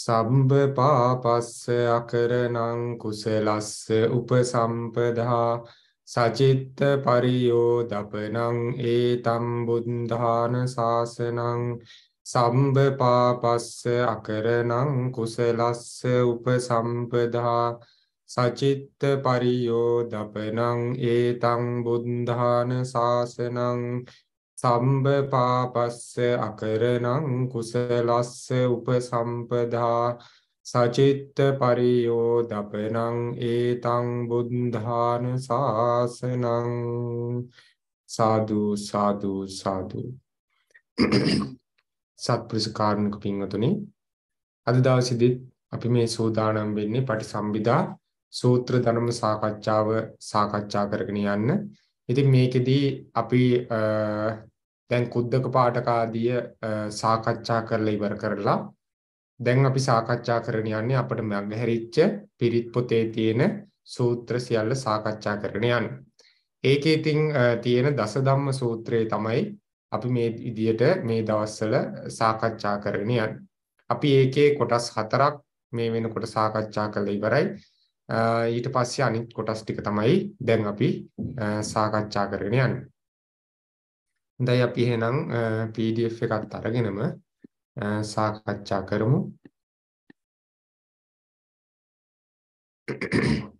සම්බ පාපස්ස අකරණං කුසලස්ස උපසම්පදා සචිත්ත පරියෝදපනං ඒතම් බුද්ධාන සාසනං සම්බ පාපස්ස අකරණං කුසලස්ස උපසම්පදා සචිත්ත පරියෝදපනං ඒතං බුද්ධාන සාසනං සම්බ පාපස්ස අකරණං කුසලස්ස උපසම්පදා සචිත්ත පරියෝ දපනං ඒතං බුද්ධාන සාසනං සාදු සාදු සාදු සත්පුරුෂ කාරණක පින්වතුනි අද දවසේදී අපි මේ සෝදානම් වෙන්නේ පටිසම්භිදා සූත්‍ර ධර්ම සාකච්ඡාව සාකච්ඡා කරගෙන යන්න. ඉතින් මේකෙදී අපි දැන් කුද්දක පාඨකාදිය සාකච්ඡා කරලා ඉවර කරලා දැන් අපි සාකච්ඡා කරගෙන යන්නේ අපිට මඟහැරිච්ච පිරිත් පොතේ තියෙන සූත්‍ර සියල්ල සාකච්ඡා කරගෙන යන්නේ. ඒකේ ඉතින් තියෙන දසධම්ම සූත්‍රය තමයි අපි මේ විදියට මේ දවස්වල සාකච්ඡා කරගෙන යන්නේ. අපි ඒකේ කොටස් හතරක් මේ වෙනකොට සාකච්ඡා කරලා ඉවරයි. ඊට පස්සේ අනිත් කොටස් ටික තමයි දැන් අපි සාකච්ඡා කරගෙන යන්නේ. හොඳයි අපි එහෙනම් PDF එකක් අරගෙනම සාකච්ඡා කරමු. Thank you.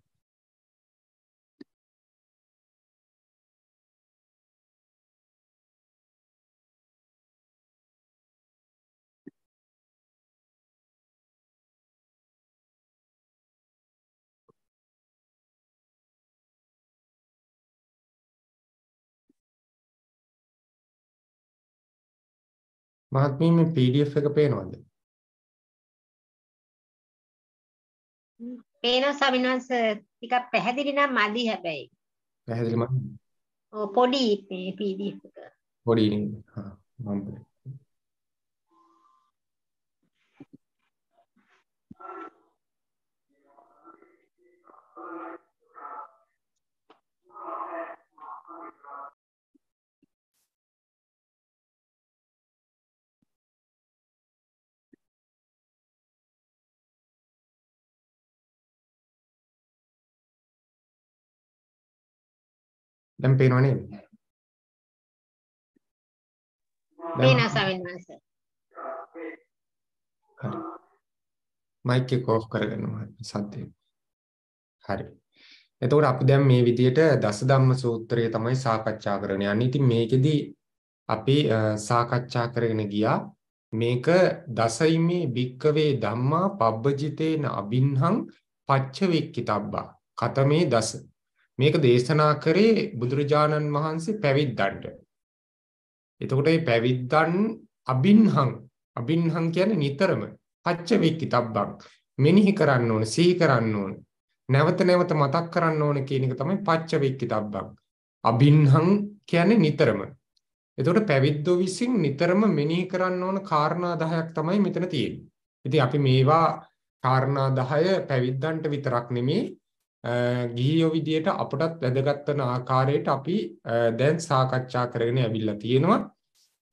මහත්මී මේ PDF එක පේනවද? පේනවා ස්වාමීන් වහන්සේ ටිකක් පැහැදිලි නම් මදි හැබැයි. පැහැදිලි මදි. ඔව් පොඩි PDF එක. පොඩි නේද? හා මම බලන්න. දැන් පේනව නේද? පේනවා ස්වාමීන් වහන්සේ. හරි. මයික් එක ඔෆ් කරගන්නවා සද්දේ. හරි. එතකොට අපි දැන් මේ විදිහට දසධම්ම සූත්‍රය තමයි සාකච්ඡා කරන්න යන්නේ. ඉතින් මේකෙදි අපි සාකච්ඡා කරගෙන ගියා මේක දසයිමේ භික්කවේ ධම්මා පබ්බජිතේන අබින්හං පච්චවෙක්කිතබ්බා. කතමේ දස මේක දේශනා කරේ බුදුරජාණන් වහන්සේ පැවිද්දන්ට. එතකොට මේ පැවිද්දන් අබින්හං අබින්හං කියන්නේ නිතරම පච්ච වික්කිතබ්බං මෙනෙහි කරන්න ඕන සිහි කරන්න ඕන නැවත නැවත මතක් කරන්න ඕන කියන එක තමයි පච්ච වික්කිතබ්බං. අබින්හං කියන්නේ නිතරම. එතකොට පැවිද්දෝ විසින් නිතරම මෙනෙහි කරන්න ඕන කාරණා 10ක් තමයි මෙතන තියෙන්නේ. ඉතින් අපි මේවා කාරණා 10 පැවිද්දන්ට විතරක් නෙමෙයි ගිහියෝ විදියට අපටත් වැදගත් වෙන ආකාරයට අපි දැන් සාකච්ඡා කරගෙන ඇවිල්ලා තියෙනවා.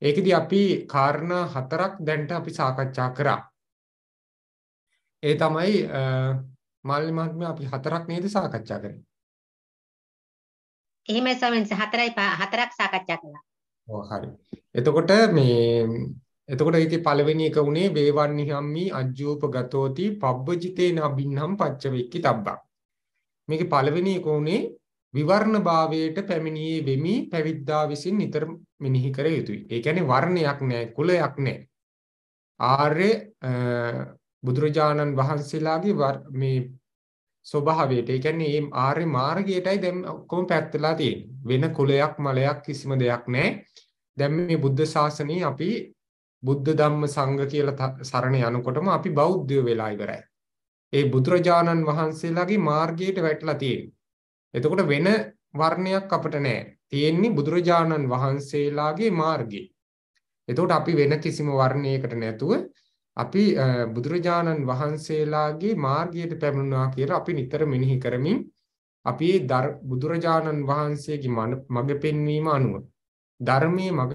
ඒකෙදි අපි කාරණා හතරක් දැන්ට අපි සාකච්ඡා කරා. ඒ තමයි මාල්ලි මහත්මයා අපි හතරක් නේද සාකච්ඡා කරන්නේ. එහෙමයි සමින්ස හතරයි හතරක් සාකච්ඡා කළා. ඔව් හරි. එතකොට මේ එතකොට ඒකේ පළවෙනි එක උනේ වේවන්නිහම්මි අජ්ජූප ගතෝති පබ්බජිතේන අබින්නම් පච්චවෙක්කි තබ්බක්. මේකේ පළවෙනි එක උනේ විවරණ භාවයට පැමිණියේ වෙමි පැවිද්දා විසින් නිතර මෙනෙහි කර යුතුයි. ඒ කියන්නේ වර්ණයක් නැහැ, කුලයක් නැහැ. ආර්ය බුදුරජාණන් වහන්සේලාගේ මේ ස්වභාවයට ඒ කියන්නේ මේ ආර්ය මාර්ගයටයි දැන් ඔක්කොම පැත්තලා තියෙන්නේ. වෙන කුලයක්, මලයක් කිසිම දෙයක් නැහැ. දැන් මේ බුද්ධ ශාසනය අපි බුද්ධ ධම්ම සංඝ කියලා සරණ යනකොටම අපි බෞද්ධයෝ වෙලා ඉවරයි. ඒ බුදුරජාණන් වහන්සේලාගේ මාර්ගයට වැටලා තියෙන්නේ. එතකොට වෙන වර්ණයක් අපිට නැහැ. තියෙන්නේ බුදුරජාණන් වහන්සේලාගේ මාර්ගය. එතකොට අපි වෙන කිසිම වර්ණයකට නැතුව අපි බුදුරජාණන් වහන්සේලාගේ මාර්ගයට පැමිණුණා කියලා අපි නිතර මෙනෙහි කරමින් අපි බුදුරජාණන් වහන්සේගේ මඟ පෙන්වීම අනුව ධර්මයේ මඟ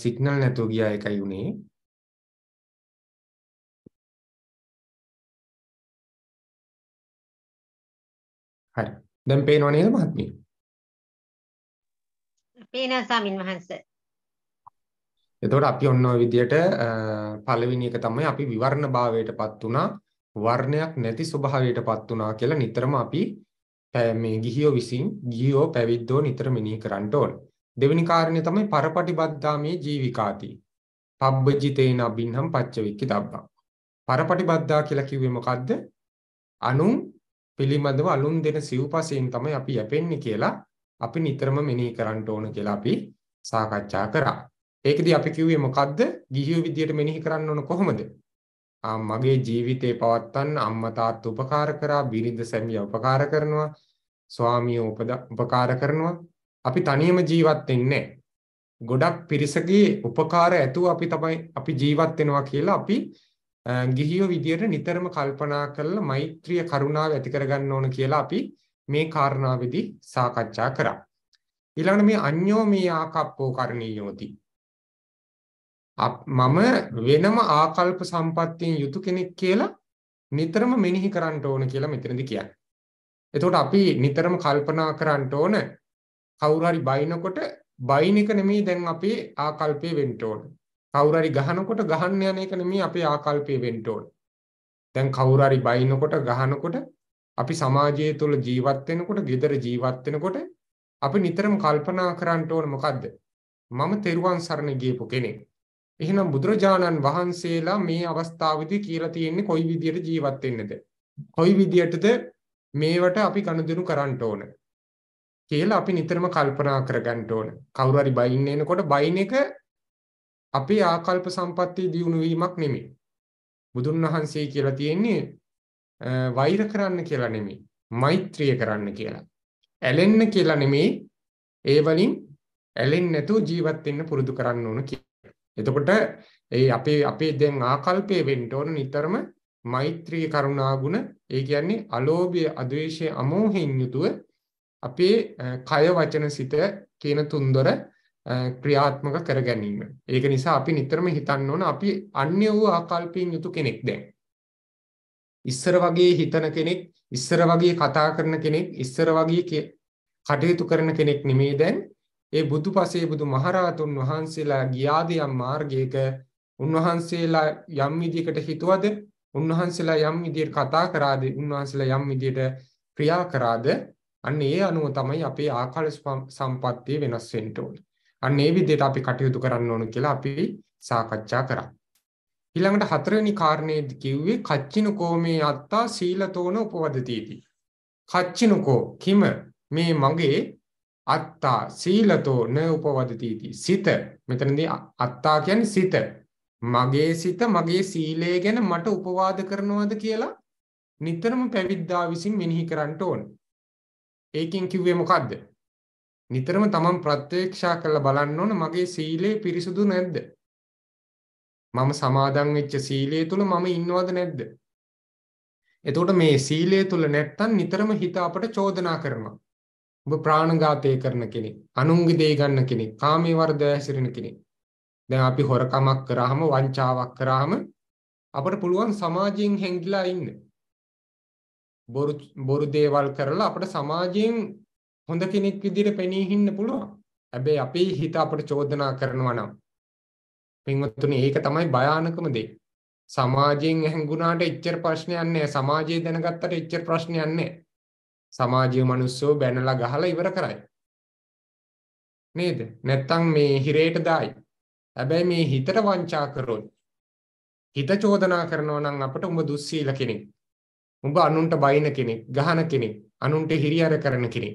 සිග්නල් නැතුව ගියා එකයි උනේ. හරි. දැන් පේනව නේද මහත්මිය? පේනවා ස්වාමින් වහන්සේ. එතකොට අපි ඔන්න ඔය විදියට පළවෙනි එක තමයි අපි විවරණ භාවයටපත් උනා වර්ණයක් නැති ස්වභාවයටපත් උනා කියලා නිතරම අපි මේ ගිහියෝ විසින් ගිහියෝ පැවිද්දෝ නිතර මෙනෙහි කරන්න ඕනේ. දෙවෙනි කාරණය තමයි පරපටිබද්ධාමේ ජීවිකාති. පබ්බජිතේන බින්හම් පච්චවික්කි දබ්බා. පරපටිබද්ධා කියලා කිව්වේ මොකද්ද? අනුන් පිළිබඳව අලුන් දෙන සිව්පසයෙන් තමයි අපි යැපෙන්නේ කියලා අපි නිතරම මෙනෙහි කරන්න ඕන කියලා අපි සාකච්ඡා කරා. ඒකදී අපි කිව්වේ මොකද්ද? ගිහියු විදියට මෙනෙහි කරන්න ඕන කොහොමද? මගේ ජීවිතේ පවත්වන්න අම්මා තාත්තා උපකාර කරා, බිරිඳ සැමියා උපකාර කරනවා, ස්වාමියා උපකාර කරනවා, අපි තනියම ජීවත් වෙන්නේ ගොඩක් පිරිසගේ උපකාර ඇතුව අපි තමයි අපි ජීවත් වෙනවා කියලා අපි ගිහියෝ විදියට නිතරම කල්පනා කරලා මෛත්‍රිය කරුණාව ඇති කරගන්න ඕන කියලා අපි මේ කාරණාවේදී සාකච්ඡා කරා. ඊළඟට මේ අඤ්ඤෝ මේ ආකප්පෝ කරණීයෝති. මම වෙනම ආකල්ප සම්පත්තියෙන් යුතු කෙනෙක් කියලා නිතරම මෙනෙහි කරන්න ඕන කියලා මෙතනදි කියන්නේ. එතකොට අපි නිතරම කල්පනා කරන්න ඕන කවුරු හරි බයිනකොට බයින් එක නෙමෙයි දැන් අපේ ආකල්පය වෙන්න ඕනේ. කවුරු හරි ගහනකොට ගහන්න යන එක නෙමෙයි අපේ ආකල්පය වෙන්න ඕනේ. දැන් කවුරු හරි බයිනකොට ගහනකොට අපි සමාජය තුළ ජීවත් වෙනකොට, ගෙදර ජීවත් වෙනකොට අපි නිතරම කල්පනා කරන්න ඕනේ මොකද්ද? මම තෙරුවන් සරණ ගියපු කෙනෙක්. එහෙනම් බුදුරජාණන් වහන්සේලා මේ අවස්ථාවේදී කියලා තියෙන්නේ කොයි විදියට ජීවත් වෙන්නද? කොයි විදියටද මේවට අපි කනුදෙනු කරන්න ඕනේ? කියලා අපි නිතරම කල්පනා කරගන්න ඕන. කවුරු හරි බයින් එනකොට බයින් එක අපේ ආකල්ප සම්පත්තිය දියුණු වීමක් නෙමෙයි. බුදුන් වහන්සේ කියලා තියෙන්නේ වෛර කරන්න කියලා නෙමෙයි. මෛත්‍රිය කරන්න කියලා. ඇලෙන්න කියලා නෙමෙයි. ඒ වලින් ඇලෙන්නේ නැතුව ජීවත් වෙන්න පුරුදු කරන්න ඕන කියලා. එතකොට ඒ අපේ අපේ දැන් ආකල්පයේ වෙන්න ඕන නිතරම මෛත්‍රී කරුණා ගුණ ඒ කියන්නේ අලෝභය අද්වේෂය අමෝහයෙන් යුතුව අපේ කය වචන සිත කියන තුන්දොර ක්‍රියාත්මක කර ගැනීම. ඒක නිසා අපි නිතරම හිතන්න ඕන අපි අන්‍ය වූ ආකල්පයෙන් යුතු කෙනෙක් දැන්. ඉස්සර වගේ හිතන කෙනෙක්, ඉස්සර වගේ කතා කරන කෙනෙක්, ඉස්සර වගේ කටයුතු කරන කෙනෙක් නෙමේ දැන්. ඒ බුදුපසේ බුදු මහරහතුන් වහන්සේලා ගියාද යම් මාර්ගයක උන්වහන්සේලා යම් විදියකට හිතුවද, උන්වහන්සේලා යම් විදියට කතා කරාද, උන්වහන්සේලා යම් විදියට ක්‍රියා කරාද අන්න ඒ අනුව තමයි අපේ ආකාර සම්පත්තිය වෙනස් වෙන්න ඕනේ. අන්න ඒ විදිහට අපි කටයුතු කරන්න ඕන කියලා අපි සාකච්ඡා කරා. ඊළඟට හතරවෙනි කාරණේ කිව්වේ කච්චින කෝමේ අත්තා සීලතෝන උපවදතිති. කච්චිනකෝ කිම මේ මගේ අත්තා සීලතෝ න උපවදතිති. සිත මෙතනදී අත්තා කියන්නේ සිත. මගේ සිත මගේ සීලය ගැන මට උපවාද කරනවද කියලා නිතරම පැවිද්දා විසින් මෙනෙහි කරන්න ඕනේ. ඒකෙන් කිව්වේ මොකද්ද? නිතරම තමන් ප්‍රත්‍යක්ෂා කරලා බලන්න ඕන මගේ සීලය පිරිසුදු නැද්ද? මම සමාදන් වෙච්ච සීලය තුල මම ඉන්නවද නැද්ද? එතකොට මේ සීලය තුල නැත්තම් නිතරම හිත අපට චෝදනා කරනවා. ඔබ ප්‍රාණඝාතය කරන කෙනෙක්, අනුන්ගේ දේ ගන්න කෙනෙක්, කාමයේ වර්ධය හැසිරෙන කෙනෙක්. දැන් අපි හොරකමක් කරාම වංචාවක් කරාම අපට පුළුවන් සමාජයෙන් හැංගිලා ඉන්න. බොරු බොරු දේවල් කරලා අපිට සමාජයෙන් හොඳ කෙනෙක් විදිහට පෙනී හින්න පුළුවන්. හැබැයි අපේ හිත අපිට චෝදනා කරනවා නම් පින්වත්තුනි ඒක තමයි භයානකම දේ. සමාජයෙන් ඇහඟුණාට එච්චර ප්‍රශ්නයක් නැහැ. සමාජය දැනගත්තට එච්චර ප්‍රශ්නයක් නැහැ. සමාජීය මිනිස්සු බැනලා ගහලා ඉවර කරයි. නේද? නැත්තම් මේ හිරේට දායි. හැබැයි මේ හිතට වංචා කරොත් හිත චෝදනා කරනවා නම් අපට උඹ දුස්සීල කෙනෙක්. උඹ අනුන්ට බයින කෙනෙක් ගහන කෙනෙක් අනුන්ට හිරියර කරන කෙනෙක්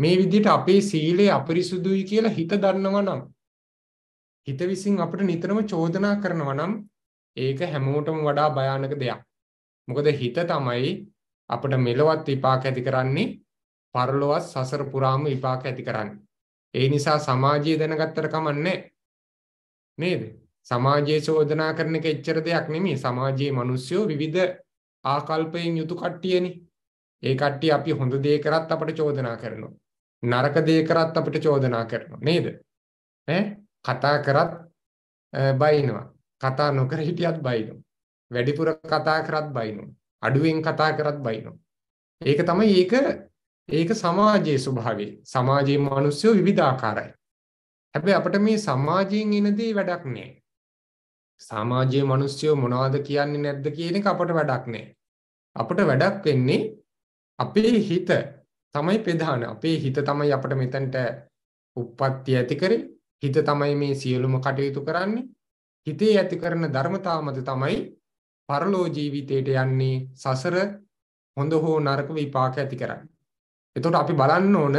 මේ විදිහට අපේ සීලය අපරිසුදුයි කියලා හිත දන්නවා නම් හිත විසින් අපිට නිතරම චෝදනා කරනවා නම් ඒක හැමෝටම වඩා භයානක දෙයක් මොකද හිත තමයි අපිට මෙලවත් විපාක ඇති කරන්නේ පරලොවත් සසර පුරාම විපාක ඇති කරන්නේ ඒ නිසා සමාජය දැනගත්තට කමන්නේ නේද සමාජයේ චෝදනා කරන එක එච්චර දෙයක් නෙමෙයි සමාජයේ මිනිස්සු විවිධ ආකල්පයෙන් යුතු කට්ටියනේ. ඒ කට්ටිය අපි හොඳ දේ කරත් අපට චෝදනා කරනවා. නරක දේ කරත් අපිට චෝදනා කරනවා නේද? ඈ කතා කරත් බයිනවා. කතා නොකර හිටියත් බයිනවා. වැඩිපුර කතා කරත් බයිනවා. අඩුවෙන් කතා කරත් බයිනවා. ඒක තමයි ඒක ඒක සමාජයේ ස්වභාවය. සමාජයේ මිනිස්සු විවිධාකාරයි. හැබැයි අපිට මේ සමාජයෙන් එන දේ වැඩක් නෑ. සමාජයේ මිනිස්සුયો මොනවද කියන්නේ නැද්ද කියන එක අපට වැඩක් නෑ. අපට වැඩක් වෙන්නේ අපේ හිත තමයි ප්‍රධාන. අපේ හිත තමයි අපට මෙතනට උප්පත්ති ඇති කරේ. හිත තමයි මේ සියලුම කටයුතු කරන්නේ. හිතේ ඇති කරන ධර්මතාව මත තමයි පරලෝ ජීවිතයට යන්නේ සසර හොඳ හෝ නරක විපාක ඇති කරන්නේ. එතකොට අපි බලන්න ඕන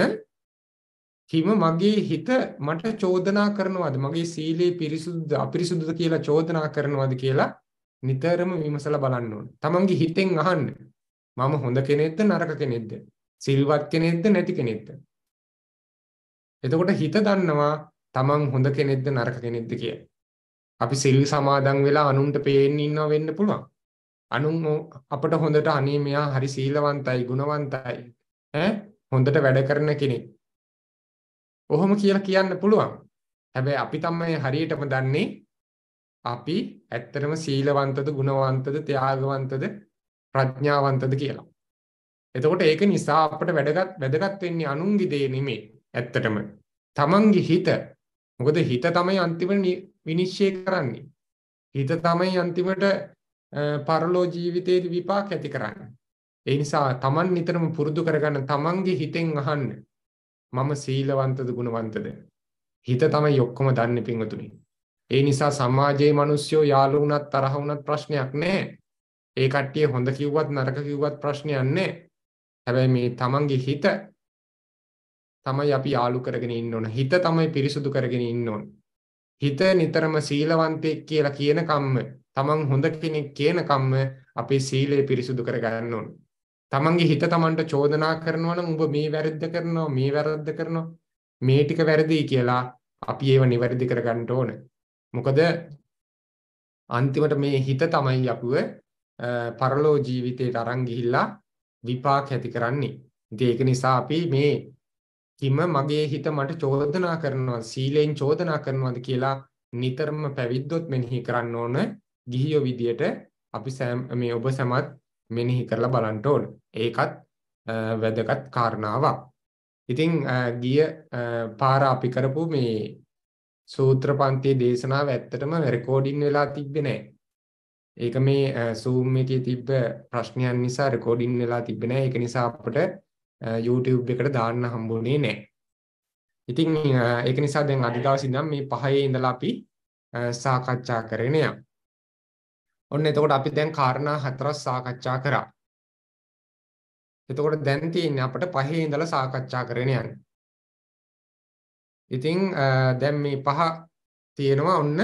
කිම මගේ හිත මට චෝදනා කරනවාද මගේ සීලය පිරිසුදුද අපිරිසුදුද කියලා චෝදනා කරනවාද කියලා නිතරම විමසලා බලන්න ඕන. තමන්ගේ හිතෙන් අහන්න. මම හොඳ කෙනෙක්ද නරක කෙනෙක්ද? සිල්වත් කෙනෙක්ද නැති කෙනෙක්ද? එතකොට හිත දන්නවා තමන් හොඳ කෙනෙක්ද නරක කෙනෙක්ද කියලා. අපි සිල් සමාදන් වෙලා අනුන්ට පේන්න ඉන්නවා වෙන්න පුළුවන්. අනුන් අපට හොඳට අනේ මෙයා හරි සීලවන්තයි ගුණවන්තයි ඈ හොඳට වැඩ කරන කෙනෙක් ඔහොම කියලා කියන්න පුළුවන්. හැබැයි අපි තමයි හරියටම දන්නේ අපි ඇත්තටම සීලවන්තද, ගුණවන්තද, ත්‍යාගවන්තද, ප්‍රඥාවන්තද කියලා. එතකොට ඒක නිසා අපිට වැඩගත් වැඩගත් වෙන්නේ අනුන්ගේ දේ නෙමෙයි. ඇත්තටම තමන්ගේ හිත. මොකද හිත තමයි අන්තිම විනිශ්චය කරන්නේ. හිත තමයි අන්තිමට පරලෝ ජීවිතයේ විපාක ඇති කරන්නේ. ඒ නිසා තමන් නිතරම පුරුදු කරගන්න තමන්ගේ හිතෙන් අහන්න මම සීලවන්තද ගුණවන්තද හිත තමයි ඔක්කොම දන්නේ පින්වතුනි ඒ නිසා සමාජයේ මිනිස්සුયો යාළු වුණත් තරහ වුණත් ප්‍රශ්නයක් නැහැ ඒ කට්ටිය හොඳ කිව්වත් නරක කිව්වත් ප්‍රශ්නයක් නැහැ හැබැයි මේ තමන්ගේ හිත තමයි අපි යාළු කරගෙන ඉන්න ඕන හිත තමයි පිරිසුදු කරගෙන ඉන්න ඕන හිත නිතරම සීලවන්තයෙක් කියලා කියන කම්ම තමන් හොඳ කෙනෙක් කියන කම්ම අපේ සීලය පිරිසුදු කරගන්න ඕනේ තමන්ගේ හිත තමන්ට චෝදනා කරනවා නම් ඔබ මේ වැරද්ද කරනවා මේ වැරද්ද කරනවා මේ ටික වැරදි කියලා අපි ඒව නිවැරදි කරගන්න ඕන. මොකද අන්තිමට මේ හිත තමයි අපුව පරලෝ ජීවිතයට අරන් ගිහිල්ලා විපාක ඇති කරන්නේ. ඉතින් ඒක නිසා අපි මේ කිම මගේ හිත මට චෝදනා කරනවා සීලෙන් චෝදනා කරනවාද කියලා නිතරම පැවිද්දොත් මෙනෙහි කරන්න ඕන ගිහියෝ විදියට අපි මේ ඔබ සමත් මෙනෙහි කරලා බලන්න ඕන. ඒකත් වැදගත් කාරණාවක්. ඉතින් ගිය පාර අපි කරපු මේ සූත්‍ර පන්තියේ දේශනාව ඇත්තටම රෙකෝඩින් වෙලා තිබ්බේ නැහැ. ඒක මේ Zoom එකේ තිබ්බ ප්‍රශ්නයන් නිසා රෙකෝඩින් වෙලා තිබ්බේ නැහැ. ඒක නිසා අපිට YouTube එකට දාන්න හම්බුනේ නැහැ. ඉතින් ඒක නිසා දැන් අද දවසේ ඉඳන් මේ පහේ ඉඳලා අපි සාකච්ඡා කරගෙන යමු. ඔන්න එතකොට අපි දැන් කාරණා හතරක් සාකච්ඡා කරා. එතකොට දැන් තියෙන්නේ අපිට පහේ ඉඳලා සාකච්ඡා කරගෙන යන්න. ඉතින් දැන් මේ පහ තියෙනවා ඔන්න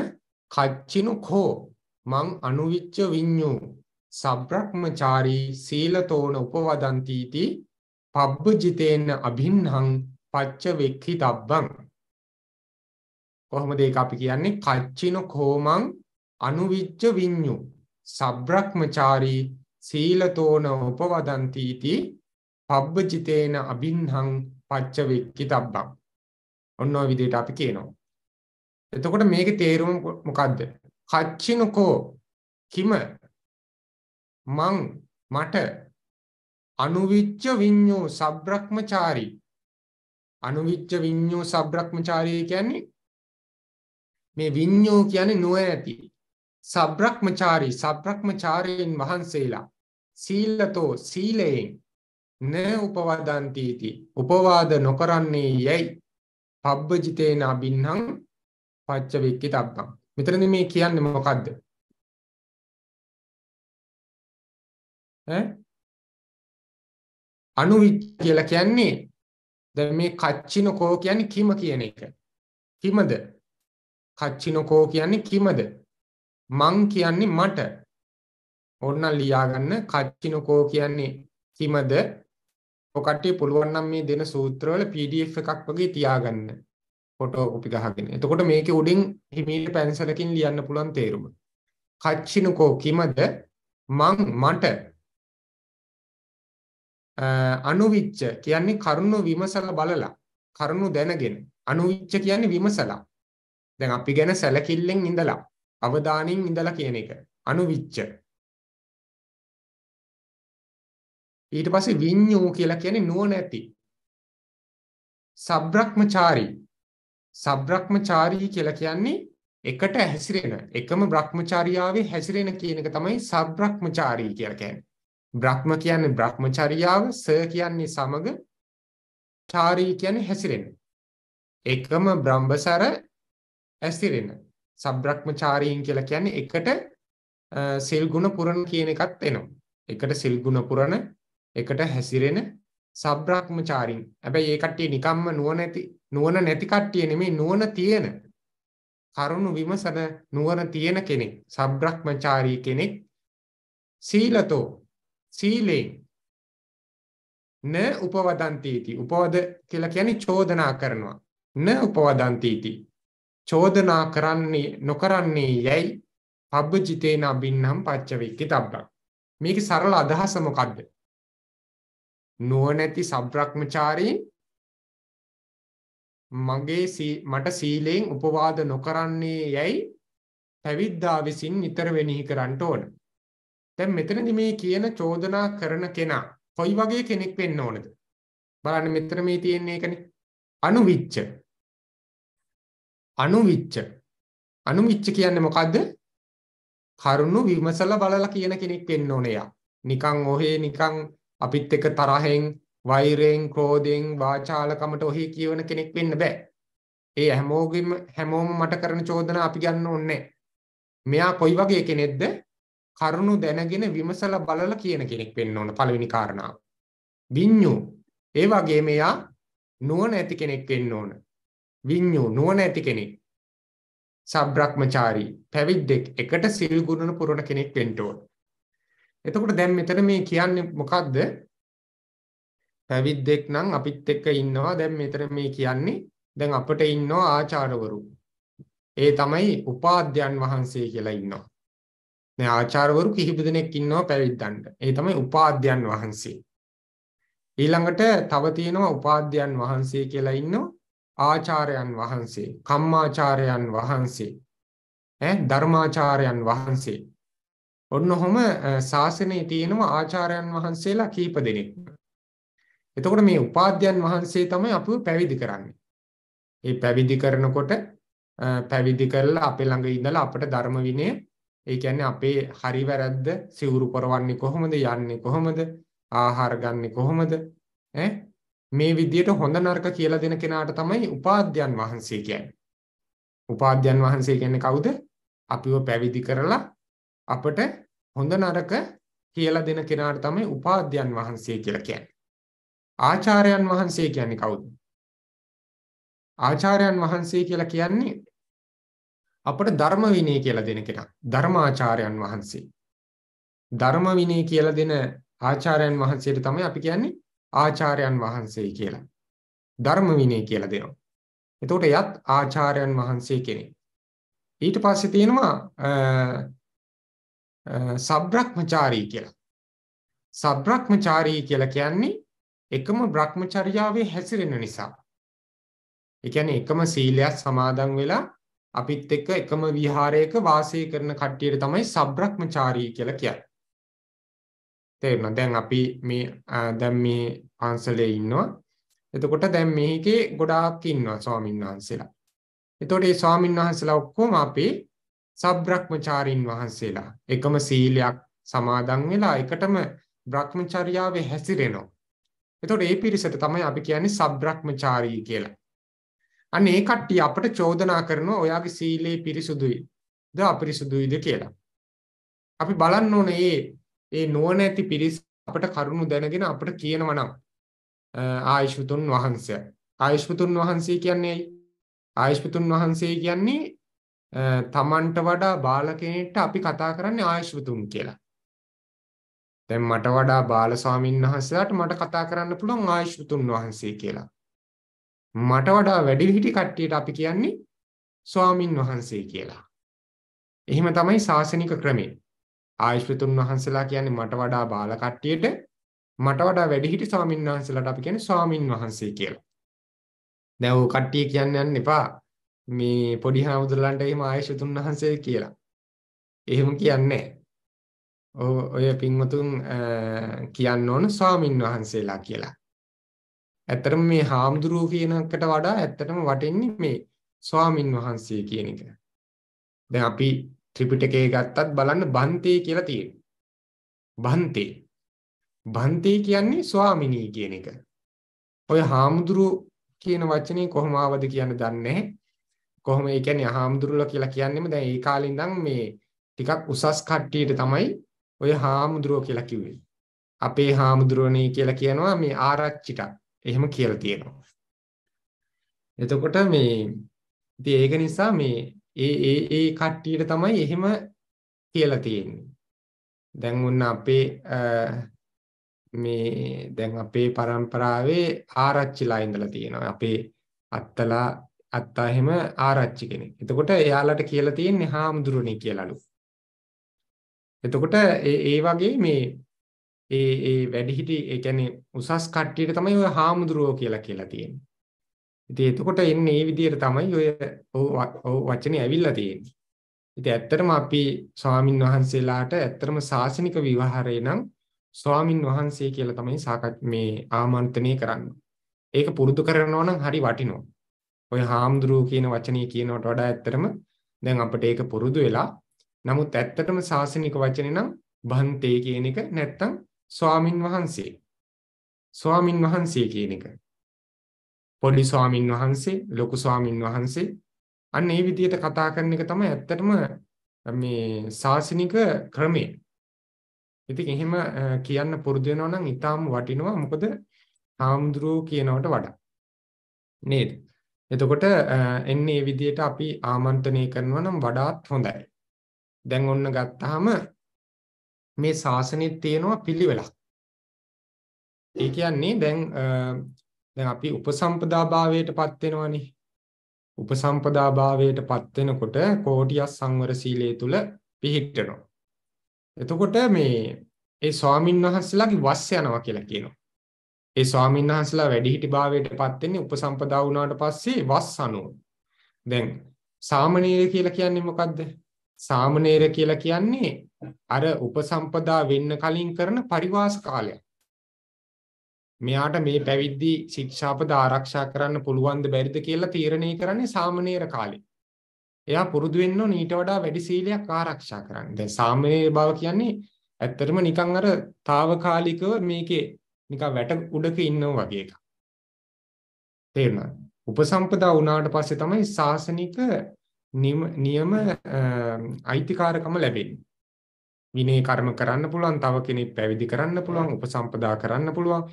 කච්චිනු කෝ මං අනුවිච්ච විඤ්ඤෝ සබ්‍රක්‍මචාරී සීලතෝන උපවදන්තීති පබ්බජිතේන අභින්හං පච්ච වෙක්ඛි තබ්බං කොහොමද ඒක අපි කියන්නේ කච්චිනු කෝමං අනුවිච්ච විඤ්ඤෝ සබ්‍රක්මචාරී සීලතෝන උපවදන්තීති පබ්බජිතේන අබින්හං පච්චවෙක්කි තබ්බක් ඔන්න විදිට අපි කියනවා. එතකොට මේක තේරුම් මොකක්ද. කච්චිනකෝ කිම මං මට අනුවිච්ච විඤ්ඥූ සබ්‍රක්මචාරී අනුවිච්ච විඤ්ඥූ සබ්‍රක්මචාරය කියන්නේ මේ විඤ්ඥෝ කියන්නේ නුව ඇති සබ්‍රක්මචාරී සබ්‍රක්මචාරීන් වහන්සේලා සීලතෝ සීලයෙන් න උපවදන්තීති උපවාද නොකරන්නේ යැයි පබ්බජිතේන අබින්හං පච්චවෙක්කි තබ්බං මෙතනද මේ කියන්න මොකක්ද අනුවි කියලා කියන්නේ දැන් මේ කච්චිනකෝ කියන්නේ කිම කියන එක කිමද කච්චිනකෝ කියන්නේ කිමද මං කියන්නේ මට ඔන්න ලියාගන්න කච්චිනකෝ කියන්නේ කිමද ඔකටේ පුළුවන් නම් මේ දෙන සූත්‍රවල PDF එකක් වගේ තියාගන්න ෆොටෝ කොපි ගහගෙන. එතකොට මේකේ උඩින් හිමීට පැන්සලකින් ලියන්න පුළුවන් තේරුම. කච්චිනකෝ කිමද මං මට අනුවිච්ච කියන්නේ කරුණු විමසලා බලලා කරුණු දැනගෙන අනුවිච්ච කියන්නේ විමසලා. දැන් අපි ගැන සැලකිල්ලෙන් ඉඳලා අවදානින් ඉඳලා කියන එක. අනුවිච්ච. ඊට පස්සේ විඤ්ඤෝ කියලා කියන්නේ නුවණැති. සබ්‍රක්‍මචාරී. සබ්‍රක්‍මචාරී කියලා කියන්නේ එකට හැසිරෙන එකම බ්‍රහ්මචාරියාවේ හැසිරෙන කියන එක තමයි සබ්‍රක්‍මචාරී කියලා කියන්නේ. බ්‍රහ්ම කියන්නේ බ්‍රහ්මචර්යාව, ස කියන්නේ සමග, චාරී කියන්නේ හැසිරෙන. එකම බ්‍රහ්මසර ඇසිරෙන. සබ්‍රක්‍මචාරීන් කියලා කියන්නේ එකට සිල් ගුණ පුරන කියන එකත් එනවා. එකට සිල් ගුණ පුරන, එකට හැසිරෙන සබ්‍රක්‍මචාරීන්. හැබැයි ඒ කට්ටිය නිකම්ම නුවණ නැති නුවණ නැති කට්ටිය නෙමෙයි නුවණ තියෙන. කරුණු විමසන නුවණ තියෙන කෙනෙක් සබ්‍රක්‍මචාරී කෙනෙක් සීලතෝ සීලේ න උපවදන්ති इति උපවද කියලා කියන්නේ චෝදනා කරනවා න උපවදන්ති इति චෝදනා කරන්නේ නොකරන්නේ යැයි පබ්බජිතේන අබින්නම් පච්චවෙක්කි තබ්බක්. මේක සරල අදහස මොකක්ද. නුවනැති සබ්‍රක්්මචාරීන් මගේ මට සීලයෙන් උපවාද නොකරන්නේ යැයි පැවිද්දා විසින් නිතර වෙනිහි කරන්නට ඕන. තැන් මෙතනදි මේ කියන චෝදනා කරන කෙනා කොයි වගේ කෙනෙක් වෙන්න ඕනද. බලන්න මෙතර මේ තියෙන්නේ කන අනුවිච්ච අනුවිච්ච අනුවිච්ච කියන්නේ මොකද්ද? කරුණු විමසලා බලලා කියන කෙනෙක් වෙන්න ඕනේ යා. නිකන් ඔහේ නිකන් අපිත් එක්ක තරහෙන්, වෛරයෙන්, ක්‍රෝධයෙන්, වාචාලකමට ඔහේ කියවන කෙනෙක් වෙන්න බෑ. ඒ හැමෝගෙම හැමෝම මට කරන චෝදනා අපි ගන්න ඕනේ මෙයා කොයි වගේ කෙනෙක්ද? කරුණු දැනගෙන විමසලා බලලා කියන කෙනෙක් වෙන්න ඕන පළවෙනි කාරණාව. විඤ්ඤු ඒ වගේම එයා නුවණ ඇති කෙනෙක් වෙන්න ඕන. විඤ්ඤු නුවණ ඇති කෙනෙක් සබ්‍රක්‍මචාරී පැවිද්දෙක් එකට සිල් ගුණ පුරන කෙනෙක් වෙන්න ඕන. එතකොට දැන් මෙතන මේ කියන්නේ මොකද්ද? පැවිද්දෙක් නම් අපිත් එක්ක ඉන්නවා. දැන් මෙතන මේ කියන්නේ දැන් අපිට ඉන්නවා ආචාර්යවරු. ඒ තමයි උපාධ්‍යයන් වහන්සේ කියලා ඉන්නවා. දැන් ආචාර්යවරු කිහිප දෙනෙක් ඉන්නවා පැවිද්දන්ට. ඒ තමයි උපාධ්‍යයන් වහන්සේ. ඊළඟට තව තියෙනවා උපාධ්‍යයන් වහන්සේ කියලා ඉන්නවා ආචාර්යයන් වහන්සේ කම්මාචාර්යයන් වහන්සේ ඈ ධර්මාචාර්යයන් වහන්සේ ඔන්න ඔහොම ශාසනයේ තියෙනවා ආචාර්යයන් වහන්සේලා කීප දෙනෙක්. එතකොට මේ උපාධ්‍යයන් වහන්සේ තමයි අපිව පැවිදි කරන්නේ. ඒ පැවිදි කරනකොට පැවිදි කරලා අපේ ළඟ ඉඳලා අපට ධර්ම විනය ඒ කියන්නේ අපේ හරි වැරද්ද සිවුරු පරවන්නේ කොහොමද යන්නේ කොහොමද ආහාර ගන්නෙ කොහොමද ඈ මේ විදියට හොඳ නරක කියලා දෙන කෙනාට තමයි උපාධ්‍යයන් වහන්සේ කියන්නේ. උපාධ්‍යයන් වහන්සේ කියන්නේ කවුද? අපිව පැවිදි කරලා අපට හොඳ නරක කියලා දෙන කෙනාට තමයි උපාධ්‍යයන් වහන්සේ කියලා කියන්නේ. ආචාර්යයන් වහන්සේ කියන්නේ කවුද? ආචාර්යයන් වහන්සේ කියලා කියන්නේ අපට ධර්ම විනය කියලා දෙන කෙනා. ධර්මාචාර්යයන් වහන්සේ. ධර්ම විනය කියලා දෙන ආචාර්යයන් වහන්සේට තමයි අපි කියන්නේ ආචාර්යයන් වහන්සේ කියලා. ධර්ම විනය කියලා දෙනවා. එතකොට යත් ආචාර්යයන් වහන්සේ කෙනෙක්. ඊට පස්සේ තියෙනවා සබ්‍රක්මචාරී කියලා. සබ්‍රක්මචාරී කියලා කියන්නේ එකම භ්‍රමචර්යාවේ හැසිරෙන නිසා. ඒ කියන්නේ එකම සීලයක් සමාදන් වෙලා අපිත් එක්ක එකම විහාරයක වාසය කරන කට්ටියට තමයි සබ්‍රක්මචාරී කියලා කියන්නේ. තේරෙනවා. දැන් අපි මේ දැන් මේ පන්සලේ ඉන්නවා. එතකොට දැන් මේකේ ගොඩාක් ඉන්නවා ස්වාමින් වහන්සේලා. එතකොට මේ ස්වාමින් වහන්සේලා ඔක්කොම අපේ සබ්‍රක්‍මචාරින් වහන්සේලා. එකම සීලයක් සමාදන් වෙලා එකටම බ්‍රහ්මචර්යාවේ හැසිරෙනවා. එතකොට ඒ පිරිසට තමයි අපි කියන්නේ සබ්‍රක්‍මචාරී කියලා. අන්න ඒ කට්ටිය අපට චෝදනා කරනවා ඔයාගේ සීලේ පිරිසුදුයි. ද අපිරිසුදුයිද කියලා. අපි බලන්න ඕනේ මේ ඒ නුවණැති පිරිස අපට කරුණු දැනගෙන අපට කියනවා නම් ආයිෂ්මතුන් වහන්සේ. ආයිෂ්මතුන් වහන්සේ කියන්නේ ඇයි? ආයිෂ්මතුන් වහන්සේ කියන්නේ තමන්ට වඩා බාල කෙනෙක්ට අපි කතා කරන්නේ ආයිෂ්මතුන් කියලා. දැන් මට වඩා බාල ස්වාමීන් වහන්සේලාට මට කතා කරන්න පුළුවන් ආයිෂ්මතුන් වහන්සේ කියලා. මට වඩා වැඩිහිටි කට්ටියට අපි කියන්නේ ස්වාමින් වහන්සේ කියලා. එහෙම තමයි සාසනික ක්‍රමය. ආයශ්‍රතුන් වහන්සලා කියන්නේ මට වඩා බාල කට්ටියට මට වඩා වැඩිහිටි ස්වාමින් වහන්සලාට අපි කියන්නේ ස්වාමින් වහන්සේ කියලා. දැන් ਉਹ කට්ටිය කියන්න යන්න එපා. මේ පොඩි හාමුදුරලන්ට එහෙම ආයශ්‍රතුන් වහන්සේ කියලා. එහෙම කියන්නේ ඔය පින්වතුන් කියන්න ඕන ස්වාමින් වහන්සේලා කියලා. ඇත්තටම මේ හාමුදුරුවෝ කියන එකට වඩා ඇත්තටම වටින්නේ මේ ස්වාමින් වහන්සේ කියන එක. දැන් අපි ත්‍රිපිටකයේ ගත්තත් බලන්න බන්තේ කියලා තියෙනවා. බන්තේ. බන්තේ කියන්නේ ස්වාමිනී කියන එක. ඔය හාමුදුරු කියන වචනේ කොහොම ආවද කියන්න දන්නේ කොහොම ඒ කියන්නේ හාමුදුරුල කියලා කියන්නේම දැන් ඒ කාලේ ඉඳන් මේ ටිකක් උසස් කට්ටියට තමයි ඔය හාමුදුරුව කියලා කිව්වේ. අපේ හාමුදුරුවනේ කියලා කියනවා මේ ආරච්චිට. එහෙම කියලා තියෙනවා. එතකොට මේ ඉතින් ඒක නිසා මේ ඒ ඒ ඒ කට්ටියට තමයි එහෙම කියලා තියෙන්නේ. දැන් ඔන්න අපේ මේ දැන් අපේ પરම්පරාවේ ආරච්චිලා ඉඳලා තියෙනවා. අපේ අත්තලා අත්තා එහෙම ආරච්චි කෙනෙක්. එතකොට එයාලට කියලා තියෙන්නේ හාමුදුරනේ කියලාලු. එතකොට ඒ වගේ මේ ඒ ඒ වැඩිහිටි ඒ කියන්නේ උසස් කට්ටියට තමයි ඔය හාමුදුරුවෝ කියලා කියලා තියෙන්නේ. ඉතින් එතකොට එන්නේ මේ විදිහට තමයි ඔය වචනේ ඇවිල්ලා තියෙන්නේ. ඉතින් ඇත්තටම අපි ස්වාමින් වහන්සේලාට ඇත්තටම සාසනික විවහාරේ නම් ස්වාමින් වහන්සේ කියලා තමයි සාකච්ඡ මේ ආමන්ත්‍රණය කරන්නේ. ඒක පුරුදු කරනවා නම් හරි වටිනවා. ඔය හාමුදුරුවෝ කියන වචනේ කියනවට වඩා ඇත්තටම දැන් අපිට ඒක පුරුදු වෙලා නමුත් ඇත්තටම සාසනික වචනේ නම් බන්තේ කියන එක නැත්තම් ස්වාමින් වහන්සේ ස්වාමින් වහන්සේ කියන එක පොඩි ස්වාමින් වහන්සේ ලොකු ස්වාමින් වහන්සේ අන්න ඒ විදිහට කතා කරන එක තමයි ඇත්තටම මේ සාසනික ක්‍රමය. ඉතින් එහෙම කියන්න පුරුදු වෙනවා නම් ඊටාම් වටිනවා මොකද හාමුදුරුවෝ කියනවට වඩා. නේද? එතකොට එන්නේ මේ විදිහට අපි ආමන්ත්‍රණය කරනවා නම් වඩාත් හොඳයි. දැන් ඔන්න ගත්තාම මේ ශාසනයේ තියෙනවා පිළිවෙලක්. ඒ කියන්නේ දැන් දැන් අපි උපසම්පදා භාවයටපත් වෙනවනේ. උපසම්පදා භාවයටපත් වෙනකොට කෝටියස් සංවර සීලයේ තුල පිහිටනවා. එතකොට මේ ඒ ස්වාමින් වහන්සේලාගේ වස් යනවා කියලා කියනවා. ඒ ස්වාමින් වහන්සේලා වැඩිහිටි භාවයටපත් වෙන්නේ උපසම්පදා වුණාට පස්සේ වස් අනුව. දැන් සාමණේර කියලා කියන්නේ මොකද්ද? සාමණේර කියලා කියන්නේ අර උපසම්පදා වෙන්න කලින් කරන පරිවාස කාලයක්. මෙයාට මේ පැවිද්දි ශික්ෂාපද ආරක්ෂා කරන්න පුළුවන්ද බැරිද කියලා තීරණය කරන්නේ සාමණේර කාලේ. එයා පුරුදු වෙන්න ඕන ඊට වඩා වැඩි සීලයක් ආරක්ෂා කරන්න. දැන් සාමණේර බව කියන්නේ ඇත්තටම නිකන් අර తాවකාලිකව මේකේ නිකන් වැට උඩක ඉන්නෝ වගේ එකක්. තේරුණාද? උපසම්පදා වුණාට පස්සේ තමයි සාසනික නියම අයිතිකාරකම ලැබෙන්නේ. විනේ කර්ම කරන්න පුළුවන් තව කෙනෙක් පැවිදි කරන්න පුළුවන් උපසම්පදා කරන්න පුළුවන්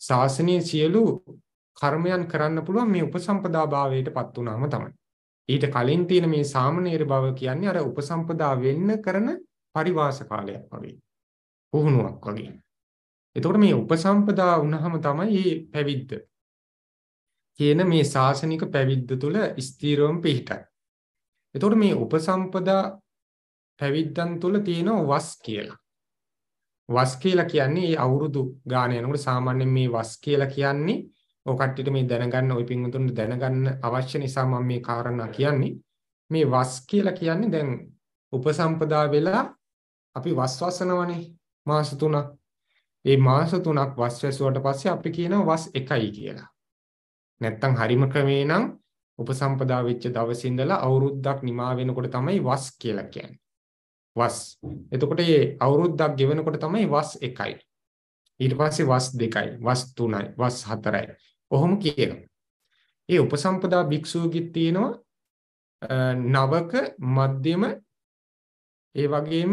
ශාසනයේ සියලු කර්මයන් කරන්න පුළුවන් මේ උපසම්පදා භාවයටපත් වුණාම තමයි. ඊට කලින් තියෙන මේ සාමනීර භව කියන්නේ අර උපසම්පදා වෙන්න කරන පරිවාස කාලයක් වගේ. පුහුණුවක් වගේ. එතකොට මේ උපසම්පදා වුණාම තමයි මේ පැවිද්ද කියන මේ සාසනික පැවිද්ද තුල ස්ථීරවම පිහිටයි. එතකොට මේ උපසම්පදා පැවිද්දන් තුල තියෙන වස් කියලා. වස් කියලා කියන්නේ අවුරුදු ගාන යනකොට සාමාන්‍යයෙන් මේ වස් කියලා කියන්නේ ඔය කට්ටියට මේ දැනගන්න ওই පින්වතුන්ට දැනගන්න අවශ්‍ය නිසා මම මේ කාරණා කියන්නේ මේ වස් කියලා කියන්නේ දැන් උපසම්පදා වෙලා අපි වස් වසනවනේ මාස 3ක් ඒ මාස 3ක් වස් වැසුවට පස්සේ අපි කියනවා වස් 1යි කියලා නැත්තම් හරිම ක්‍රමේ නම් උපසම්පදා වෙච්ච දවසේ ඉඳලා අවුරුද්දක් නිමා වෙනකොට තමයි වස් කියලා කියන්නේ වස්. එතකොට මේ අවුරුද්දක් ගෙවනකොට තමයි වස් 1යි. ඊට පස්සේ වස් 2යි, වස් 3යි, වස් 4යි. ඔහොම කියනවා. ඒ උපසම්පදා භික්ෂුවගේ තියෙනවා නවක මධ්‍යම ඒ වගේම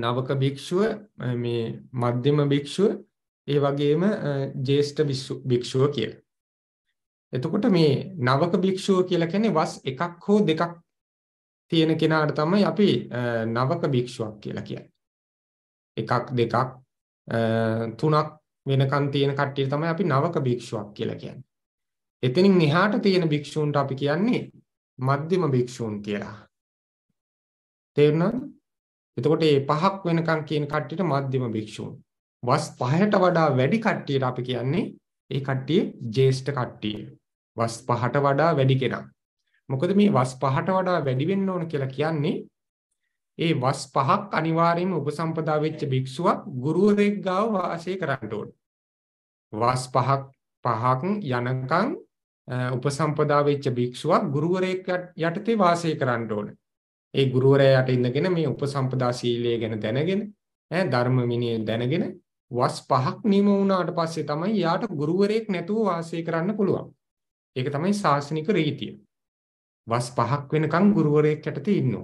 නවක භික්ෂුව මේ මධ්‍යම භික්ෂුව ඒ වගේම ජේෂ්ඨ භික්ෂුව කියලා. එතකොට මේ නවක භික්ෂුව කියලා කියන්නේ වස් එකක් හෝ දෙකක් තියෙන කෙනාට තමයි අපි නවක භික්ෂුවක් කියලා කියන්නේ. එකක් දෙකක් තුනක් වෙනකන් තියෙන කට්ටිය තමයි අපි නවක භික්ෂුවක් කියලා කියන්නේ. එතනින් එහාට තියෙන භික්ෂූන්ට අපි කියන්නේ මධ්‍යම භික්ෂූන් කියලා. තේරුණාද? එතකොට මේ පහක් වෙනකන් කියන කට්ටියට මධ්‍යම භික්ෂූන්. වස් 5ට වඩා වැඩි කට්ටියට අපි කියන්නේ ඒ කට්ටිය ජේෂ්ඨ කට්ටිය. වස් 5ට වඩා වැඩි කෙනා. මොකද මේ වස් පහට වඩා වැඩි වෙන්න ඕන කියලා කියන්නේ ඒ වස් පහක් අනිවාර්යයෙන්ම උපසම්පදා වෙච්ච භික්ෂුවක් ගුරුවරයෙක් ගාව වාසය කරන්න ඕන. වස් පහක් පහක් යනකම් උපසම්පදා වෙච්ච භික්ෂුවක් ගුරුවරයෙක් යටතේ වාසය කරන්න ඕන. ඒ ගුරුවරයා යට ඉඳගෙන මේ උපසම්පදා සීලය ගැන දැනගෙන ඈ ධර්ම විනය දැනගෙන වස් පහක් නියම වුණාට පස්සේ තමයි යාට ගුරුවරයෙක් නැතුව වාසය කරන්න පුළුවන්. ඒක තමයි සාසනික රීතිය. වස් පහක් වෙනකන් ගුරුවරයෙක් යටතේ ඉන්න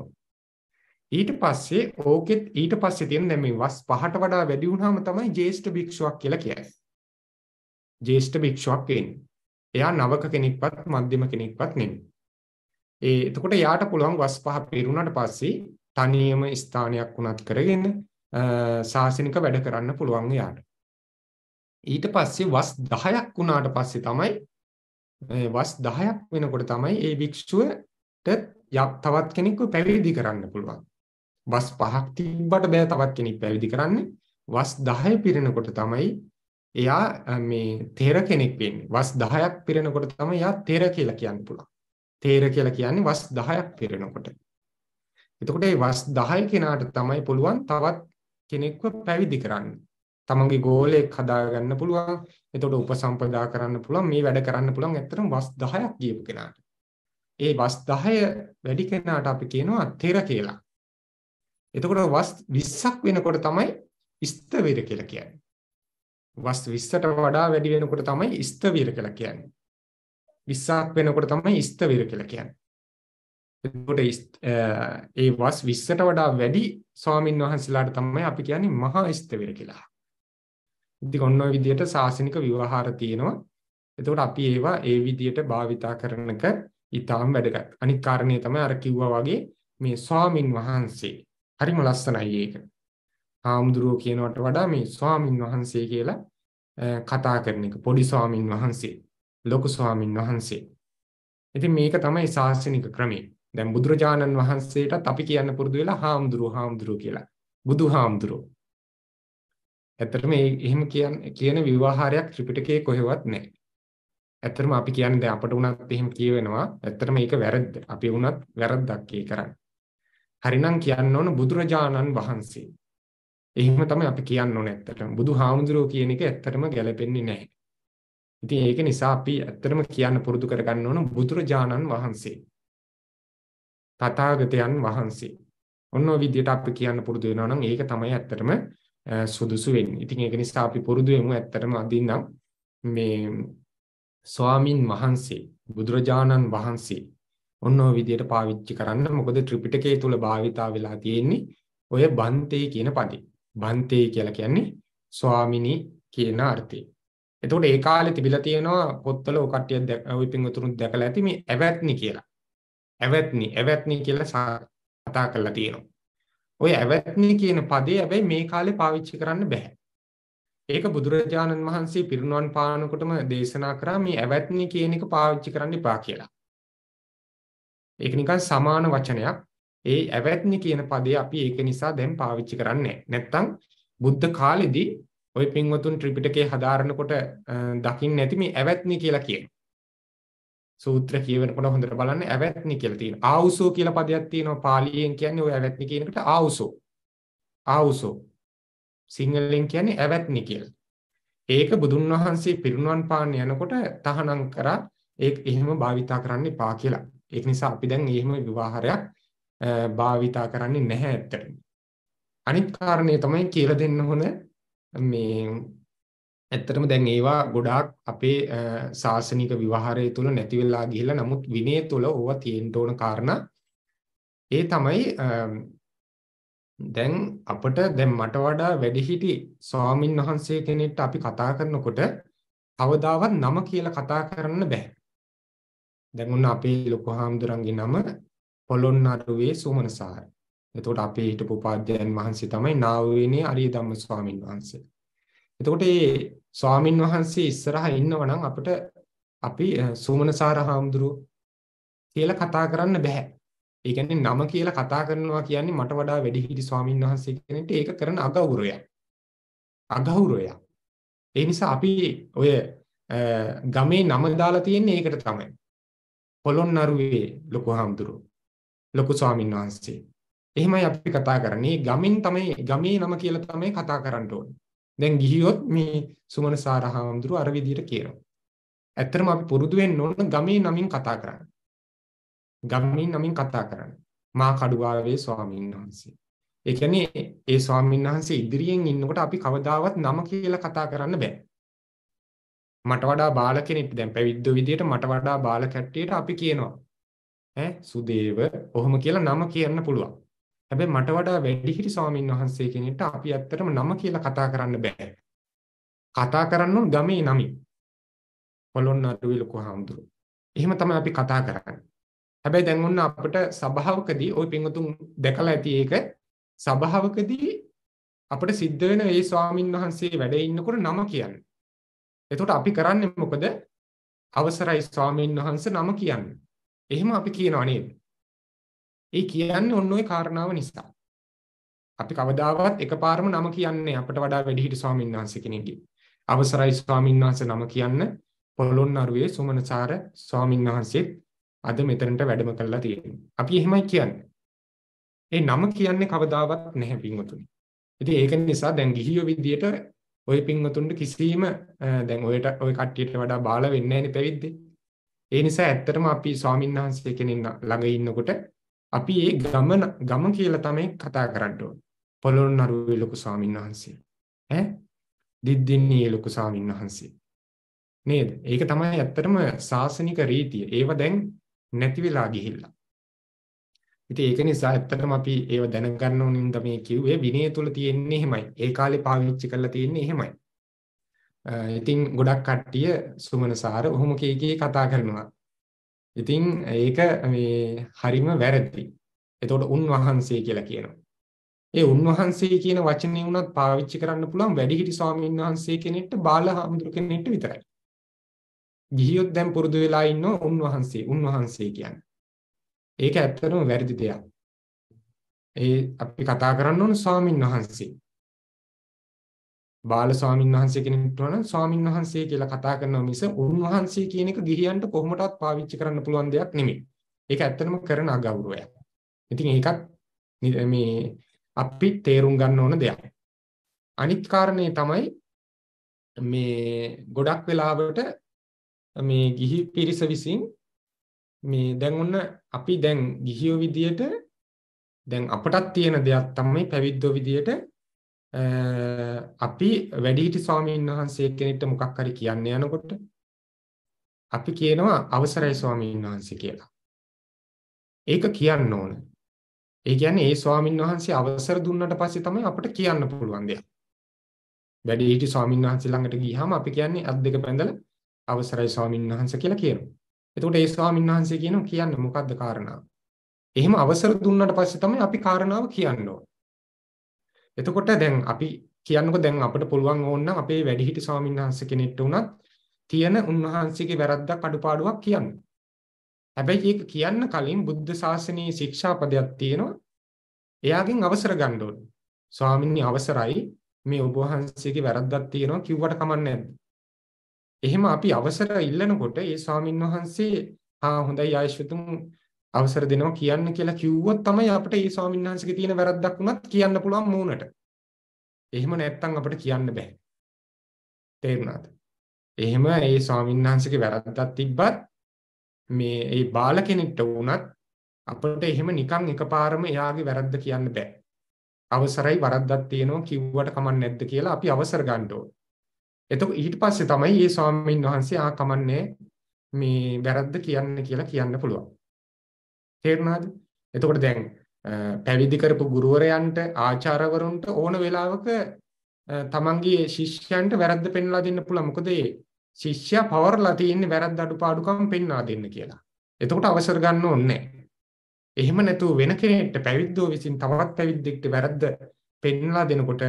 ඊට පස්සේ ඕකෙත් ඊට පස්සේ තියෙන දැන් මේ වස් පහට වඩා වැඩි වුණාම තමයි ජේෂ්ඨ භික්ෂුවක් කියලා කියන්නේ. ජේෂ්ඨ භික්ෂුවක් වෙන්නේ. එයා නවක කෙනෙක්වත් මධ්‍යම කෙනෙක්වත් නෙමෙයි. ඒ එතකොට යාට පුළුවන් වස් පහ පිරුණාට පස්සේ තනියම ස්ථානයක් උනත් කරගෙන සාසනික වැඩ කරන්න පුළුවන් යාට. ඊට පස්සේ වස් 10ක් වුණාට පස්සේ තමයි වස් 10ක් වෙනකොට තමයි ඒ භික්ෂුවට තවත් කෙනෙක්ව පැවිදි කරන්න පුළුවන්. වස් 5ක් තිබ්බට බෑ තවත් කෙනෙක් පැවිදි කරන්න. වස් 10 පිරෙනකොට තමයි එයා මේ තෙර කෙනෙක් වෙන්නේ. වස් 10ක් පිරෙනකොට තමයි එයා තෙර කියලා කියන්න පුළුවන්. තේර කියලා කියන්නේ වස් 10ක් පිරෙනකොට. එතකොට මේ වස් 10 කෙනාට තමයි පුළුවන් තවත් කෙනෙක්ව පැවිදි කරන්න. තමන්ගේ ගෝලයක් හදාගන්න පුළුවන්. එතකොට උපසම්පදා කරන්න පුළුවන් මේ වැඩ කරන්න පුළුවන් ඇත්තටම වස් 10ක් ගියපු කෙනාට. ඒ වස් 10 වැඩි කෙනාට අපි කියනවා තෙර කියලා. එතකොට වස් 20ක් වෙනකොට තමයි ස්තවිර කියලා කියන්නේ. වස් 20ට වඩා වැඩි වෙනකොට තමයි ස්තවිර කියලා කියන්නේ. 20ක් වෙනකොට තමයි ස්තවිර කියලා කියන්නේ. එතකොට ඒ වස් 20ට වඩා වැඩි ස්වාමින් වහන්සේලාට තමයි අපි කියන්නේ මහා ස්තවිර කියලා. ඉතින් ඔන්න ඔය විදිහට සාසනික විවහාර තියෙනවා. එතකොට අපි ඒවා ඒ විදිහට භාවිතා කරනක ඊටාම් වැඩගත්. අනික් කාරණේ තමයි අර කිව්වා වගේ මේ ස්වාමින් වහන්සේ. හරිම ලස්සනයි ඒක. හාමුදුරුව කියනවට වඩා මේ ස්වාමින් වහන්සේ කියලා කතා කරන එක පොඩි ස්වාමින් වහන්සේ, ලොකු ස්වාමින් වහන්සේ. ඉතින් මේක තමයි සාසනික ක්‍රමය. දැන් බුදුරජාණන් වහන්සේටත් අපි කියන්න පුරුදු වෙලා හාමුදුරුව හාමුදුරුව කියලා. බුදු හාමුදුරුව ඇත්තටම මේ එහෙම කියන කියන විවාහාරයක් ත්‍රිපිටකයේ කොහෙවත් නැහැ. ඇත්තටම අපි කියන්නේ දැන් අපට උනත් එහෙම කියවෙනවා. ඇත්තටම මේක වැරද්ද. අපි උනත් වැරද්දක් ඒ කරන්නේ. හරිනම් කියන්න ඕන බුදුරජාණන් වහන්සේ. එහෙම තමයි අපි කියන්න ඕනේ ඇත්තටම. බුදුහාමුදුරුවෝ කියන එක ඇත්තටම ගැලපෙන්නේ නැහැ. ඉතින් ඒක නිසා අපි ඇත්තටම කියන්න පුරුදු කරගන්න ඕන බුදුරජාණන් වහන්සේ. තථාගතයන් වහන්සේ. ඔන්න ඔය විදිහට අපි කියන්න පුරුදු වෙනවා නම් ඒක තමයි ඇත්තටම සුදුසු වෙන්නේ. ඉතින් ඒක නිසා අපි පුරුදු වෙමු ඇත්තටම අදින්නම් මේ ස්වාමින් වහන්සේ බුදුරජාණන් වහන්සේ ඔන්න ඔය විදියට පාවිච්චි කරන්න. මොකද ත්‍රිපිටකය තුල භාවිතා වෙලා තියෙන්නේ ඔය බන්තේ කියන පදේ. බන්තේ කියලා කියන්නේ ස්වාමිනී කියන අර්ථය. එතකොට ඒ කාලේ තිබිලා තියෙනවා පොත්වල ඔය කට්ටිය ওই පින්වතුන් දැකලා ඇති මේ ඇවැත්නි කියලා. ඇවැත්නි ඇවැත්නි කියලා කතා කරලා තියෙනවා. ඔය ඇවැත්නි කියන පදේ හැබැයි මේ කාලේ පාවිච්චි කරන්න බෑ. ඒක බුදුරජාණන් වහන්සේ පිරිනුවන් පානකොටම දේශනා කරා මේ ඇවැත්නි කියන එක පාවිච්චි කරන්න එපා කියලා. ඒක නිකන් සමාන වචනයක්. ඒ ඇවැත්නි කියන පදේ අපි ඒක නිසා දැන් පාවිච්චි කරන්නේ නැත්තම් බුද්ධ කාලෙදී ওই පින්වතුන් ත්‍රිපිටකේ හදාරනකොට දකින්න නැති මේ ඇවැත්නි කියලා කියනවා. සූත්‍ර කියවෙනකොට හොඳට බලන්න ඇවැත්නි කියලා තියෙනවා. ආවුසෝ කියලා පදයක් තියෙනවා. පාලියෙන් කියන්නේ ඔය ඇවැත්නි කියනකට ආවුසෝ. ආවුසෝ. සිංහලෙන් කියන්නේ ඇවැත්නි කියලා. ඒක බුදුන් වහන්සේ පිරිනුවන් පාන්න යනකොට තහනම් කරා ඒක එහෙම භාවිතා කරන්න එපා කියලා. ඒක නිසා අපි දැන් එහෙම විවාහරයක් භාවිතා කරන්නේ නැහැ ඇත්තටම. අනිත් කාරණේ තමයි කියලා දෙන්න හොඳ මේ ඇත්තටම දැන් ඒවා ගොඩාක් අපේ සාසනික විවහාරය තුල නැති වෙලා ගිහිලා නමුත් විනය තුල ඕවා තියෙන්න ඕන කාරණා ඒ තමයි දැන් අපිට දැන් මට වඩා වැඩිහිටි ස්වාමින් වහන්සේ කෙනෙක්ට අපි කතා කරනකොට කවදාවත් නම කියලා කතා කරන්න බෑ. දැන් උන්න අපේ ලොකු හාමුදුරන්ගේ නම පොළොන්නරුවේ සුමනසාර. එතකොට අපේ හිටපු උපාධ්‍යයන් වහන්සේ තමයි නාවුවේනේ අරිය ධම්ම ස්වාමින් වහන්සේ. එතකොට මේ ස්වාමින් වහන්සේ ඉස්සරහා ඉන්නවනම් අපිට අපි සුමනසාර හාමුදුරුව කියලා කතා කරන්න බෑ. ඒ කියන්නේ නම කියලා කතා කරනවා කියන්නේ මට වඩා වැඩිහිටි ස්වාමින් වහන්සේ කෙනෙක්ට ඒක කරන අගෞරවයක්. අගෞරවයක්. ඒ නිසා අපි ඔය ගමේ නම දාලා තියෙන්නේ ඒකට තමයි. පොළොන්නරුවේ ලොකු හාමුදුරුව. ලොකු ස්වාමින් වහන්සේ. එහෙමයි අපි කතා කරන්නේ. ගමෙන් තමයි ගමේ නම කියලා තමයි කතා කරන්න ඕනේ. දැන් ගිහියොත් මේ සුමන සාරහාමඳුරු අර විදියට කියනවා. ඇත්තටම අපි පුරුදු වෙන්න ඕන ගමේ නමින් කතා කරන්න. ගමේ නමින් කතා කරන්න. මා කඩුවාවේ ස්වාමීන් වහන්සේ. ඒ කියන්නේ ඒ ස්වාමීන් වහන්සේ ඉදිරියෙන් ඉන්නකොට අපි කවදාවත් නම කියලා කතා කරන්න බෑ. මට වඩා බාල කෙනෙක් දැන් පැවිද්දෝ විදියට මට වඩා බාල කැට්ටියට අපි කියනවා ඈ සුදේව ඔහොම කියලා නම කියන්න පුළුවන්. හැබැයි මට වඩා වැඩිහිටි ස්වාමීන් වහන්සේ කෙනෙක්ට අපි ඇත්තටම නම කියලා කතා කරන්න බෑ. කතා කරන්න ඕන ගමේ නමි. පොළොන්නරුවේ ලොකු හාමුදුරුවෝ. එහෙම තමයි අපි කතා කරන්නේ. හැබැයි දැන් ඔන්න අපිට සභාවකදී ওই පින්වතුන් දැකලා ඇති ඒක සභාවකදී අපිට සිද්ධ වෙන ඒ ස්වාමින් වහන්සේ වැඩ ඉන්නකොට නම කියන්නේ. එතකොට අපි කරන්නේ මොකද? අවසරයි ස්වාමින් වහන්සේ නම කියන්නේ. එහෙම අපි කියනවා නේද? ඒ කියන්නේ ඔන්න ඔය කාරණාව නිසා. අපි කවදාවත් එකපාරම නම කියන්නේ අපට වඩා වැඩිහිටි ස්වාමීන් වහන්සේ කෙනෙක්ගේ. අවසරයි ස්වාමීන් වහන්සේ නම කියන්න පොළොන්නරුවේ සුමනසාර ස්වාමීන් වහන්සේත් අද මෙතනට වැඩම කරලා තියෙනවා. අපි එහෙමයි කියන්නේ. ඒ නම කියන්නේ කවදාවත් නැහැ පින්වතුනි. ඉතින් ඒක නිසා දැන් ගිහියෝ විදියට ওই පින්වතුන්ට කිසිම දැන් ඔයට ওই කට්ටියට වඩා බාල වෙන්නේ නැහැනේ පැවිද්දේ. ඒ නිසා ඇත්තටම අපි ස්වාමීන් වහන්සේ කෙනෙක් ළඟ ඉන්නකොට අපි ඒ ගමන ගම කියලා තමයි කතා කරන්න ඕනේ. පොළොන්නරුවේ ලොකු ස්වාමීන් වහන්සේ. ඈ දිද්දින්නේ ලොකු ස්වාමීන් වහන්සේ. නේද? ඒක තමයි ඇත්තටම සාසනික රීතිය. ඒව දැන් නැති වෙලා ගිහිල්ලා. ඉතින් ඒක නිසා ඇත්තටම අපි ඒව දැනගන්න ඕනින්ද මේ කිව්වේ විනය තුල තියෙන්නේ එහෙමයි. ඒ කාලේ පාවිච්චි කරලා තියෙන්නේ එහෙමයි. ඉතින් ගොඩක් කට්ටිය සුමනසාර ඔහොම කීකී කතා කරනවා. ඉතින් ඒක මේ හරිම වැරදි. එතකොට උන්වහන්සේ කියලා කියනවා. ඒ උන්වහන්සේ කියන වචනේ වුණත් පාවිච්චි කරන්න පුළුවන් වැඩිහිටි ස්වාමීන් වහන්සේ කෙනෙක්ට බාල හාමුදුරු කෙනෙක්ට විතරයි. ගිහියොත් දැන් පුරුදු වෙලා ඉන්න උන්වහන්සේ උන්වහන්සේ කියන්නේ. ඒක ඇත්තටම වැරදි දෙයක්. ඒ අපි කතා කරන්න ඕන ස්වාමින් වහන්සේ. බාල ස්වාමින් වහන්සේ කෙනෙක්ට වුණා නම් ස්වාමින් වහන්සේ කියලා කතා කරනවා මිස උන්වහන්සේ කියන එක ගිහියන්ට කොහොමටවත් පාවිච්චි කරන්න පුළුවන් දෙයක් නෙමෙයි. ඒක ඇත්තටම කරන අගෞරවයක්. ඉතින් ඒකත් මේ අපි තේරුම් ගන්න ඕන දෙයක්. අනිත් කාරණේ තමයි මේ ගොඩක් වෙලාවට මේ ගිහි පිරිස විසින් මේ දැන් ඔන්න අපි දැන් ගිහියෝ විදියට දැන් අපටත් තියෙන දෙයක් තමයි පැවිද්දෝ විදියට අපි වැඩිහිටි ස්වාමීන් වහන්සේ කෙනෙක්ට මොකක් හරි කියන්න යනකොට අපි කියනවා අවසරයි ස්වාමීන් වහන්සේ කියලා. ඒක කියන්න ඕන. ඒ කියන්නේ ඒ ස්වාමීන් වහන්සේ අවසර දුන්නට පස්සේ තමයි අපිට කියන්න පුළුවන් දෙයක්. වැඩිහිටි ස්වාමීන් වහන්සේ ළඟට ගියහම අපි කියන්නේ අත් දෙක බැඳලා අවසරයි ස්වාමීන් වහන්සේ කියලා කියනවා. එතකොට ඒ ස්වාමීන් වහන්සේ කියනවා කියන්න මොකද්ද කාරණාව? එහෙම අවසර දුන්නට පස්සේ තමයි අපි කාරණාව කියන්න ඕන. එතකොට දැන් අපි කියන්නකො දැන් අපිට පුළුවන් ඕනනම් අපේ වැඩිහිටි ස්වාමීන් වහන්සේ කෙනෙක්ට උනත් තියෙන උන්වහන්සේගේ වැරද්දක් අඩුපාඩුවක් කියන්න. හැබැයි ඒක කියන්න කලින් බුද්ධ ශාසනයේ ශික්ෂාපදයක් තියෙනවා. එයාගෙන් අවසර ගන්න ඕනේ. ස්වාමීන් අවසරයි මේ ඔබ වහන්සේගේ වැරද්දක් තියෙනවා කිව්වට කමක් නැද්ද? එහෙම අපි අවසර ඉල්ලනකොට ඒ ස්වාමින් වහන්සේ ආ හොඳයි ආයශ්වතුන් අවසර දෙනවා කියන්න කියලා කිව්වොත් තමයි අපිට ඒ ස්වාමීන් වහන්සේගේ තියෙන වැරද්දක් වුණත් කියන්න පුළුවන් මූණට. එහෙම නැත්තම් අපිට කියන්න බෑ. තේරුණාද? එහෙම ඒ ස්වාමීන් වහන්සේගේ වැරද්දක් තිබ්බත් මේ ඒ බාල කෙනෙක්ට වුණත් අපිට එහෙම නිකන් එකපාරම එයාගේ වැරද්ද කියන්න බෑ. අවසරයි වරද්දක් තියෙනවා කිව්වට කමක් නැද්ද කියලා අපි අවසර ගන්න ඕනේ. එතකොට ඊට පස්සේ තමයි මේ ස්වාමීන් වහන්සේ ආ කමන්නේ මේ වැරද්ද කියන්නේ කියලා කියන්න පුළුවන්. තේරුණාද? එතකොට දැන් පැවිදි කරපු ගුරුවරයන්ට ආචාර්යවරුන්ට ඕන වෙලාවක තමන්ගේ ශිෂ්‍යයන්ට වැරද්ද පෙන්වලා දෙන්න පුළුවන්. මොකද ඒ ශිෂ්‍යයා පවර්ලා තියෙන්නේ වැරද්ද අඩුපාඩුකම් පෙන්වා දෙන්න කියලා. එතකොට අවසර ගන්න ඕනේ එහෙම නැතුව වෙන කෙනෙක්ට පැවිද්දෝ විසින් තවත් පැවිද්දෙක්ට වැරද්ද පෙන්වලා දෙනකොට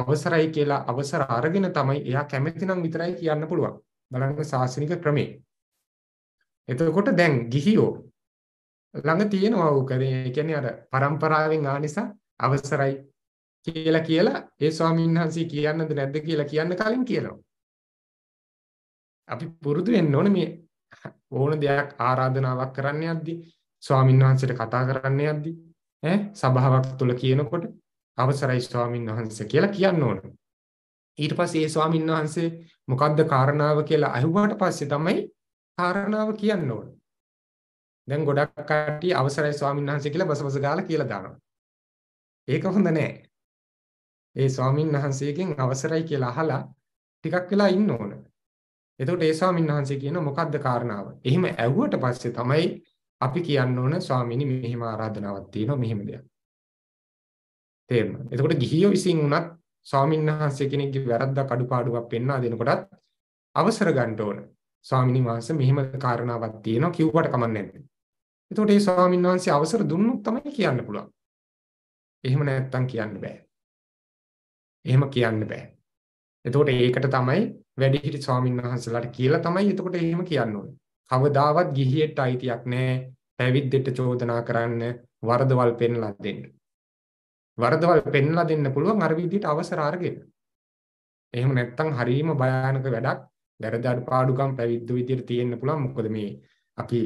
අවසරයි කියලා අවසර අරගෙන තමයි එයා කැමති නම් විතරයි කියන්න පුළුවන්. බලන්න සාසනික ක්‍රමේ. එතකොට දැන් ගිහියෝ ළඟ තියෙනවා ඕක. ඒ කියන්නේ අර પરම්පරාවෙන් ආ නිසා අවසරයි කියලා කියලා ඒ ස්වාමීන් වහන්සේ කියන්නද නැද්ද කියලා කියන්න කලින් කියනවා. අපි පුරුදු වෙන්න ඕනේ මේ ඕන දෙයක් ආරාධනාවක් කරන්න යද්දී ස්වාමීන් වහන්සේට කතා කරන්න යද්දී ඈ සභාවක් තුල කියනකොට අවසරයි ස්වාමින් වහන්සේ කියලා කියන්න ඕන. ඊට පස්සේ ඒ ස්වාමින් වහන්සේ මොකද්ද කාරණාව කියලා අහුවාට පස්සේ තමයි කාරණාව කියන්න ඕන. දැන් ගොඩක් කට්ටිය අවසරයි ස්වාමීන් වහන්සේ කියලා බසබස ගාලා කියලා දානවා. ඒක හොඳ නෑ. ඒ ස්වාමීන් වහන්සේගෙන් අවසරයි කියලා අහලා ටිකක් වෙලා ඉන්න ඕන. එතකොට ඒ ස්වාමීන් වහන්සේ කියන මොකද්ද කාරණාව? එහෙම ඇහුවට පස්සේ තමයි අපි කියන්න ඕන ස්වාමීනි මෙහෙම ආරාධනාවක් තියෙනවා මෙහෙම දෙයක්. තේරෙනවද? එතකොට ගිහියෝ විසින් උනත් ස්වාමීන් වහන්සේ කෙනෙක්ගේ වැරද්දක් අඩුපාඩුවක් පෙන්වා දෙනකොටත් අවසර ගන්න ඕන. ස්වාමීනි වහන්සේ මෙහෙම කාරණාවක් තියෙනවා කිව්වට කමක් නැද්ද? එතකොට මේ ස්වාමීන් වහන්සේ අවසර දුන්නොත් තමයි කියන්න පුළුවන්. එහෙම නැත්තම් කියන්න බෑ. එහෙම කියන්න බෑ. එතකොට ඒකට තමයි වැඩිහිටි ස්වාමීන් වහන්සේලාට කියලා තමයි එතකොට එහෙම කියන්න ඕනේ. කවදාවත් ගිහියෙට අයිතියක් නැහැ. පැවිද්දෙට චෝදනා කරන්න වරදවල් පෙන්ලා දෙන්න. වරදවල් පෙන්ලා දෙන්න පුළුවන් අර විදිහට අවසර අරගෙන. එහෙම නැත්තම් හරීම භයානක වැඩක්. වැරදි අඩුපාඩුකම් පැවිද්ද විදිහට තියෙන්න පුළුවන්. මොකද මේ අපි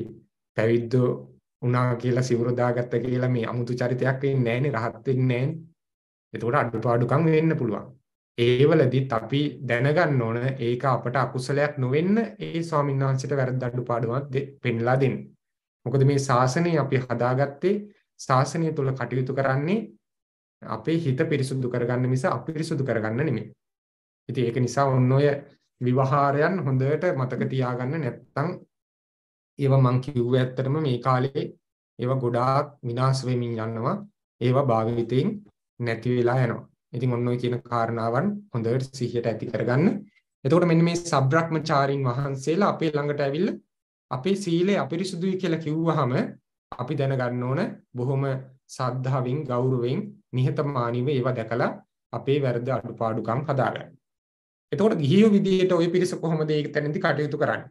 පැවිද්දෝ වුණා කියලා සිවුර දාගත්ත කියලා මේ අමුතු චරිතයක් වෙන්නේ නැහනේ රහත් වෙන්නේ නැහනේ. එතකොට අඩුපාඩුකම් වෙන්න පුළුවන්. ඒවලදිත් අපි දැනගන්න ඕන ඒක අපට අකුසලයක් නොවෙන්න ඒ ස්වාමීන් වහන්සේට වැරද්ද අඩුපාඩුවක් පෙන්ලා දෙන්න. මොකද මේ ශාසනය අපි හදාගත්තේ ශාසනය තුල කටයුතු කරන්නේ අපේ හිත පිරිසුදු කරගන්න මිස අපිරිසුදු කරගන්න නෙමෙයි. ඉතින් ඒක නිසා ඔන්න ඔය විවහාරයන් හොඳට මතක තියාගන්න නැත්නම් ඒවා මං කිව්වේ ඇත්තටම මේ කාලේ ඒවා ගොඩාක් විනාශ වෙමින් යනවා. ඒවා භාවිතයෙන් නැති වෙලා යනවා. ඉතින් ඔන්න ඔය කියන කාරණාවන් හොඳට සිහියට ඇති කරගන්න. එතකොට මෙන්න මේ සබ්‍රක්‍මචාරින් වහන්සේලා අපේ ළඟට ඇවිල්ලා අපේ සීලය අපිරිසුදුයි කියලා කිව්වහම අපි දැනගන්න ඕන බොහොම සද්ධාවෙන් ගෞරවයෙන් නිහතමානීව ඒවා දැකලා අපේ වැරදි අඩුපාඩුකම් හදාගන්න. එතකොට ගිහියෝ විදියට ওই පිරිස කොහොමද ඒක තැනදී කටයුතු කරන්නේ?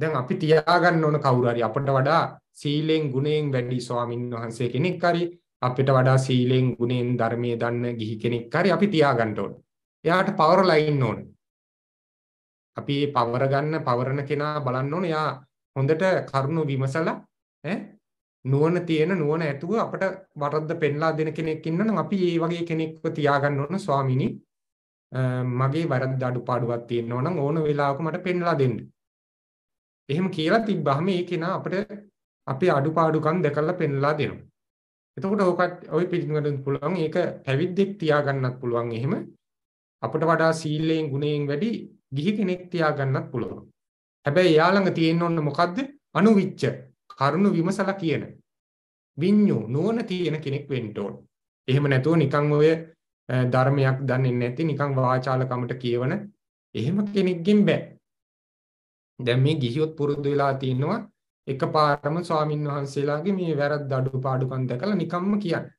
දැන් අපි තියාගන්න ඕන කවුරු හරි අපිට වඩා සීලෙන් ගුණයෙන් වැඩි ස්වාමින් වහන්සේ කෙනෙක් හරි අපිට වඩා සීලෙන් ගුණයෙන් ධර්මයේ දන්න ගිහි කෙනෙක් හරි අපි තියාගන්න ඕන. එයාට පවරලා ඉන්න ඕන. අපි මේ පවර ගන්න පවරන කෙනා බලන්න ඕන. එයා හොඳට කරුණු විමසලා ඈ නුවණ තියෙන නුවණ ඇතුව අපට වරද්ද පෙන්ලා දෙන කෙනෙක් ඉන්නනම් අපි ඒ වගේ කෙනෙක්ව තියාගන්න ඕන ස්වාමිනී මගේ වරද්ද අඩුපාඩුවක් තියෙනවා නම් ඕන වෙලාවක මට පෙන්ලා දෙන්න. එහෙම කියලා තිබ්බහම ඒ කෙනා අපිට අපේ අඩුපාඩුකම් දැකලා පෙන්ලා දෙනවා. එතකොට ඕකත් ওই පිළිගන්න පුළුවන් ඒක පැවිද්දෙක් තියාගන්නත් පුළුවන් එහෙම අපිට වඩා සීලයෙන් ගුණයෙන් වැඩි ගිහි කෙනෙක් තියාගන්නත් පුළුවන්. හැබැයි එයා ළඟ තියෙන්න ඕන මොකද්ද? අනුවිච්ච කරුණු විමසලා කියන විඤ්ඤු නුවණ තියෙන කෙනෙක් වෙන්න ඕන. එහෙම නැතුව නිකන් ඔය ධර්මයක් දන්නේ නැති නිකන් වාචාලකමට කියවන එහෙම කෙනෙක්ගෙන් බෑ. දැන් මේ ගිහියොත් පුරුදු වෙලා තිනවා එකපාරම ස්වාමින් වහන්සේලාගේ මේ වැරද්ද අඩුපාඩුකම් දැකලා නිකම්ම කියන්නේ.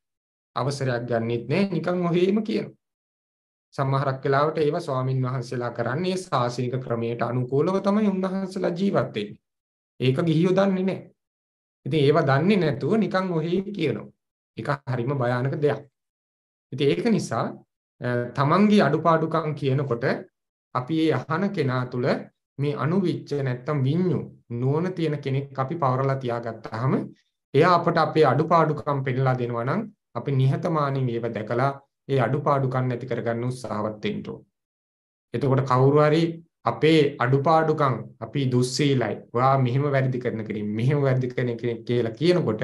අවසරයක් ගන්නෙත් නෑ නිකන් ඔහේම කියනවා. සමහරක් වෙලාවට ඒවා ස්වාමින් වහන්සේලා කරන්නේ සාසනික ක්‍රමයට අනුකූලව තමයි උන්වහන්සේලා ජීවත් වෙන්නේ. ඒක ගිහියෝ දන්නේ නැහැ. ඉතින් ඒවා දන්නේ නැතුව නිකන් ඔහේ කියනවා. ඒක හරිම භයානක දෙයක්. ඉතින් ඒක නිසා තමන්ගේ අඩුපාඩුකම් කියනකොට අපි ඒ අහන කෙනා තුළ මේ අනුවිච්ච නැත්තම් විඤ්ඤු නුවණ තියෙන කෙනෙක් අපි පවරලා තියාගත්තාම එයා අපට අපේ අඩුපාඩුකම් පෙන්ලා දෙනවා නම් අපි නිහතමානීව ඒව දැකලා ඒ අඩුපාඩුකම් නැති කරගන්න උත්සාහවත් වෙන්න එතකොට කවුරු අපේ අඩුපාඩුකම් අපි දුස්සීලයි. ඔයා මෙහෙම වැරදි කරන කෙනෙක්, මෙහෙම වැරදි කරන කෙනෙක් කියලා කියනකොට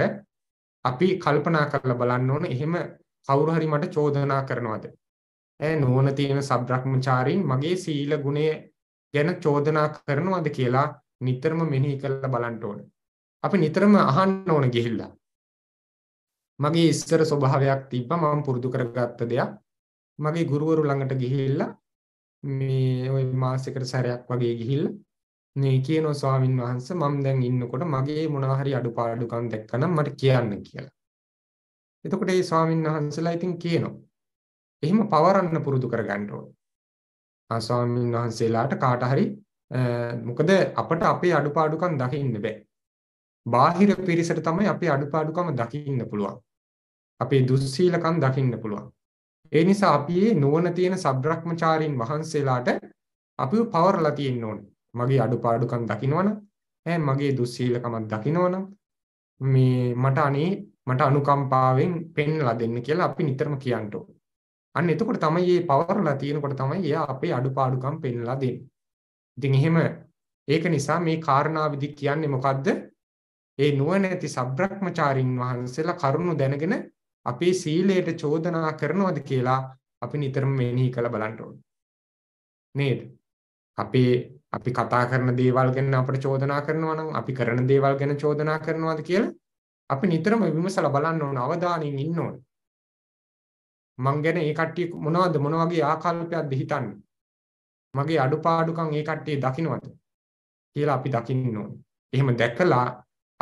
අපි කල්පනා කරලා බලන්න ඕන එහෙම කවුරු හරි මට චෝදනා කරනවද? ඈ නෝන තියෙන සබ්‍රක්‍මචාරීන් මගේ සීල ගුණය ගැන චෝදනා කරනවද කියලා නිතරම මෙනෙහි කරලා බලන්න ඕන. අපි නිතරම අහන්න ඕන ගිහිල්ලා. මගේ ඉස්සර ස්වභාවයක් තිබ්බා මම පුරුදු කරගත්ත දෙයක්. මගේ ගුරුවරු ළඟට ගිහිල්ලා මේ ওই මාසයකට සැරයක් වගේ ගිහිල්ලා මේ කියනවා ස්වාමින් වහන්සේ මම දැන් ඉන්නකොට මගේ මොනවා හරි අඩුපාඩුකම් දැක්කනම් මට කියන්න කියලා. එතකොට ඒ ස්වාමින් වහන්සලා ඉතින් කියනවා. එහෙම පවරන්න පුරුදු කරගන්න ඕනේ. ස්වාමීන් වහන්සේලාට කාට හරි මොකද අපට අපේ අඩුපාඩුකම් දකින්න බෑ. බාහිර පිරිසට තමයි අපේ අඩුපාඩුකම දකින්න පුළුවන්. අපේ දුස්සීලකම් දකින්න පුළුවන්. ඒ නිසා අපි මේ නුවණ තියෙන සබ්‍රක්‍මචාරීන් වහන්සේලාට අපිව පවර්ලා තියෙන්න ඕනේ. මගේ අඩුපාඩුකම් දකින්නවනම්, ඈ මගේ දුස්සීලකමක් දකින්නවනම් මේ මට අනේ මට අනුකම්පාවෙන් පෙන්ලා දෙන්න කියලා අපි නිතරම කියන්න ඕනේ. අන්න එතකොට තමයි මේ පවර්ලා තියෙනකොට තමයි එයා අපේ අඩුපාඩුකම් පෙන්ලා දෙන්නේ. ඉතින් එහෙම ඒක නිසා මේ කාරණාවෙදි කියන්නේ මොකද්ද? ඒ නුවණැති සබ්‍රක්‍මචාරින් වහන්සේලා කරුණු දැනගෙන අපේ සීලයට චෝදනා කරනවද කියලා අපි නිතරම මෙනෙහි කළ බලන්න ඕනේ. නේද? අපේ අපි කතා කරන දේවල් ගැන අපිට චෝදනා කරනවා නම් අපි කරන දේවල් ගැන චෝදනා කරනවාද කියලා අපි නිතරම විමසලා බලන්න ඕන අවධානයෙන් ඉන්න ඕනේ. මං ගැන ඒ කට්ටිය මොනවද මොන වගේ ආකල්පයක්ද හිතන්නේ? මගේ අඩුපාඩුකම් ඒ කට්ටිය දකින්නවද කියලා අපි දකින්න ඕනේ. එහෙම දැකලා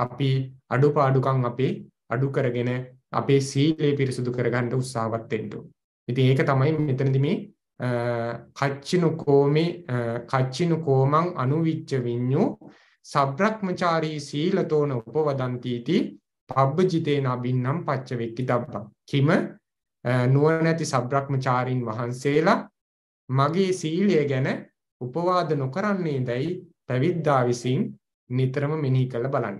අපි අඩුපාඩුකම් අපේ අඩු කරගෙන අපේ සීලය පිරිසුදු කරගන්න උත්සාහවත් වෙන්න ඕනේ. ඉතින් ඒක තමයි මෙතනදී මේ කච්චිනු කෝමේ කච්චිනු කෝමං අනුවිච්ච විඤ්ඤු සබ්‍රක්මචාරී සීලතෝන උපවදන්ති इति පබ්බජිතේන අබින්නම් පච්ච වෙක්කි දබ්බා. කිම නුවණැති සබ්‍රක්‍මචාරීන් වහන්සේලා මගේ සීලය ගැන උපවාද නොකරන්නේ දැයි පැවිද්දා විසින් නිතරම මෙනෙහි කරලා බලන්න.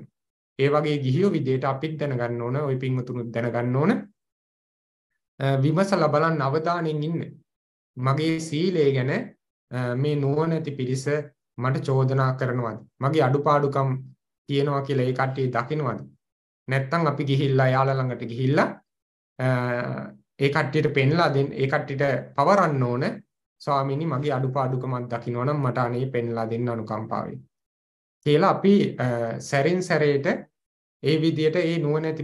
ඒ වගේ ගිහියෝ විදේට අපිත් දැනගන්න ඕන, ওই පින්වතුනුත් දැනගන්න ඕන. විමසලා බලන්න අවධානයෙන් ඉන්න. මගේ සීලය ගැන මේ නුවණැති පිරිස මට චෝදනා කරනවද? මගේ අඩුපාඩුකම් තියෙනවා කියලා ඒ කට්ටිය දකිනවද? නැත්තම් අපි ගිහිල්ලා යාළ ළඟට ගිහිල්ලා ඒ කට්ටියට පෙන්ලා දෙන්න ඒ කට්ටියට පවරන්න ඕන ස්වාමීනි මගේ අඩුපාඩුකමක් දකින්න නම් මට අනේ පෙන්ලා දෙන්න අනුකම්පාවෙන් කියලා අපි සැරින් සැරේට ඒ විදියට ඒ නුවණැති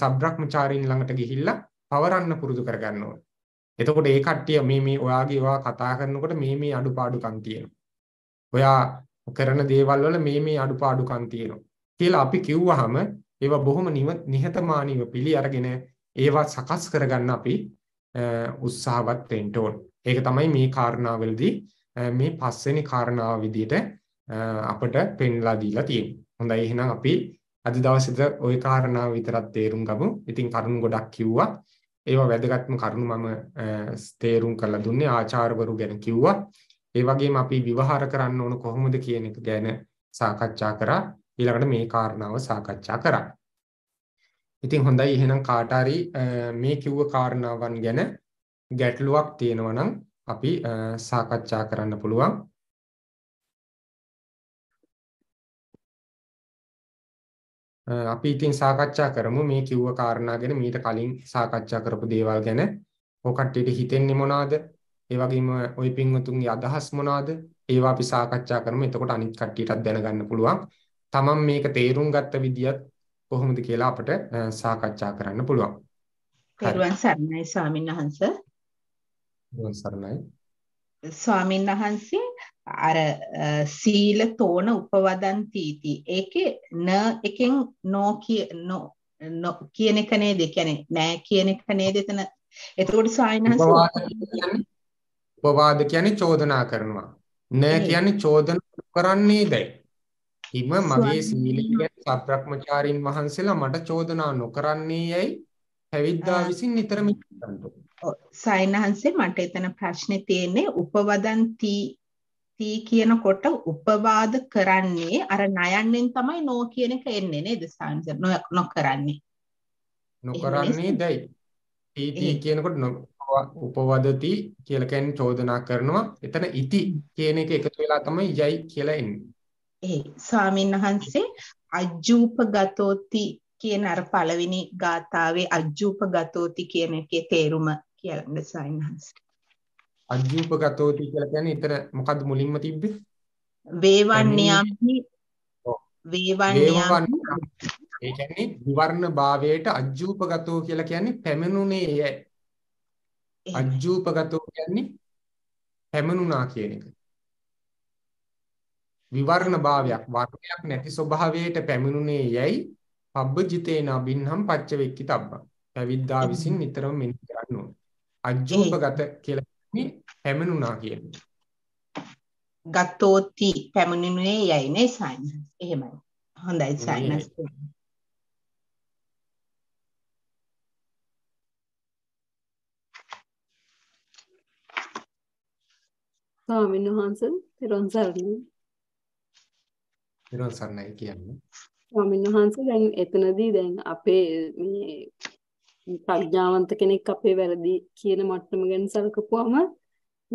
සබ්‍රක්‍මචාරීන් ළඟට ගිහිල්ලා පවරන්න පුරුදු කරගන්න ඕන. එතකොට ඒ කට්ටිය මේ මේ ඔයාගේ ඒවා කතා කරනකොට මේ මේ අඩුපාඩුකම් තියෙනවා. ඔයා කරන දේවල් වල මේ මේ අඩුපාඩුකම් තියෙනවා කියලා අපි කිව්වහම ඒවා බොහොම නිහතමානීව පිළි අරගෙන ඒවා සකස් කරගන්න අපි උත්සාහවත් වෙන්න ඕන. ඒක තමයි මේ කාරණාවවලදී මේ පස්වෙනි කාරණාව විදිහට අපට පෙන්ලා දීලා තියෙන්නේ. හොඳයි එහෙනම් අපි අද දවසේද ওই කාරණාව විතරක් තේරුම් ගමු. ඉතින් කරුණු ගොඩක් කිව්වා. ඒවා වැදගත්ම කරුණු මම තේරුම් කරලා දුන්නේ ආචාර්යවරු ගැන කිව්වා. ඒ වගේම අපි විවහාර කරන්න ඕන කොහොමද කියන එක ගැන සාකච්ඡා කරා. ඊළඟට මේ කාරණාව සාකච්ඡා කරා. ඉතින් හොඳයි එහෙනම් කාට මේ කිව්ව කාරණාවන් ගැන ගැටලුවක් තියෙනවා අපි සාකච්ඡා කරන්න පුළුවන්. අපි ඉතින් සාකච්ඡා කරමු මේ කිව්ව කාරණා ගැන මීට කලින් සාකච්ඡා කරපු දේවල් ගැන. ඔකට්ටියට හිතෙන්නේ මොනවාද? ඒ වගේම ওই පින්වතුන්ගේ අදහස් මොනවාද? ඒවා අපි සාකච්ඡා කරමු. එතකොට අනිත් කට්ටියටත් දැනගන්න පුළුවන්. තමන් මේක තේරුම් ගත්ත විදියත් කොහොමද කියලා අපිට සාකච්ඡා කරන්න පුළුවන්. පෙරුවන් සරණයි ස්වාමීන් වහන්ස. පෙරුවන් සරණයි. ස්වාමීන් වහන්සේ අර සීල තෝන උපවදන් තීති. ඒකේ න එකෙන් නෝ කිය නෝ කියන එක නේද? කියන්නේ නෑ කියන එක නේද එතන? එතකොට ස්වාමීන් වහන්සේ උපවාද කියන්නේ චෝදනා කරනවා. නෑ කියන්නේ චෝදනා කරන්නේ දැයි. හිම මගේ සීලය ගැන සබ්‍රක්‍මචාරින් වහන්සේලා මට චෝදනා නොකරන්නේ යයි පැවිද්දා විසින් නිතරම සයන්හන්සේ මට එතන ප්‍රශ්නේ තියෙන්නේ උපවදන් තී කියනකොට උපවාද කරන්නේ අර ණයන්නෙන් තමයි නෝ කියන එක එන්නේ නේද සාන්සර් නොකරන්නේ නොකරන්නේ දැයි තී තී කියනකොට උපවදති කියලා කියන්නේ චෝදනා කරනවා එතන ඉති කියන එක එකතු වෙලා තමයි යයි කියලා එන්නේ ඒ ස්වාමීන් වහන්සේ අජ්ජූපගතෝති කියන අර පළවෙනි ගාථාවේ අජ්ජූපගතෝති කියන එකේ තේරුම කියලා නේද ස්වාමීන් වහන්සේ. අජ්ජූපගතෝති කියලා කියන්නේ ඊතර මොකද්ද මුලින්ම තිබ්බේ? වේවන් නියම්හි වේවන් නියම් ඒ කියන්නේ විවර්ණ භාවයට අජ්ජූපගතෝ කියලා කියන්නේ පැමිණුනේ යයි. අජ්ජූපගතෝ කියන්නේ පැමිණුණා කියන එක. විවරණ භාවයක් වර්ණයක් නැති ස්වභාවයට පැමිණුනේ යැයි පබ්බජිතේන අබින්හම් පච්ච වෙක්කි තබ්බා. පැවිද්දා විසින් නිතරම මෙනෙහි කරන්න ඕනේ. අජ්ජෝපගත කියලා මේ පැමිණුණා කියන්නේ. ගතෝති පැමිණුනේ යැයි නේ සයින්. එහෙමයි. හොඳයි සයින්ස්. ස්වාමීන් වහන්සේ තිරුවන් සරණයි නිරන් සන්නයි කියන්නේ. ස්වාමීන් වහන්සේ දැන් එතනදී දැන් අපේ මේ ප්‍රඥාවන්ත කෙනෙක් අපේ වැරදි කියන මට්ටම ගැන සලකපුවම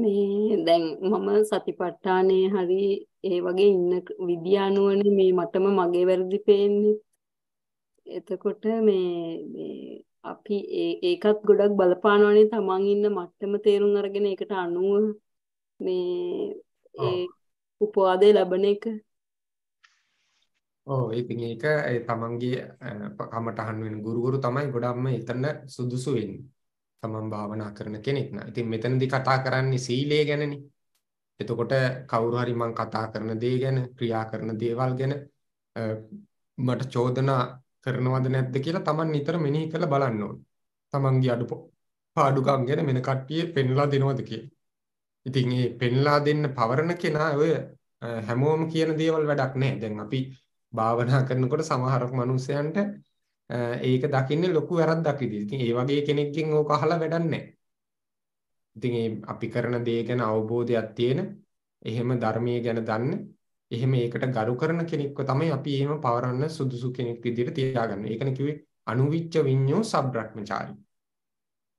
මේ දැන් මම සතිපට්ඨානේ හරි ඒ වගේ ඉන්න විද්‍ය අනුවනේ මේ මටම මගේ වැරදි පේන්නේ. එතකොට මේ මේ අපි ඒකත් ගොඩක් බලපානවනේ තමන් ඉන්න මට්ටම තේරුම් අරගෙන ඒකට අනුව මේ ඒ උපවාදේ ලැබෙන එක ඔව් ඉතින් ඒක ඒ තමන්ගේ කමටහන් වෙන ගුරුවරු තමයි ගොඩක්ම එතන සුදුසු වෙන්නේ. තමන් භාවනා කරන කෙනෙක් නා. ඉතින් මෙතනදී කතා කරන්නේ සීලය ගැනනේ. එතකොට කවුරු හරි මං කතා කරන දේ ගැන, ක්‍රියා කරන දේවල් ගැන මට චෝදනා කරනවද නැද්ද කියලා තමන් නිතර මෙනෙහි කරලා බලන්න ඕනේ. තමන්ගේ අඩු පාඩුකම් ගැන වෙන කට්ටිය පෙන්ලා දෙනවද කියලා. ඉතින් මේ පෙන්ලා දෙන්න පවරන කෙනා ඔය හැමෝම කියන දේවල් වැඩක් නැහැ. දැන් අපි භාවනා කරනකොට සමහරක් මිනිස්සයන්ට ඒක දකින්නේ ලොකු වැරද්දක් විදිහට. ඉතින් ඒ වගේ කෙනෙක්ගෙන් ඕක අහලා වැඩක් නැහැ. ඉතින් මේ අපි කරන දේ ගැන අවබෝධයක් තියෙන, එහෙම ධර්මයේ ගැන දන්න, එහෙම ඒකට ගරු කරන කෙනෙක්ව තමයි අපි එහෙම පවරන්න සුදුසු කෙනෙක් විදිහට තියාගන්නේ. ඒකනේ කිව්වේ අනුවිච්ච විඤ්ඤෝ සබ්‍රක්‍මචාරී.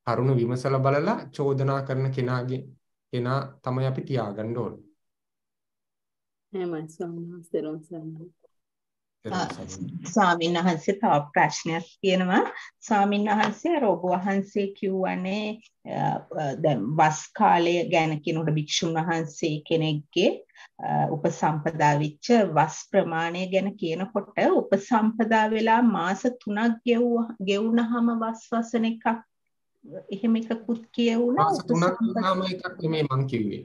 කරුණ විමසලා බලලා චෝදනා කරන කෙනාගේ කෙනා තමයි අපි තියාගන්න ඕනේ. එහෙමයි ස්වාමීන් වහන්සේ ස්වාමීන් වහන්සේ තව ප්‍රශ්නයක් තියෙනවා ස්වාමීන් වහන්සේ අර ඔබ වහන්සේ කියවනේ දැන් වස් කාලය ගැන කෙනෙකුට භික්ෂුන් වහන්සේ කෙනෙක්ගේ උපසම්පදා වෙච්ච වස් ප්‍රමාණය ගැන කියනකොට උපසම්පදා වෙලා මාස 3ක් ගෙවුනහම වස් වසන එකක් එහෙම එකකුත් කියවුණා මාස 3ක් ගෙවුනහම එකක් නෙමෙයි මං කිව්වේ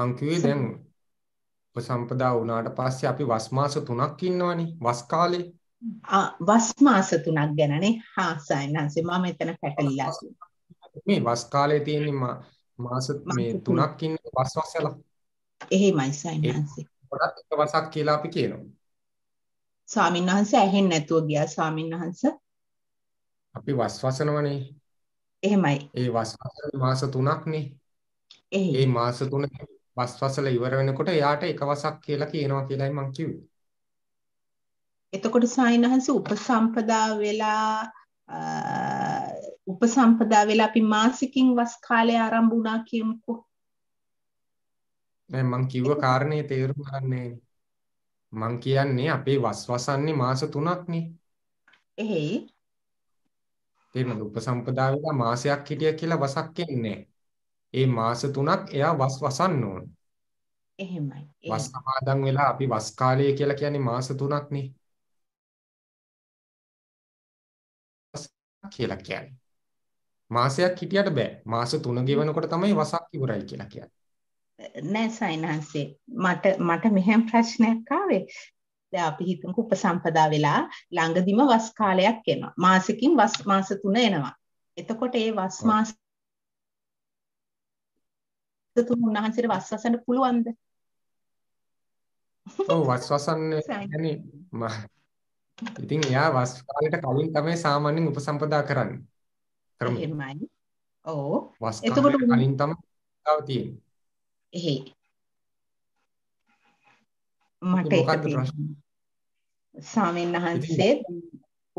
මං කිව්වේ දැන් උපසම්පදා වුණාට පස්සේ අපි වස් මාස 3ක් ඉන්නවනේ වස් කාලේ. වස් මාස 3ක් ගැනනේ. හා සයන්න්සේ මම මෙතන පැටලිලා මේ වස් කාලේ තියෙන මාස මේ 3ක් ඉන්න වස් වසලා. එහෙමයි සයන්න්සේ. පොඩක් එක වසක් කියලා අපි කියනවා. ස්වාමීන් වහන්සේ ඇහෙන්නේ නැතුව ගියා ස්වාමීන් වහන්සේ. අපි වස් වසනවනේ. එහෙමයි. ඒ වස් මාස 3ක්නේ. ඒ මාස 3 බස් වසල ඉවර වෙනකොට එයාට එක වසක් කියලා කියනවා කියලායි මං කිව්වේ. එතකොට සායනහස උපසම්පදා වෙලා උපසම්පදා වෙලා අපි මාසිකින් වස් කාලය ආරම්භ වුණා කියමුකෝ. නෑ මං කිව්ව කාරණේ තේරුම් ගන්නෑ. මං කියන්නේ අපේ වස් වසන්නේ මාස 3ක්නේ. එහෙයි. තේරුණාද උපසම්පදා වෙලා මාසයක් හිටිය කියලා වසක් කියන්නේ නෑ. ඒ මාස 3ක් එයා වස් වසන්න ඕන. එහෙමයි. වස් සමාදන් වෙලා අපි වස් කාලය කියලා කියන්නේ මාස 3ක් නේ. කියලා කියන්නේ. මාසයක් හිටියට බෑ. මාස 3 ගෙවනකොට තමයි වසක් ඉවරයි කියලා කියන්නේ. නෑ සයින්හන්සේ මට මට මෙහෙම ප්‍රශ්නයක් ආවේ. දැන් අපි හිතමු උපසම්පදා වෙලා ළඟදිම වස් කාලයක් එනවා. මාසෙකින් වස් මාස 3 එනවා. එතකොට ඒ වස් මාස තුන් උන්වහන්සේට වස්වසන්න පුළුවන්ද? ඔව් වස්වසන්නේ يعني ඉතින් එයා වස් කාලයට කලින් තමයි සාමාන්‍යයෙන් උපසම්පදා කරන්නේ. කරමු. එහෙමයි. ඔව්. වස් කාලයට කලින් තමයි තව තියෙන්නේ. එහේ. මට ඒක ස්වාමීන් වහන්සේ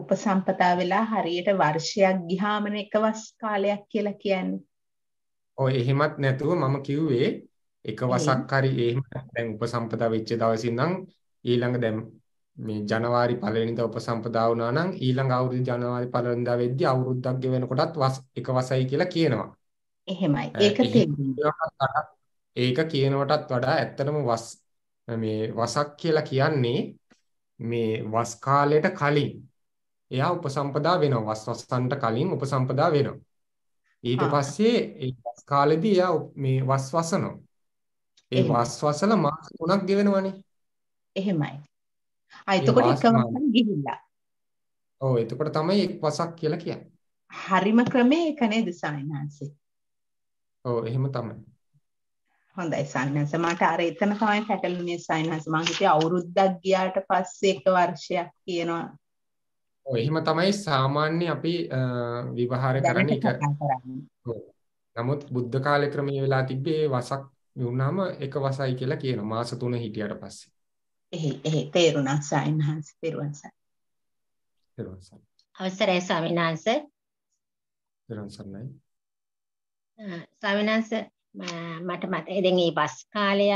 උපසම්පදා වෙලා හරියට වර්ෂයක් ගියාමනේ එක වස් කාලයක් කියලා කියන්නේ. ඔය එහෙමත් නැතුව මම කිව්වේ එක වසක් හරි එහෙම දැන් උපසම්පදා වෙච්ච දවසින් නම් ඊළඟ දැන් මේ ජනවාරි පළවෙනිදා උපසම්පදා වුණා නම් ඊළඟ අවුරුදු ජනවාරි පළවෙනිදා වෙද්දී අවුරුද්දක් ගෙවෙන කොටත් වස් එක වසයි කියලා කියනවා. එහෙමයි. ඒක ඒක කියනවටත් වඩා ඇත්තටම වස් මේ වසක් කියලා කියන්නේ මේ වස් කාලයට කලින් එයා උපසම්පදා වෙනවා වස් වසන්ට කලින් උපසම්පදා වෙනවා. ඊට පස්සේ ඒ වස් කාලෙදී එයා මේ වස් වසනවා. ඒ වස් වසලා මාස 3ක් ගෙවෙනවනේ. එහෙමයි. ආ එතකොට එකම ගිහිල්ලා. ඔව් එතකොට තමයි එක් වසක් කියලා කියන්නේ. හරිම ක්‍රමේ ඒක නේද සායනාංශේ. ඔව් එහෙම තමයි. හොඳයි සායනාංශ මට අර එතන තමයි පැටළුනේ සායනාංශ මං හිතේ අවුරුද්දක් ගියාට පස්සේ එක වර්ෂයක් කියනවා ඔය එහෙම තමයි සාමාන්‍ය අපි විවහාර කරන එක. නමුත් බුද්ධ කාලේ ක්‍රමයේ වෙලා තිබ්බේ වසක් වුණාම එක වසයි කියලා කියන මාස 3 හිටියට පස්සේ. එහේ එහේ තේරුණා සයින්හන්ස් තේරුණා. තේරුණා. අවසරයි සාමිනාංශ. තේරුණා සර්ණයි. සාමිනාංශ මට මතකයි දැන් මේ වස් කාලය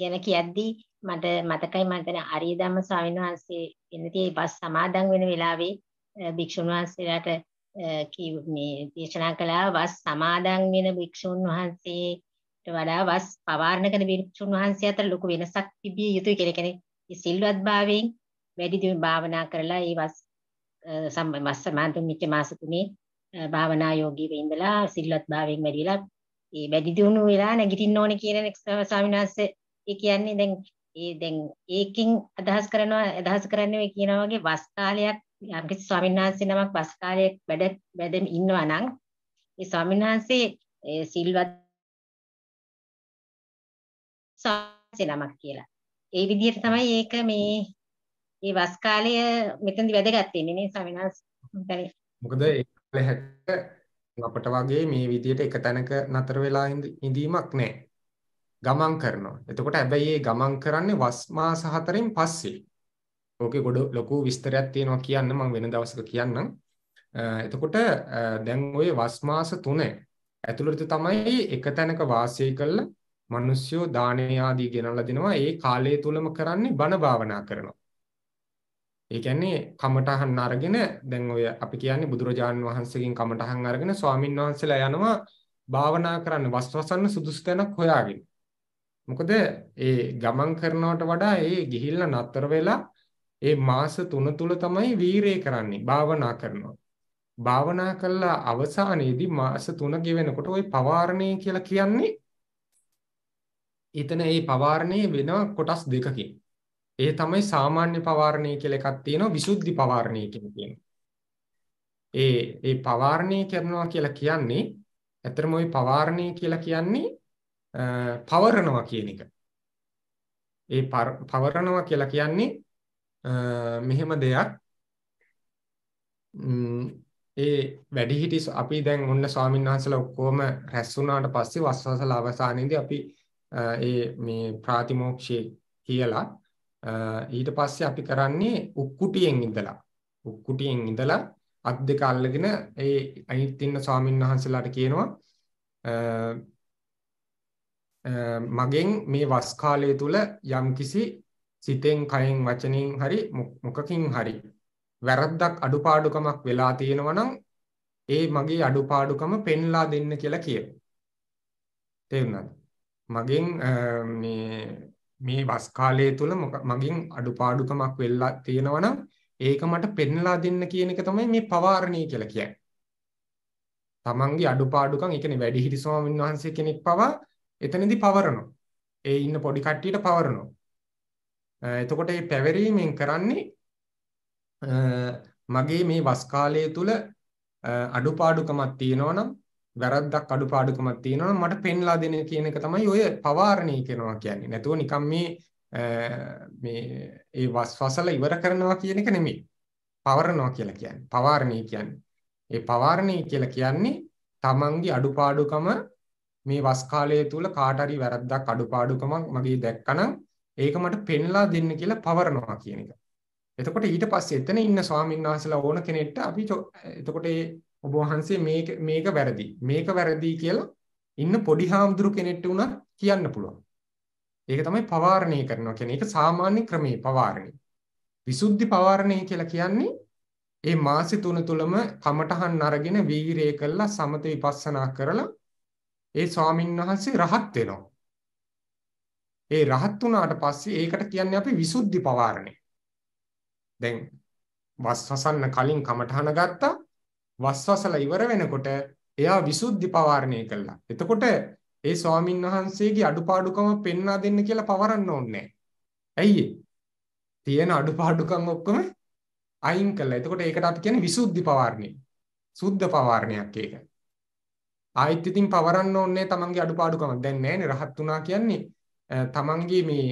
ගැන කියද්දී මට මතකයි මට අරිය ධම්ම ස්වාමීන් වහන්සේ එනදී බස් සමාදන් වෙන වෙලාවේ භික්ෂුන් වහන්සේලාට කී මේ දේශනා කළා වස් සමාදන් වෙන භික්ෂුන් වහන්සේට වඩා වස් පවාරණ කරන භික්ෂුන් වහන්සේ අතර ලොකු වෙනසක් තිබිය යුතුයි කියලා කියන්නේ ඒ සිල්වත් භාවයෙන් වැඩි දියුණු භාවනා කරලා ඒ වස් සම්මස් සමාදන් මිච්ච මාස තුනේ භාවනා යෝගී වෙඳලා සිල්වත් භාවයෙන් වැඩි වෙලා ඒ වැඩි දියුණු වෙලා නැගිටින්න ඕනේ කියන ස්වාමීන් වහන්සේ ඒ කියන්නේ දැන් ඒ දැන් ඒකෙන් අදහස් කරනවා අදහස් කරන්නේ ඔය කියනා වගේ වස් කාලයක් යම්කිසි ස්වාමීන් වහන්සේ නමක් වස් කාලයක් වැඩ වැඩම ඉන්නවා නම් ඒ ස්වාමීන් වහන්සේ ඒ සිල්වත් ස්වාමීන් නමක් කියලා. ඒ විදිහට තමයි ඒක මේ මේ වස් කාලය මෙතනදි වැදගත් වෙන්නේ නේ ස්වාමීන් වහන්සේ. මොකද ඒක අපට වගේ මේ විදිහට එක තැනක නතර වෙලා ඉඳීමක් නැහැ. ගමන් කරනවා. එතකොට හැබැයි ඒ ගමන් කරන්නේ වස් මාස හතරෙන් පස්සේ. ඕකේ ගොඩ ලොකු විස්තරයක් තියෙනවා කියන්න මම වෙන දවසක කියන්නම්. එතකොට දැන් ওই වස් මාස 3 ඇතුළත තමයි එක තැනක වාසය කළ මිනිස්සු දානේ ආදී ගෙනල්ලා දෙනවා. ඒ කාලය තුලම කරන්නේ බණ භාවනා කරනවා. ඒ කියන්නේ කමඨහන් අරගෙන දැන් ඔය අපි කියන්නේ බුදුරජාණන් වහන්සේගෙන් කමඨහන් අරගෙන ස්වාමින් වහන්සේලා යනවා භාවනා කරන්න වස්වසන්න සුදුසු තැනක් හොයාගෙන. මොකද ඒ ගමන් කරනවට වඩා ඒ ගිහිල්ලා නතර වෙලා ඒ මාස 3 තුල තමයි වීරය කරන්නේ භාවනා කරනවා. භාවනා කළා අවසානයේදී මාස 3 ගෙවෙනකොට ওই පවාරණය කියලා කියන්නේ එතන ඒ පවාරණය වෙන කොටස් දෙකකින්. ඒ තමයි සාමාන්‍ය පවාරණය කියලා එකක් තියෙනවා විසුද්ධි පවාරණය කියලා කියනවා. ඒ ඒ පවාරණය කරනවා කියලා කියන්නේ ඇත්තටම ওই පවාරණය කියලා කියන්නේ පවරනවා කියන එක. ඒ පවරනවා කියලා කියන්නේ මෙහෙම දෙයක් ඒ වැඩිහිටි අපි දැන් ඔන්න ස්වාමීන් වහන්සේලා ඔක්කොම රැස් වුණාට පස්සේ වස්වසල අවසානයේදී අපි ඒ මේ ප්‍රාතිමෝක්ෂේ කියලා ඊට පස්සේ අපි කරන්නේ උක්කුටියෙන් ඉඳලා උක්කුටියෙන් ඉඳලා අත් දෙක අල්ලගෙන ඒ අනිත් ඉන්න ස්වාමීන් වහන්සේලාට කියනවා මගෙන් මේ වස් කාලය තුල යම්කිසි සිතෙන් කයෙන් වචනින් හරි මොකකින් හරි වැරද්දක් අඩුපාඩුකමක් වෙලා තියෙනවා නම් ඒ මගේ අඩුපාඩුකම පෙන්ලා දෙන්න කියලා කිය. තේරුණාද? මගෙන් මේ මේ වස් කාලය තුල මගෙන් අඩුපාඩුකමක් වෙලා තියෙනවා නම් ඒක මට පෙන්ලා දෙන්න කියන එක තමයි මේ පවාරණය කියලා කියන්නේ. තමන්ගේ අඩුපාඩුකම් ඒ කියන්නේ වැඩිහිටි ස්වාමීන් වහන්සේ කෙනෙක් පවා එතනදී පවරනවා. ඒ ඉන්න පොඩි කට්ටියට පවරනවා. එතකොට මේ පැවරීමෙන් කරන්නේ මගේ මේ වස් කාලය තුල අඩුපාඩුකමක් තියෙනවා නම් වැරද්දක් අඩුපාඩුකමක් තියෙනවා නම් මට පෙන්ලා දෙන කියන එක තමයි ඔය පවාරණය කරනවා කියන්නේ. නැතුව නිකන් මේ මේ ඒ වස් වසල ඉවර කරනවා කියන එක නෙමෙයි. පවරනවා කියලා කියන්නේ. පවාරණය කියන්නේ. ඒ පවාරණය කියලා කියන්නේ තමන්ගේ අඩුපාඩුකම මේ වස් කාලය තුල කාට හරි වැරද්දක් අඩුපාඩුකමක් මගේ දැක්කනම් ඒක මට පෙන්ලා දෙන්න කියලා පවරනවා කියන එක. එතකොට ඊට පස්සේ එතන ඉන්න ස්වාමීන් වහන්සේලා ඕන කෙනෙක්ට අපි එතකොට ඒ ඔබ වහන්සේ මේක මේක වැරදි මේක වැරදි කියලා ඉන්න පොඩි හාමුදුරු කෙනෙක්ට උනත් කියන්න පුළුවන්. ඒක තමයි පවාරණය කරනවා කියන්නේ ඒක සාමාන්‍ය ක්‍රමයේ පවාරණය. විසුද්ධි පවාරණය කියලා කියන්නේ ඒ මාසෙ තුන තුලම කමටහන් අරගෙන වීරය කළා සමත විපස්සනා කරලා ඒ ස්වාමින් වහන්සේ රහත් වෙනවා. ඒ රහත් වුණාට පස්සේ ඒකට කියන්නේ අපි විසුද්ධි පවාරණය. දැන් වස්වසන්න කලින් කමඨහන ගත්තා. වස්වසලා ඉවර වෙනකොට එයා විසුද්ධි පවාරණය කළා. එතකොට ඒ ස්වාමින් වහන්සේගේ අඩුපාඩුකම පෙන්වා දෙන්න කියලා පවරන්න ඕනේ ඇයි තියෙන අඩුපාඩුකම් ඔක්කොම අයින් කළා. එතකොට ඒකට අපි කියන්නේ විසුද්ධි පවාරණය. සුද්ධ පවාරණයක් ඒක. ආයෙත් ඉතින් පවරන්න ඕනේ තමන්ගේ අඩුපාඩුකමක්. දැන් නෑනේ රහත් වුණා කියන්නේ තමන්ගේ මේ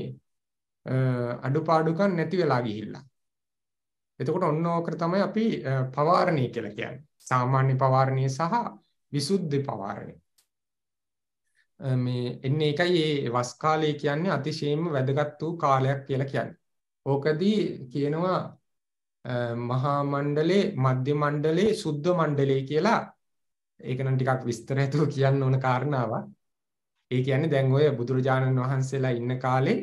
අඩුපාඩුකම් නැති වෙලා ගිහිල්ලා. එතකොට ඔන්න ඕකට තමයි අපි පවාරණී කියලා කියන්නේ. සාමාන්‍ය පවාරණී සහ විසුද්ධි පවාරණී. මේ එන්නේ එකයි මේ වස් කාලය කියන්නේ අතිශයින්ම වැදගත් වූ කාලයක් කියලා කියන්නේ. ඕකදී කියනවා මහා මණ්ඩලේ මධ්‍ය මණ්ඩලේ සුද්ධ මණ්ඩලේ කියලා ඒක නම් ටිකක් විස්තරයතුව කියන්න ඕන කාරණාවක්. ඒ කියන්නේ දැන් ඔය බුදුරජාණන් වහන්සේලා ඉන්න කාලේ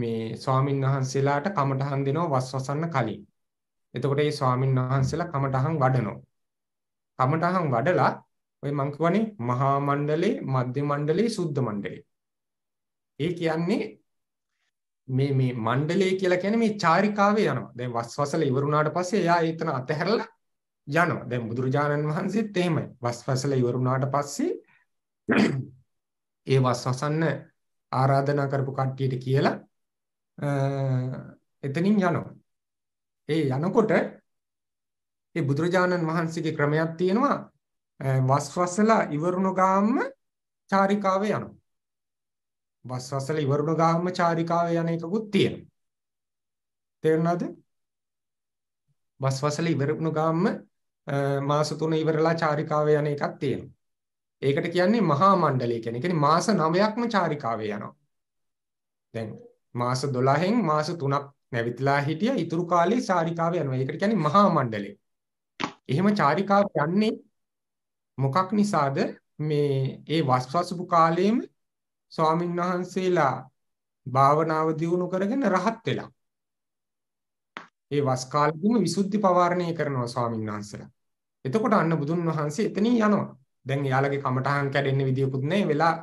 මේ ස්වාමින් වහන්සේලාට කමඨහන් දෙනව වස්වසන්න කලින්. එතකොට මේ ස්වාමින් වහන්සේලා කමඨහන් වඩනවා. කමඨහන් වඩලා ඔය මං කියවනේ මහා මණ්ඩලේ, මධ්‍ය මණ්ඩලේ, සුද්ධ මණ්ඩලේ. ඒ කියන්නේ මේ මේ මණ්ඩලය කියලා කියන්නේ මේ චාරිකාවේ යනවා. දැන් වස්වසල ඉවරුණාට පස්සේ එයා ඒතන අතහැරලා යනවා. දැන් බුදුරජාණන් වහන්සේත් එහෙමයි. වස්වසල ඉවර වුණාට පස්සේ ඒ වස්වසන්න ආරාධනා කරපු කට්ටියට කියලා එතනින් යනවා. ඒ යනකොට ඒ බුදුරජාණන් වහන්සේගේ ක්‍රමයක් තියෙනවා වස්වසලා ඉවරුණු ගාම්ම චාරිකාවේ යනවා. වස්වසල ඉවරුණු ගාම්ම චාරිකාවේ යන එකකුත් තියෙනවා. තේරුණාද? වස්වසල ඉවරුණු ගාම්ම මාස 3 ඉවරලා චාරිකාවේ යන එකක් තියෙනවා. ඒකට කියන්නේ මහා මණ්ඩලය කියන්නේ. ඒ කියන්නේ මාස 9ක්ම චාරිකාවේ යනවා. දැන් මාස 12න් මාස 3ක් නැවිතලා හිටියා. ඊතුරු කාලේ චාරිකාවේ යනවා. ඒකට කියන්නේ මහා මණ්ඩලය. එහෙම චාරිකාව යන්නේ මොකක් නිසාද? මේ ඒ වස්වසුපු කාලයේම ස්වාමින් වහන්සේලා භාවනාව දියුණු කරගෙන රහත් වෙලා ඒ වස් කාලෙදිම විසුද්ධි පවාරණය කරනවා ස්වාමීන් වහන්සේලා. එතකොට අන්න බුදුන් වහන්සේ එතනින් යනවා. දැන් එයාලගේ කමඨහන් කැඩෙන්න විදියකුත් නැහැ. වෙලා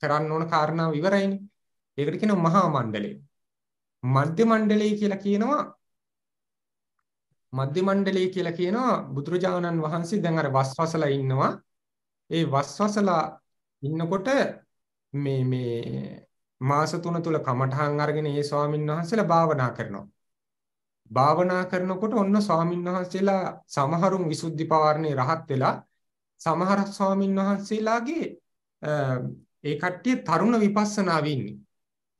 කරන්න ඕන කාරණාව ඉවරයිනේ. ඒකට කියනවා මහා මණ්ඩලය. මධ්‍ය මණ්ඩලය කියලා කියනවා මධ්‍ය මණ්ඩලය කියලා කියනවා බුදුරජාණන් වහන්සේ දැන් අර වස්වසලා ඉන්නවා. ඒ වස්වසලා ඉන්නකොට මේ මේ මාස 3 තුල කමඨහන් අරගෙන ඒ ස්වාමින් වහන්සේලා භාවනා කරනවා. භාවනා කරනකොට ඔන්න ස්වාමින්වහන්සේලා සමහරුන් විසුද්ධි පවාරණේ රහත් වෙලා සමහර ස්වාමින්වහන්සේලාගේ ඒ කට්ටිය තරුණ විපස්සනාවේ ඉන්නේ.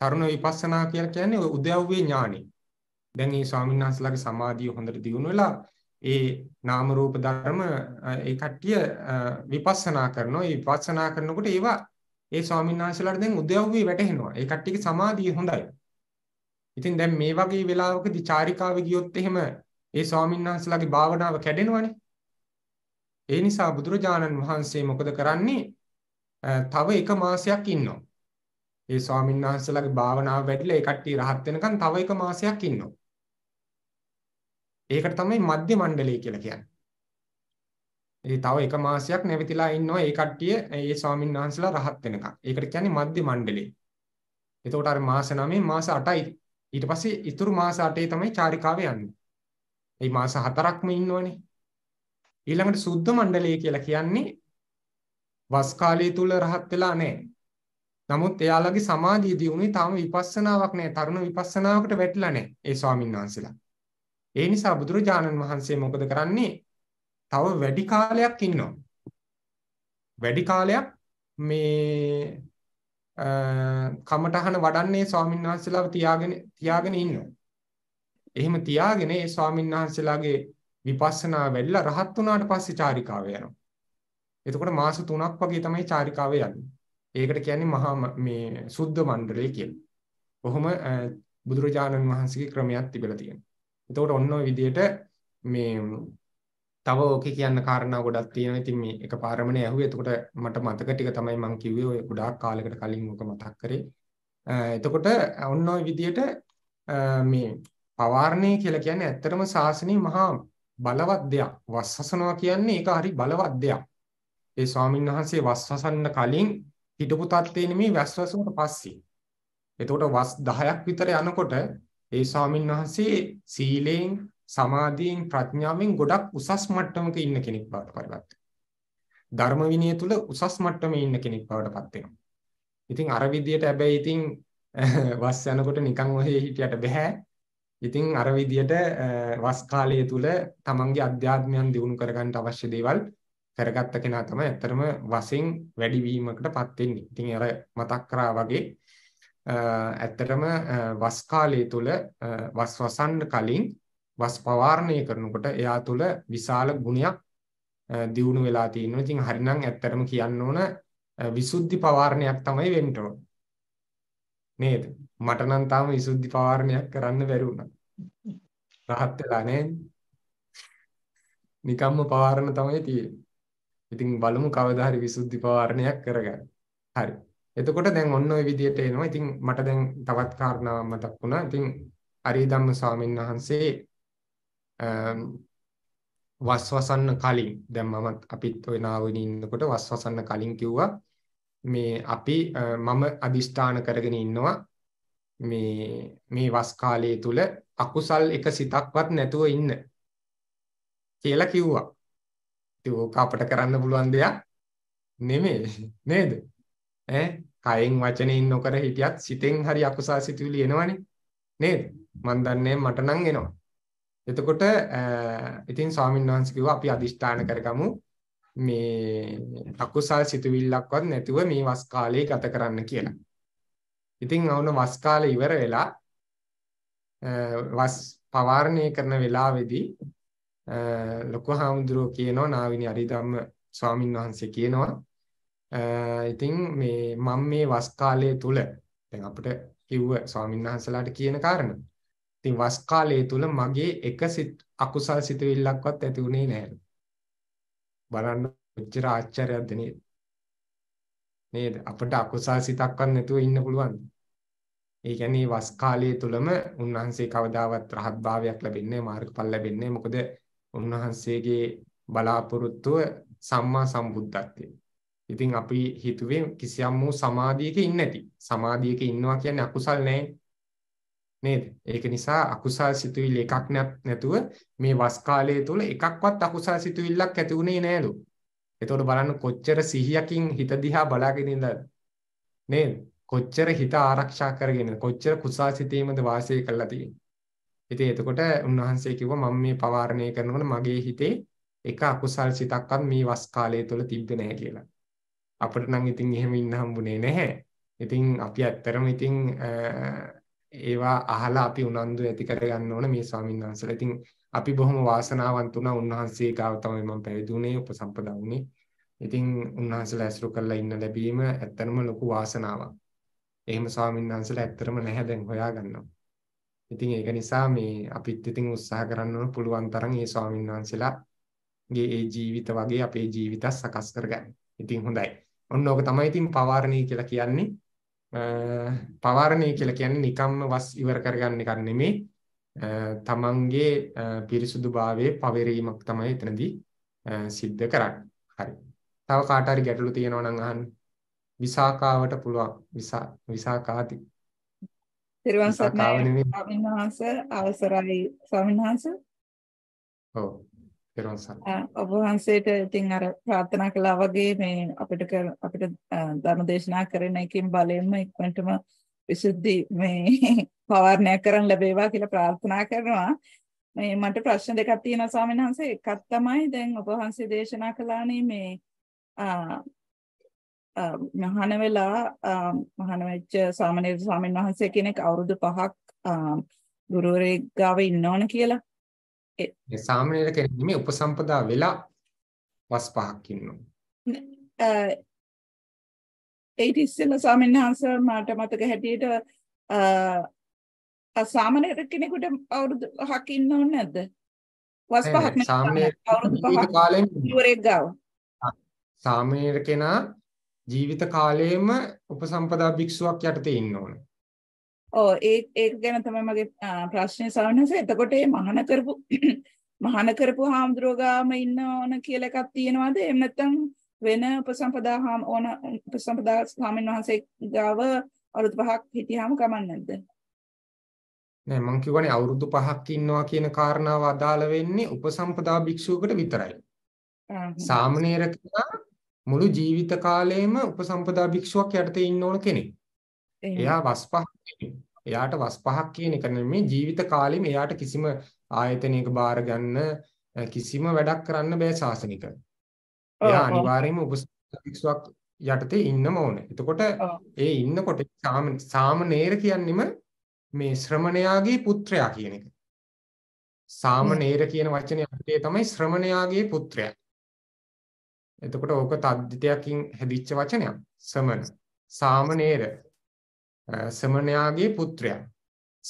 තරුණ විපස්සනා කියලා කියන්නේ උද්‍යව්වේ ඥානෙ. දැන් මේ ස්වාමින්වහන්සේලාගේ සමාධිය හොඳට දියුණු වෙලා ඒ නාම රූප ධර්ම ඒ කට්ටිය විපස්සනා කරනවා. ඒ විපස්සනා කරනකොට ඒවා ඒ ස්වාමින්වහන්සේලාට දැන් උද්‍යව්වේ වැටහෙනවා. ඒ කට්ටියගේ සමාධිය හොඳයි. ඉතින් දැන් මේ වගේ වෙලාවකදී චාරිකාවේ ගියොත් එහෙම ඒ ස්වාමීන් වහන්සේලාගේ භාවනාව කැඩෙනවනේ. ඒ නිසා බුදුරජාණන් වහන්සේ මොකද කරන්නේ? තව එක මාසයක් ඉන්නවා. ඒ ස්වාමීන් වහන්සේලාගේ භාවනාව වැඩිලා ඒ කට්ටිය rahat වෙනකන් තව එක මාසයක් ඉන්නවා. ඒකට තමයි මධ්‍ය මණ්ඩලය කියලා කියන්නේ. ඒ තව එක මාසයක් නැවතිලා ඉන්නවා ඒ කට්ටිය ඒ ස්වාමීන් වහන්සේලා rahat වෙනකන්. ඒකට කියන්නේ මධ්‍ය මණ්ඩලය. එතකොට අර මාස 9 මාස 8යි ඊට පස්සේ ඉතුරු මාස 8 තමයි චාරිකාව යන්නේ. ඒ මාස හතරක්ම ඉන්නවනේ. ඊළඟට සුද්ධ මණ්ඩලය කියලා කියන්නේ වස් කාලය තුල රහත් වෙලා නැහැ. නමුත් එයාලගේ සමාධිය දියුනේ තාම විපස්සනාවක් නැහැ. තරුණ විපස්සනාවකට වැටිලා නැහැ. ඒ ස්වාමීන් වහන්සේලා. ඒ නිසා බුදුරජාණන් වහන්සේ මොකද කරන්නේ? තව වැඩි කාලයක් ඉන්නවා. වැඩි කාලයක් මේ කමටහන වඩන්නේ ස්වාමීන් වහන්සේලාව තියාගෙන තියාගෙන ඉන්නවා. එහෙම තියාගෙන ඒ ස්වාමීන් වහන්සේලාගේ විපස්සනා වෙල්ලා රහත් වුණාට පස්සේ චාරිකාව යනවා. එතකොට මාස 3ක් වගේ තමයි චාරිකාව යන්නේ. ඒකට කියන්නේ මහා මේ සුද්ධ මණ්ඩලය කියලා. කොහොම බුදුරජාණන් වහන්සේගේ ක්‍රමයක් තිබිලා තියෙනවා. එතකොට ඔන්න ඔය විදිහට මේ තව ඕකේ කියන්න කාරණා ගොඩක් තියෙනවා. ඉතින් මේ එකපාරම නේ ඇහුවේ. එතකොට මට මතක ටික තමයි මම කිව්වේ ඔය ගොඩාක් කාලයකට කලින් ඕක මතක් කරේ. එතකොට ඔන්න ඔය විදිහට මේ පවාරණය කියලා කියන්නේ ඇත්තටම සාසනීය මහා බලවත් දෙයක්. වස්සසනවා කියන්නේ ඒක හරි බලවත් දෙයක්. ඒ ස්වාමීන් වහන්සේ වස්සසන්න කලින් හිටපු තත්ත්වේ නෙමෙයි වැස්වසුනට පස්සේ. එතකොට වස් 10ක් විතර යනකොට ඒ ස්වාමීන් වහන්සේ සීලයෙන් සමාධියෙන් ප්‍රඥාවෙන් ගොඩක් උසස් මට්ටමක ඉන්න කෙනෙක් බවට පරිවර්තන වෙනවා. ධර්ම විනය තුල උසස් මට්ටමේ ඉන්න කෙනෙක් බවට පත් වෙනවා. ඉතින් අර විදියට හැබැයි ඉතින් වස් යනකොට නිකන් ඔහේ හිටියට බෑ. ඉතින් අර විදියට වස් කාලය තුල තමන්ගේ අධ්‍යාත්මයන් දියුණු කරගන්න අවශ්‍ය දේවල් කරගත්ත කෙනා තමයි ඇත්තටම වශයෙන් වැඩි වීමකටපත් වෙන්නේ. ඉතින් අර මතක් කරා වගේ ඇත්තටම වස් කාලය තුල වස් වසන්න කලින් වස් පවාරණය කරනකොට එයා තුළ විශාල ගුණයක් දියුණු වෙලා තියෙනවා. ඉතින් හරිනම් ඇත්තටම කියන්න ඕන විසුද්ධි පවාරණයක් තමයි වෙන්න නේද? මට නම් තාම විසුද්ධි පවාරණයක් කරන්න බැරි වුණා. rahat වෙලා නැහැ. නිකම්ම පවාරණ තමයි තියෙන්නේ. ඉතින් බලමු කවදා හරි විසුද්ධි පවාරණයක් කරගන්න. හරි. එතකොට දැන් ඔන්න ඔය විදියට එනවා. ඉතින් මට දැන් තවත් කාරණාවක් මතක් වුණා. ඉතින් අරිය ධම්ම ස්වාමීන් වහන්සේ වස්වසන්න um, කලින් දැන් මම අපිත් ওই නාවිනි ඉන්නකොට වස්වසන්න කලින් කිව්වා මේ අපි uh, මම අදිෂ්ඨාන කරගෙන ඉන්නවා මේ මේ වස් කාලයේ තුල අකුසල් එක සිතක්වත් නැතුව ඉන්න කියලා කිව්වා. ඉතින් ඕක අපට කරන්න පුළුවන් දෙයක් නෙමෙයි නේද? ඈ කයෙන් වචනෙන් නොකර හිටියත් සිතෙන් හරි අකුසල් සිතුවිලි එනවනේ නේද? මන් දන්නේ මට නම් එනවා. එතකොට ඉතින් ස්වාමීන් වහන්සේ කිව්වා අපි අදිෂ්ඨාන කරගමු මේ අකුසල් සිතුවිල්ලක්වත් නැතුව මේ වස් කාලේ ගත කරන්න කියලා. ඉතින් අවුන වස් කාලේ ඉවර වෙලා වස් පවාරණය කරන වෙලාවේදී ලොකු හාමුදුරුවෝ කියනවා නාවිනි අරිදම්ම ස්වාමින් වහන්සේ කියනවා ඉතින් මේ මම මේ වස් කාලය තුල දැන් අපිට කිව්ව ස්වාමින් වහන්සලාට කියන කාරණා ඉතින් වස් කාලය තුල මගේ එක අකුසල් සිතුවිල්ලක්වත් ඇති වුණේ නැහැ. බලන්න ඔච්චර ආශ්චර්යයක්ද නේද? නේද? අපිට අකුසල් සිතක්වත් නැතුව ඉන්න පුළුවන්. ඒ කියන්නේ වස් කාලය තුලම උන්වහන්සේ කවදාවත් රහත් භාවයක් ලැබෙන්නේ මාර්ගඵල ලැබෙන්නේ මොකද උන්වහන්සේගේ බලාපොරොත්තුව සම්මා සම්බුද්ධත්වය. ඉතින් අපි හිතුවේ කිසියම් වූ සමාධියක ඉන්නේ නැති. සමාධියක ඉන්නවා කියන්නේ අකුසල් නැහැ. නේද? ඒක නිසා අකුසල් සිතුවිලි එකක් නැතුව මේ වස් කාලය තුල එකක්වත් අකුසල් සිතුවිල්ලක් ඇති උනේ නෑලු. එතකොට බලන්න කොච්චර සිහියකින් හිත දිහා බලාගෙන ඉඳලා නේද? කොච්චර හිත ආරක්ෂා කරගෙන කොච්චර කුසල් සිතීමද වාසය කරලා තියෙන්නේ. ඉතින් එතකොට උන්වහන්සේ කිව්වා මම මේ පවාරණය කරනකොට මගේ හිතේ එක අකුසල් සිතක්වත් මේ වස් කාලය තුල තිබ්බේ නැහැ කියලා. අපිට නම් ඉතින් එහෙම ඉන්න හම්බුනේ නැහැ. ඉතින් අපි ඇත්තරම ඉතින් ඒවා අහලා අපි උනන්දු ඇති කරගන්න ඕන මේ ස්වාමීන් වහන්සේලා. ඉතින් අපි බොහොම වාසනාවන්ත වුණා උන්වහන්සේ ගාව තමයි මම පැවිදුනේ උපසම්පදා වුණේ. ඉතින් උන්වහන්සේලා ඇසුරු කරලා ඉන්න ලැබීම ඇත්තනම ලොකු වාසනාවක්. එහෙම ස්වාමීන් වහන්සේලා ඇත්තටම නැහැ දැන් හොයාගන්නවා. ඉතින් ඒක නිසා මේ අපිත් ඉතින් උත්සාහ කරන්න ඕන පුළුවන් තරම් මේ ස්වාමීන් වහන්සේලාගේ ඒ ජීවිත වගේ අපේ ජීවිත සකස් කරගන්න. ඉතින් හොඳයි. ඔන්න ඕක තමයි ඉතින් පවාරණී කියලා කියන්නේ. පවාරණය කියලා කියන්නේ නිකම්ම වස් ඉවර කරගන්න එකක් නෙමෙයි. තමන්ගේ පිරිසුදුභාවයේ පවරීමක් තමයි එතනදී සිද්ධ කරන්නේ. හරි. තව කාට හරි ගැටලු තියෙනවා නම් අහන්න. විසාකාවට පුළුවන්. විසා විසාකාති. තිරුවන් සරණයි ස්වාමීන් වහන්සේ අවසරයි ස්වාමීන් වහන්සේ. ඔව්. පෙරවන් සරණයි. ඔබ වහන්සේට ඉතින් අර ප්‍රාර්ථනා කළා වගේ මේ අපිට අපිට ධර්ම දේශනා කරන එකකින් බලෙන්ම ඉක්මනටම විසුද්ධි මේ පවර්ණය කරන් ලැබේවා කියලා ප්‍රාර්ථනා කරනවා. මේ මට ප්‍රශ්න දෙකක් තියෙනවා ස්වාමීන් වහන්සේ. එකක් තමයි දැන් ඔබ වහන්සේ දේශනා කළානේ මේ මහාන වෙලා මහාන වෙච්ච සාමණේර ස්වාමීන් වහන්සේ කෙනෙක් අවුරුදු 5ක් ගුරුවරයෙක් ගාව ඉන්න ඕන කියලා. ඒ සාමාන්‍ය කෙනෙක් මේ උපසම්පදා වෙලා වස් පහක් ඉන්නවා. ඒටි ඉස්සෙල්ලා ස්වාමීන් වහන්සේ මට මතක හැටියට සාමාන්‍ය කෙනෙකුට අවුරුදු 5ක් ඉන්න ඕනේ නැද්ද? වස් පහක් නේ. සාමාන්‍ය අවුරුදු 5ක් ඉවරෙක් ගාව. සාමාන්‍ය කෙනා ජීවිත කාලයේම උපසම්පදා භික්ෂුවක් යටතේ ඉන්න ඕනේ. ඔව් ඒ ඒක ගැන තමයි මගේ ප්‍රශ්නේ සවනස. එතකොට මේ මහාන කරපු මහාන කරපු හාමුදුරුවෝගාම ඉන්න ඕන කියලා එකක් තියෙනවද? එහෙම නැත්නම් වෙන උපසම්පදා හාම ඕන උපසම්පදා ස්වාමීන් වහන්සේ ගාව අවුරුදු පහක් හිටියාම කමක් නැද්ද? නෑ මම කියවනේ අවුරුදු පහක් ඉන්නවා කියන කාරණාව අදාළ වෙන්නේ උපසම්පදා භික්ෂුවකට විතරයි. සාමණේර මුළු ජීවිත කාලයම උපසම්පදා භික්ෂුවක් යටතේ ඉන්න ඕන කෙනෙක්. එයා වස් පහක් එයාට වස් පහක් කියන එක නෙමෙයි ජීවිත කාලෙම එයාට කිසිම ආයතනයක බාර ගන්න කිසිම වැඩක් කරන්න බෑ සාසනික. එයා අනිවාර්යයෙන්ම උපසම්පදා යටතේ ඉන්නම ඕනේ. එතකොට ඒ ඉන්නකොට සාමනේර කියන්නෙම මේ ශ්‍රමණයාගේ පුත්‍රයා කියන එක. සාමනේර කියන වචනේ අර්ථය තමයි ශ්‍රමණයාගේ පුත්‍රයා. එතකොට ඕක තද්දිතයකින් හැදිච්ච වචනයක්. සමන. සාමනේර සමනයාගේ පුත්‍රයා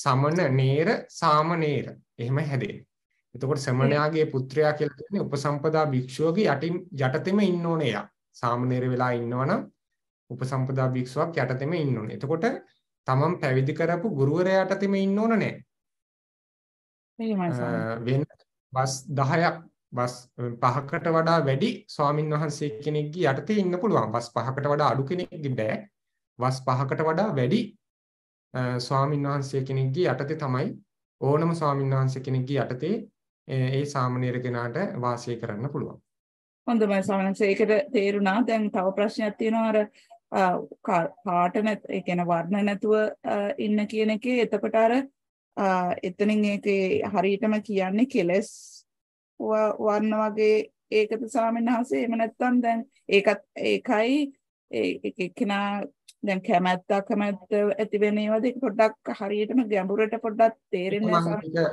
සමන නේර සාමනේර එහෙම හැදෙන්නේ. එතකොට සමනයාගේ පුත්‍රයා කියලා කියන්නේ උපසම්පදා භික්ෂුවගේ යටින් යටතෙම ඉන්න ඕනේ යා. සාමනේර වෙලා ඉන්නවනම් උපසම්පදා භික්ෂුවක් යටතෙම ඉන්න ඕනේ. එතකොට තමන් පැවිදි කරපු ගුරුවරයා යටතෙම ඉන්න ඕන නෑ. වෙන බස් 10ක් බස් 5කට වඩා වැඩි ස්වාමින් වහන්සේ කෙනෙක්ගේ යටතේ ඉන්න පුළුවන්. බස් 5කට වඩා අඩු කෙනෙක්ගේ බෑ. වස් පහකට වඩා වැඩි ස්වාමින්වහන්සේ කෙනෙක්ගේ යටතේ තමයි ඕනම ස්වාමින්වහන්සේ කෙනෙක්ගේ යටතේ ඒ සාමණේර කෙනාට වාසය කරන්න පුළුවන්. හොඳයි ස්වාමින්වහන්සේ ඒකට තේරුණා. දැන් තව ප්‍රශ්නයක් තියෙනවා අර පාට නැත් ඒ කියන්නේ වර්ණ නැතුව ඉන්න කියන එකේ එතකොට අර එතනින් ඒකේ හරියටම කියන්නේ කෙලස් වර්ණ වගේ ඒකද ස්වාමීන් වහන්සේ එහෙම නැත්නම් දැන් ඒකත් ඒකයි එක්කෙනා දැන් කැමැත්ත අකමැත්ත ඇති වෙන ඒවාද පොඩ්ඩක් හරියටම ගැඹුරට පොඩ්ඩක් තේරෙන්නේ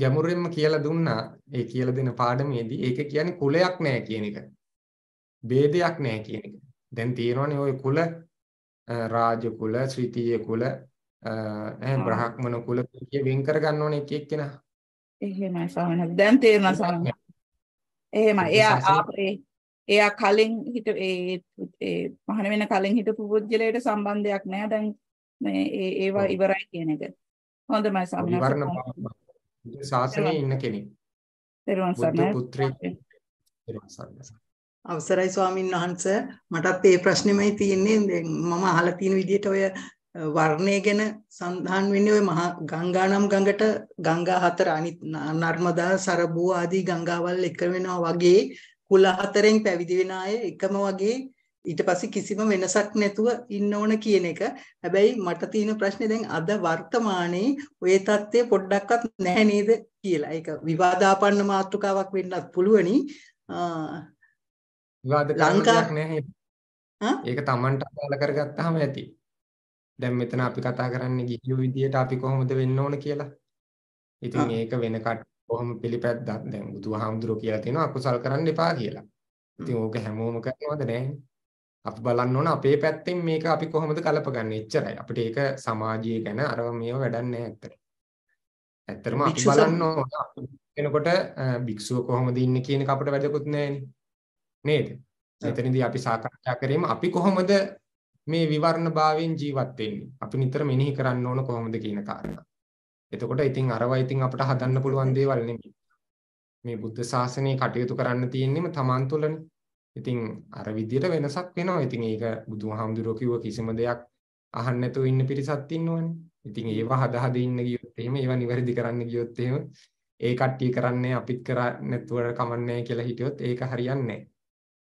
ගැඹුරින්ම කියලා දුන්නා ඒ කියලා දෙන පාඩමේදී ඒක කියන්නේ කුලයක් නෑ කියන එක. ભેදයක් නෑ කියන එක. දැන් තියෙනවනේ ওই කුල රාජ කුල, ශ්‍රීතිය කුල, එහෙනම් බ්‍රහ්මන කුල කිය වෙන් කර ගන්න ඕනේ එක එක්කෙනා. එහෙමයි සමහරවිට. දැන් තේරෙනවා සමහරවිට. එහෙමයි. එයා ආපේ එයා කලින් හිට ඒ පහන වෙන කලින් හිටපු පුද්ගලයට සම්බන්ධයක් නැහැ දැන් මේ ඒවා ඉවරයි කියන එක. හොඳයි සම්මාස ශාසනයේ ඉන්න කෙනෙක්. දරුවන් සර්ණයි. පුත්‍රයෙක්. දරුවන් සර්ණයි. අවසරයි ස්වාමින් වහන්ස මටත් ඒ ප්‍රශ්නෙමයි තියෙන්නේ මම අහලා තියෙන විදිහට ඔය වර්ණය ගැන සඳහන් වෙන්නේ ඔය මහා ගංගා නම් ගඟට ගංගා හතර අනිත් නර්මදා සරබූ ආදී ගංගාවල් එක වෙනවා වගේ කුල හතරෙන් පැවිදි වෙන අය එකම වගේ ඊට පස්සේ කිසිම වෙනසක් නැතුව ඉන්න ඕන කියන එක. හැබැයි මට තියෙන ප්‍රශ්නේ දැන් අද වර්තමානයේ ওই தත්ත්වය පොඩ්ඩක්වත් නැහැ නේද කියලා. ඒක විවාදාපන්න මාතෘකාවක් වෙන්නත් පුළුවනි. විවාද ලංකාවක් නැහැ. ඒක Tamanට අදාළ කරගත්තාම ඇති. දැන් මෙතන අපි කතා කරන්නේ ගිහියෝ විදියට අපි කොහොමද වෙන්න ඕන කියලා. ඉතින් ඒක වෙන කට කොහොම පිළිපැද්දත් දැන් බුදුහාමුදුරුවෝ කියලා තියෙනවා අකුසල් කරන්න එපා කියලා. ඉතින් ඕක හැමෝම කරනවද නැහැ. අපි බලන්න ඕන අපේ පැත්තෙන් මේක අපි කොහොමද කලපගන්නේ එච්චරයි. අපිට ඒක සමාජය ගැන අරව මේව වැඩක් නැහැ ඇත්තට. ඇත්තටම අපි බලන්න ඕන එනකොට භික්ෂුව කොහොමද ඉන්නේ කියන එක අපිට වැදගත් නැහැ නේද? එතනදී අපි සාකච්ඡා කරේම අපි කොහොමද මේ විවරණ භාවයෙන් ජීවත් වෙන්නේ අපි නිතර මෙනෙහි කරන්න ඕන කොහොමද කියන කාරණා එතකොට ඉතින් අරවා ඉතින් අපිට හදන්න පුළුවන් දේවල් නෙමෙයි. මේ බුද්ධ ශාසනය කටයුතු කරන්න තියෙන්නේම Taman තුලනේ. ඉතින් අර විදියට වෙනසක් වෙනවා. ඉතින් ඒක බුදුහාමුදුරුවෝ කිව්ව කිසිම දෙයක් අහන්න නැතුව ඉන්න පිරිසක් ඉන්නවනේ. ඉතින් ඒව හදා හදා ඉන්න ගියොත් එහෙම ඒව නිවැරදි කරන්න ගියොත් එහෙම ඒ කට්ටිය කරන්නේ අපිත් කරා නැතුව කමන්නේ කියලා හිටියොත් ඒක හරියන්නේ නැහැ.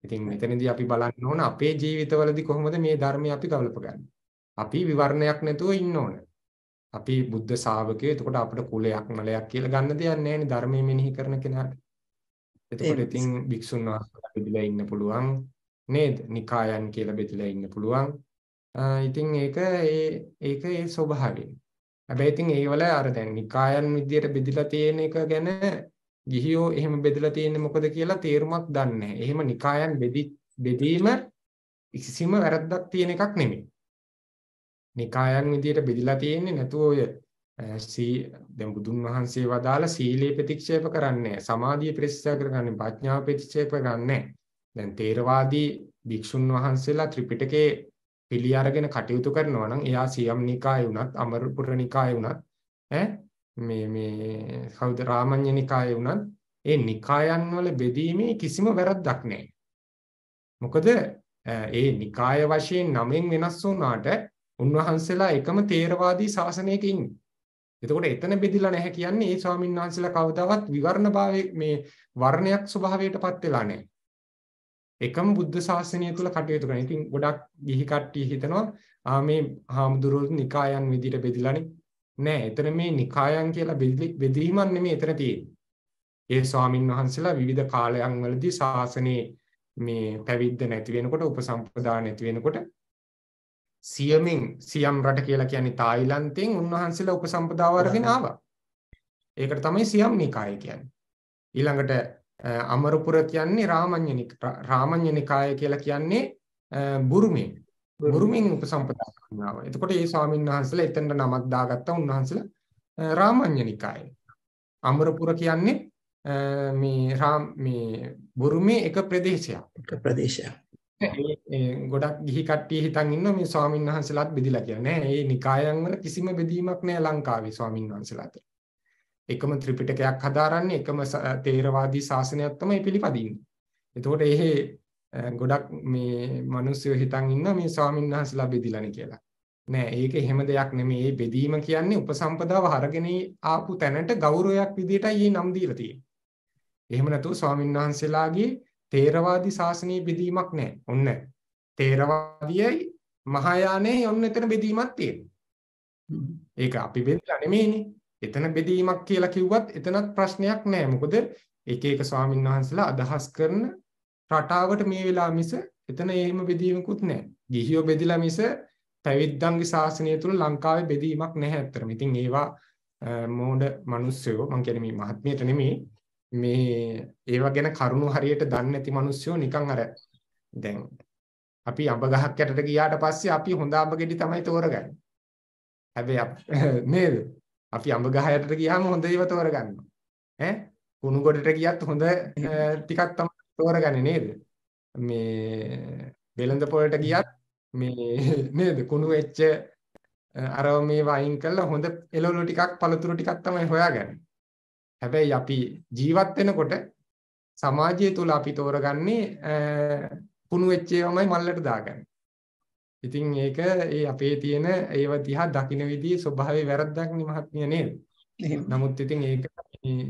ඉතින් මෙතනදී අපි බලන්න ඕන අපේ ජීවිතවලදී කොහොමද මේ ධර්මය අපි ගලප ගන්නේ. අපි විවරණයක් නැතුව ඉන්න ඕනේ. අපි බුද්ධ ශාවකයෝ එතකොට අපිට කුලයක් මලයක් කියලා ගන්න දෙයක් නැහැ නේ ධර්මයේ මෙනෙහි කරන කෙනාට. එතකොට ඉතින් භික්ෂුන් වහන්සේලා බෙදලා ඉන්න පුළුවන් නේද? නිකායන් කියලා බෙදලා ඉන්න පුළුවන්. ඉතින් ඒක ඒ ඒක ඒ ස්වභාවය. හැබැයි ඉතින් ඒවල අර දැන් නිකායන් විදියට බෙදලා තියෙන එක ගැන ගිහියෝ එහෙම බෙදලා තියෙන්නේ මොකද කියලා තේරුමක් දන්නේ නැහැ. එහෙම නිකායන් බෙදීම කිසිම වැරද්දක් තියෙන එකක් නෙමෙයි. නිකායන් විදියට බෙදලා තියෙන්නේ නැතුව ඔය සී දැන් බුදුන් වහන්සේ වදාලා සීලය ප්‍රතික්ෂේප කරන්නේ සමාධිය ප්‍රතික්ෂේප කරන්නේ ප්‍රඥාව ප්‍රතික්ෂේප කරන්නේ දැන් තේරවාදී භික්ෂුන් වහන්සේලා ත්‍රිපිටකේ පිළි අරගෙන කටයුතු කරනවා නම් එයා සියම් නිකායේ උනත් අමරපුර නිකායේ උනත් ඈ මේ මේ කවුද රාමඤ්ඤ නිකායේ උනත් ඒ නිකායන් වල බෙදීමේ කිසිම වැරද්දක් නැහැ මොකද ඒ නිකාය වශයෙන් නමෙන් වෙනස් වුණාට උන්වහන්සේලා එකම තේරවාදී ශාසනයක ඉන්නේ. එතකොට එතන බෙදිලා නැහැ කියන්නේ ඒ ස්වාමීන් වහන්සේලා කවදාවත් විවරණභාවයේ මේ වර්ණයක් ස්වභාවයටපත් වෙලා නැහැ. එකම බුද්ධ ශාසනය තුල කටයුතු කරන. ඉතින් ගොඩක් ගිහි කට්ටිය හිතනවා ආ මේ හාමුදුරුවෝ නිකායන් විදිහට බෙදිලානේ. නෑ, එතන මේ නිකායන් කියලා බෙදීමක් නෙමෙයි එතන තියෙන්නේ. ඒ ස්වාමින් වහන්සේලා විවිධ කාලයන් වලදී ශාසනයේ මේ පැවිද්ද නැති වෙනකොට උපසම්පදා නැති වෙනකොට සියමින් සියම් රට කියලා කියන්නේ තායිලන්තයෙන් උන්වහන්සේලා උපසම්පදාව අරගෙන ආවා. ඒකට තමයි සියම් නිකාය කියන්නේ. ඊළඟට අමරපුර කියන්නේ රාමඤ්ඤ රාමඤ්ඤ නිකාය කියලා කියන්නේ බුරුමේ. බුරුමෙන් උපසම්පදා කරනවා. එතකොට මේ ස්වාමීන් වහන්සේලා එතනට නමක් දාගත්තා උන්වහන්සේලා රාමඤ්ඤ නිකාය. අමරපුර කියන්නේ මේ රාම මේ බුරුමේ එක ප්‍රදේශයක්. එක ප්‍රදේශයක්. ගොඩක් ගිහි කට්ටිය හිතන් ඉන්නවා මේ ස්වාමීන් වහන්සේලාත් බෙදිලා කියලා. නෑ, මේ නිකායන් වල කිසිම බෙදීමක් නෑ ලංකාවේ ස්වාමීන් වහන්සේලා අතර. එකම ත්‍රිපිටකයක් හදාරන්නේ එකම තේරවාදී ශාසනයක් තමයි පිළිපදින්නේ. එතකොට එහෙ ගොඩක් මේ මිනිස්සු හිතන් ඉන්නවා මේ ස්වාමීන් වහන්සේලා බෙදිලානේ කියලා. නෑ, ඒක එහෙම දෙයක් නෙමෙයි. මේ බෙදීම කියන්නේ උපසම්පදාව හරගෙන ආපු තැනට ගෞරවයක් විදියටයි මේ නම් දීලා තියෙන්නේ. එහෙම නැතුව ස්වාමීන් වහන්සේලාගේ තේරවාදී ශාසනීය බෙදීමක් නැහැ. ඔන්න තේරවාදීයි මහායානයයි ඔන්න එතන බෙදීමක් තියෙනවා. ඒක අපි බෙදලා නෙමෙයිනේ. එතන බෙදීමක් කියලා කිව්වත් එතනත් ප්‍රශ්නයක් නැහැ. මොකද එක එක ස්වාමීන් වහන්සලා අදහස් කරන රටාවට මේ වෙලාව මිස එතන එහෙම බෙදීමකුත් නැහැ. ගිහියෝ බෙදලා මිස පැවිද්දන්ගේ ශාසනය තුල ලංකාවේ බෙදීමක් නැහැ අත්‍තරම. ඉතින් ඒවා මෝඩ මිනිස්සුયો මම කියන්නේ මේ මහත්මියට නෙමෙයි මේ ඒව ගැන කරුණු හරියට දන්නේ නැති මිනිස්සු නිකන් අර දැන් අපි අඹ ගහක් යටට ගියාට පස්සේ අපි හොඳ අඹ ගෙඩි තමයි තෝරගන්නේ. හැබැයි නේද? අපි අඹ ගහ යටට ගියාම හොඳ ඒවා තෝරගන්නවා. ඈ කුණු ගොඩට ගියත් හොඳ ටිකක් තමයි තෝරගන්නේ නේද? මේ වෙළඳ පොළට ගියත් මේ නේද කුණු වෙච්ච අරව මේ වයින් කරලා හොඳ එළවලු ටිකක් පළතුරු ටිකක් තමයි හොයාගන්නේ. හැබැයි අපි ජීවත් වෙනකොට සමාජය තුළ අපි තෝරගන්නේ පුණු වෙච්ච ඒවාමයි මල්ලට දාගන්නේ. ඉතින් ඒක ඒ අපේ තියෙන ඒව දිහා දකින විදිහේ ස්වභාවයේ වැරද්දක් නේ මහත්මිය නේද? නමුත් ඉතින් ඒක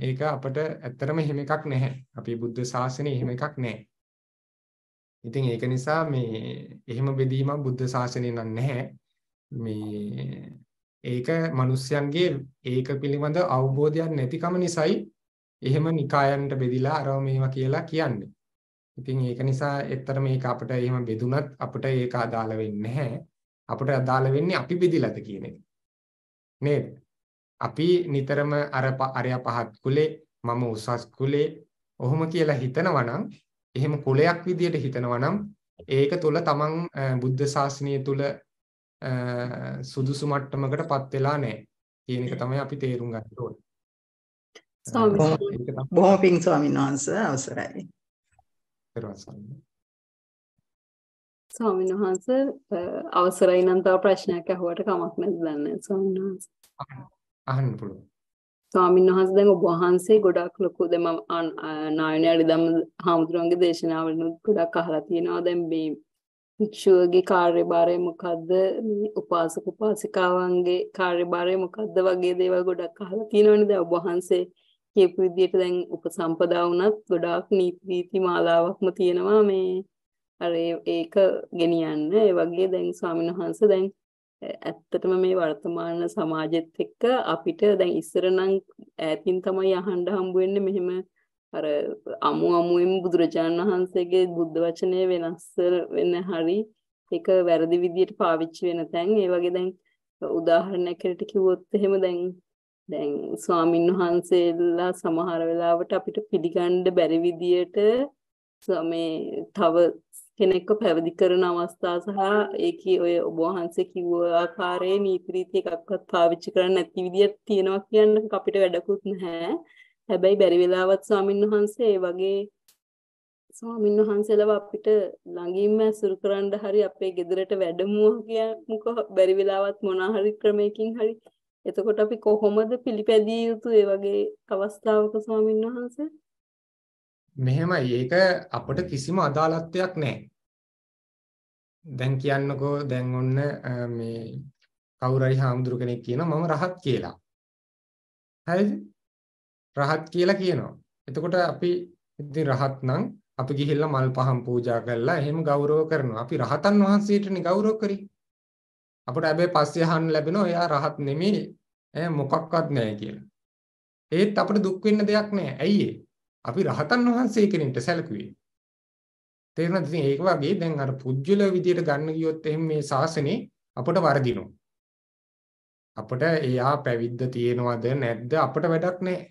ඒක අපට ඇත්තටම එහෙම එකක් නැහැ. අපේ බුද්ධ ශාසනයේ එහෙම එකක් නැහැ. ඉතින් ඒක නිසා මේ එහෙම බෙදීමක් බුද්ධ ශාසනයේ නම් නැහැ. මේ ඒක මිනිස්යන්ගේ ඒක පිළිබඳ අවබෝධයක් නැතිකම නිසායි එහෙම නිකායන්ට බෙදිලා අරව මේවා කියලා කියන්නේ. ඉතින් ඒක නිසා එතර මේක අපිට එහෙම බෙදුනත් අපිට ඒක අදාළ වෙන්නේ නැහැ. අපිට අදාළ වෙන්නේ අපි බෙදිලාද කියන එක. නේද? අපි නිතරම අර අරයා පහත් කුලේ මම උසස් කුලේ ඔහොම කියලා හිතනවා නම් එහෙම කුලයක් විදියට හිතනවා නම් ඒක තුල තමන් බුද්ධ ශාසනය තුල සුදුසු මට්ටමකටපත් වෙලා නැහැ කියන එක තමයි අපි තේරුම් ගන්න ඕනේ. බොහොම පිං ස්වාමීන් වහන්සේ අවසරයි. ස්වාමීන් වහන්සේ අවසරයි නම් තව ප්‍රශ්නයක් අහුවට කමක් නැද්ද දන්නේ ස්වාමීන් වහන්සේ. අහන්න පුළුවන්. ස්වාමීන් වහන්සේ දැන් ඔබ වහන්සේ ගොඩක් ලොකු දැන් මම නායනයාලි ධම්ම හාමුදුරන්ගේ දේශනාවලින් ගොඩක් අහලා තියෙනවා දැන් මේ භික්ෂුවගේ කාර්යභාරය මොකද්ද මේ උපාසක උපාසිකාවන්ගේ කාර්යභාරය මොකද්ද වගේ දේවල් ගොඩක් අහලා තියෙනවනේ දැන් ඔබ වහන්සේ කියපු විදිහට දැන් උපසම්පදා වුණත් ගොඩාක් නීති රීති මාලාවක්ම තියෙනවා මේ අර ඒක ගෙනියන්න ඒ වගේ දැන් ස්වාමීන් වහන්සේ දැන් ඇත්තටම මේ වර්තමාන සමාජෙත් එක්ක අපිට දැන් ඉස්සර නම් ඈතින් තමයි අහන්න හම්බ වෙන්නේ මෙහෙම අර අමු අමුවෙන් බුදුරජාණන් වහන්සේගේ බුද්ධ වචනය වෙනස්සර වෙන්න හරි ඒක වැරදි විදියට පාවිච්චි වෙන තැන් ඒ වගේ දැන් උදාහරණයක් හරියට කිව්වොත් එහෙම දැන් දැන් ස්වාමින් වහන්සේලා සමහර වෙලාවට අපිට පිළිගන්න බැරි විදියට මේ තව කෙනෙක්ව පැවිදි කරන අවස්ථා සහ ඒකී ඔය ඔබ වහන්සේ කිව්ව ආකාරයේ නීති රීති එකක්වත් පාවිච්චි කරන්න නැති විදියක් තියෙනවා කියන්න අපිට වැඩකුත් නැහැ. හැබැයි බැරි වෙලාවත් ස්වාමින් වහන්සේ ඒ වගේ ස්වාමින් වහන්සේලව අපිට ළඟින්ම ඇසුරු කරන්න හරි අපේ ගෙදරට වැඩමුව කිය මොක බැරි වෙලාවත් මොනා හරි ක්‍රමයකින් හරි එතකොට අපි කොහොමද පිළිපැදිය යුතු ඒ වගේ අවස්ථාවක ස්වාමින් වහන්සේ මෙහෙමයි ඒක අපට කිසිම අදාළත්වයක් නැහැ දැන් කියන්නකෝ දැන් ඔන්න මේ කවුරු හරි හාමුදුරු කෙනෙක් කියනවා මම රහත් කියලා හරිද රහත් කියලා කියනවා. එතකොට අපි ඉතින් රහත් නම් අපි ගිහිල්ලා මල් පහන් පූජා කරලා එහෙම ගෞරව කරනවා. අපි රහතන් වහන්සේටනේ ගෞරව කරේ. අපට හැබැයි පස්සේ අහන්න ලැබෙනවා එයා රහත් නෙමෙයි. එයා මොකක්වත් නැහැ කියලා. ඒත් අපිට දුක් වෙන්න දෙයක් නැහැ. ඇයි අපි රහතන් වහන්සේ කෙනෙක්ට සැලකුවේ. තේරෙනවද? ඉතින් ඒක වගේ දැන් අර පුජ්‍යල විදියට ගන්න ගියොත් එහෙම මේ ශාසනේ අපට වර්ධිනවා. අපට එයා පැවිද්ද තියෙනවද නැද්ද අපට වැඩක් නැහැ.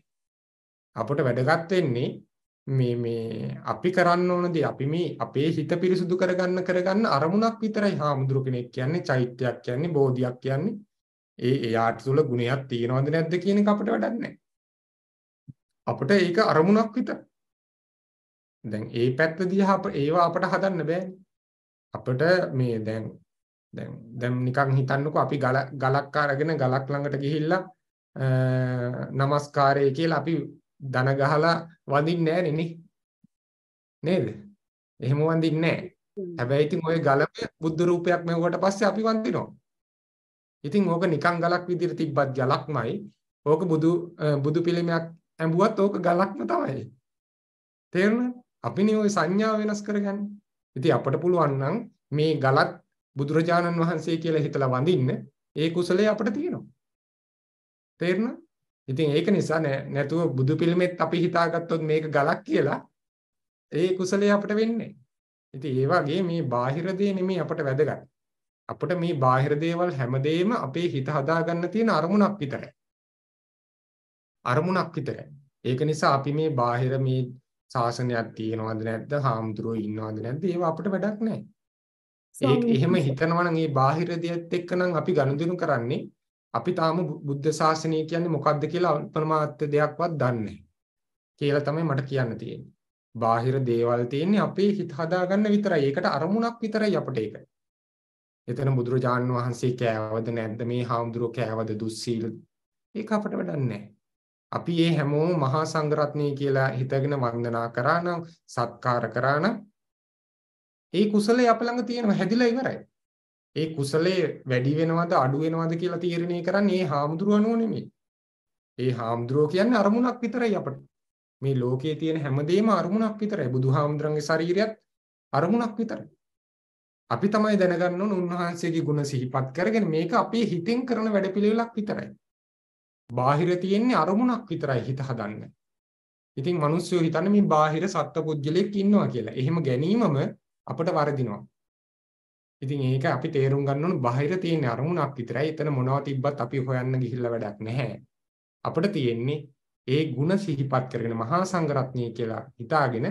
අපට වැදගත් වෙන්නේ මේ මේ අපි කරන්න ඕන දේ අපි මේ අපේ හිත පිරිසුදු කරගන්න කරගන්න අරමුණක් විතරයි හාමුදුරු කෙනෙක් කියන්නේ චෛත්‍යයක් කියන්නේ බෝධියක් කියන්නේ ඒ එයාට තුල ගුණයක් තියනවද නැද්ද කියන එක අපිට වැඩක් නැහැ අපිට ඒක අරමුණක් විතර දැන් ඒ පැත්ත දිහා අප ඒවා අපට හදන්න බෑ අපිට මේ දැන් දැන් දැන් නිකන් හිතන්නකෝ අපි ගලක් අරගෙන ගලක් ළඟට ගිහිල්ලා නමස්කාරය කියලා අපි ධන ගහලා වඳින්නේ නැහනේ නේද? එහෙම වඳින්නේ නැහැ. හැබැයි ඉතින් ওই ගලපේ බුද්ධ රූපයක් මෙවුවට පස්සේ අපි වඳිනවා. ඉතින් ඕක නිකන් ගලක් විදිහට තිබ්බත් ගලක්මයි. ඕක බුදු බුදු පිළිමයක් ඇඹුවත් ඕක ගලක්ම තමයි. තේරුණාද? අපිනේ ওই සංඥා වෙනස් කරගන්නේ. ඉතින් අපට පුළුවන් නම් මේ ගලත් බුදුරජාණන් වහන්සේ කියලා හිතලා වඳින්න ඒ කුසලයේ අපිට තියෙනවා. තේරුණා? ඉතින් ඒක නිසා නැතුව බුදු පිළිමෙත් අපි හිතාගත්තොත් මේක ගලක් කියලා ඒ කුසලයේ අපට වෙන්නේ. ඉතින් ඒ වගේ මේ බාහිර දේ නෙමෙයි අපට වැදගත්. අපට මේ බාහිර දේවල් හැමදේම අපේ හිත හදාගන්න තියෙන අරමුණක් විතරයි. අරමුණක් විතරයි. ඒක නිසා අපි මේ බාහිර මේ සාසනයක් තියෙනවද නැද්ද? හාමුදුරුවෝ ඉන්නවද නැද්ද? ඒව අපට වැඩක් නැහැ. ඒක එහෙම හිතනවනම් මේ බාහිර දේත් එක්ක නම් අපි ගනුදෙනු කරන්නේ අපි තාම බුද්ධ ශාසනය කියන්නේ මොකක්ද කියලා අප්‍රමාත්‍ය දෙයක්වත් දන්නේ කියලා තමයි මට කියන්න තියෙන්නේ. බාහිර දේවල් තියෙන්නේ අපේ හිත හදාගන්න විතරයි. ඒකට අරමුණක් විතරයි අපට ඒක. එතන බුදුරජාණන් වහන්සේ කෑවද නැද්ද මේ හාමුදුරුවෝ කෑවද දුස්සීල ඒක අපට වැඩක් නැහැ. අපි මේ හැමෝම මහා සංඝරත්නය කියලා හිතගෙන වන්දනා කරා නම් සත්කාර කරා නම් ඒ කුසලයේ අප ළඟ තියෙනවා හැදිලා ඉවරයි. ඒ කුසලයේ වැඩි වෙනවද අඩු වෙනවද කියලා තීරණය කරන්නේ ඒ හාමුදුරුවනෝ නෙමෙයි. ඒ හාමුදුරුවෝ කියන්නේ අරමුණක් විතරයි අපට. මේ ලෝකයේ තියෙන හැමදේම අරමුණක් විතරයි. බුදුහාමුදුරන්ගේ ශරීරයත් අරමුණක් විතරයි. අපි තමයි දැනගන්න ඕන උන්වහන්සේගේ ಗುಣ සිහිපත් කරගෙන මේක අපේ හිතෙන් කරන වැඩපිළිවෙලක් විතරයි. බාහිර තියෙන්නේ අරමුණක් විතරයි හිත හදන්න. ඉතින් මිනිස්සු හිතන්නේ මේ බාහිර සත්පුද්ගලෙක් ඉන්නවා කියලා. එහෙම ගැනීමම අපට වරදිනවා. ඉතින් ඒක අපි තේරුම් ගන්න ඕන බාහිර තියෙන අරමුණක් විතරයි. එතන මොනවද තිබ්බත් අපි හොයන්න ගිහිල්ලා වැඩක් නැහැ. අපිට තියෙන්නේ ඒ ಗುಣ සිහිපත් කරගෙන මහා සංඝරත්නිය කියලා හිතාගෙන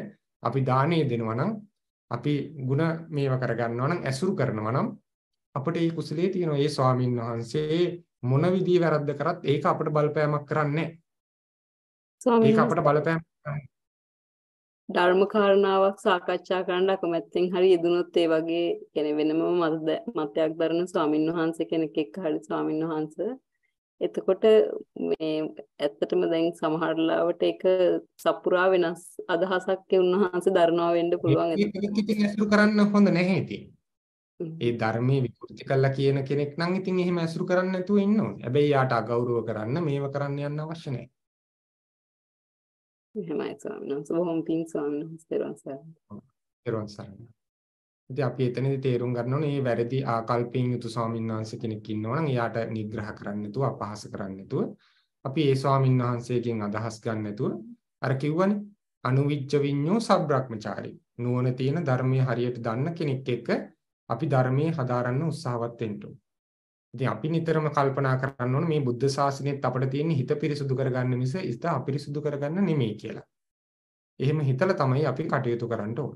අපි දානේ දෙනවා නම් අපි ಗುಣ මේව කරගන්නවා නම් ඇසුරු කරනවා නම් අපිට මේ කුසලයේ තියෙන ඒ ස්වාමින් වහන්සේ මොන විදිහේ වැරද්ද කරත් ඒක අපිට බලපෑමක් කරන්නේ නැහැ. ඒක අපිට බලපෑමක් ධර්මකාරණාවක් සාකච්ඡා කරන්න අකමැත්තෙන් හරි යෙදුනොත් ඒ වගේ කියන්නේ වෙනම මත මතයක් දරන ස්වාමින් වහන්සේ කෙනෙක් එක්ක හරි ස්වාමින් වහන්සේ එතකොට මේ ඇත්තටම දැන් සමහරලාවට ඒක සපුරා වෙනස් අදහසක් ඒ උන්වහන්සේ දරනවා වෙන්න පුළුවන් ඒක කරන්න හොඳ නැහැ ඉතින් ඒ ධර්මයේ විකෘති කළා කියන කෙනෙක් නම් ඉතින් එහෙම ඇසුරු කරන්න නැතුව ඉන්න ඕනේ. හැබැයි යාට අගෞරව කරන්න මේව කරන්න යන්න අවශ්‍ය නැහැ. එහෙමයි ස්වාමීන් වහන්සේ. බොහොම පිං ස්වාමීන් වහන්සේ දරුවන් සරණයි. දරුවන් සරණයි. ඉතින් අපි එතනදී තේරුම් ගන්න ඕනේ මේ වැරදි ආකල්පයෙන් යුතු ස්වාමීන් වහන්සේ කෙනෙක් ඉන්නවා නම් එයාට නිග්‍රහ කරන්න නැතුව අපහාස කරන්න නැතුව අපි ඒ ස්වාමීන් වහන්සේගෙන් අදහස් ගන්න නැතුව අර කිව්වනේ අනුවිච්ච විඤ්ඤෝ සබ්‍රක්‍මචාරී නුවණ තියෙන ධර්මයේ හරියට දන්න කෙනෙක් එක්ක අපි ධර්මයේ හදාරන්න උත්සාහවත් වෙන්න ඕනේ. ඉතින් අපි නිතරම කල්පනා කරන්න ඕන මේ බුද්ධ ශාසනයත් අපිට තියෙන හිත පිරිසුදු කරගන්න මිස ඉස්ත අපිරිසුදු කරගන්න නෙමෙයි කියලා. එහෙම හිතලා තමයි අපි කටයුතු කරන්න ඕන.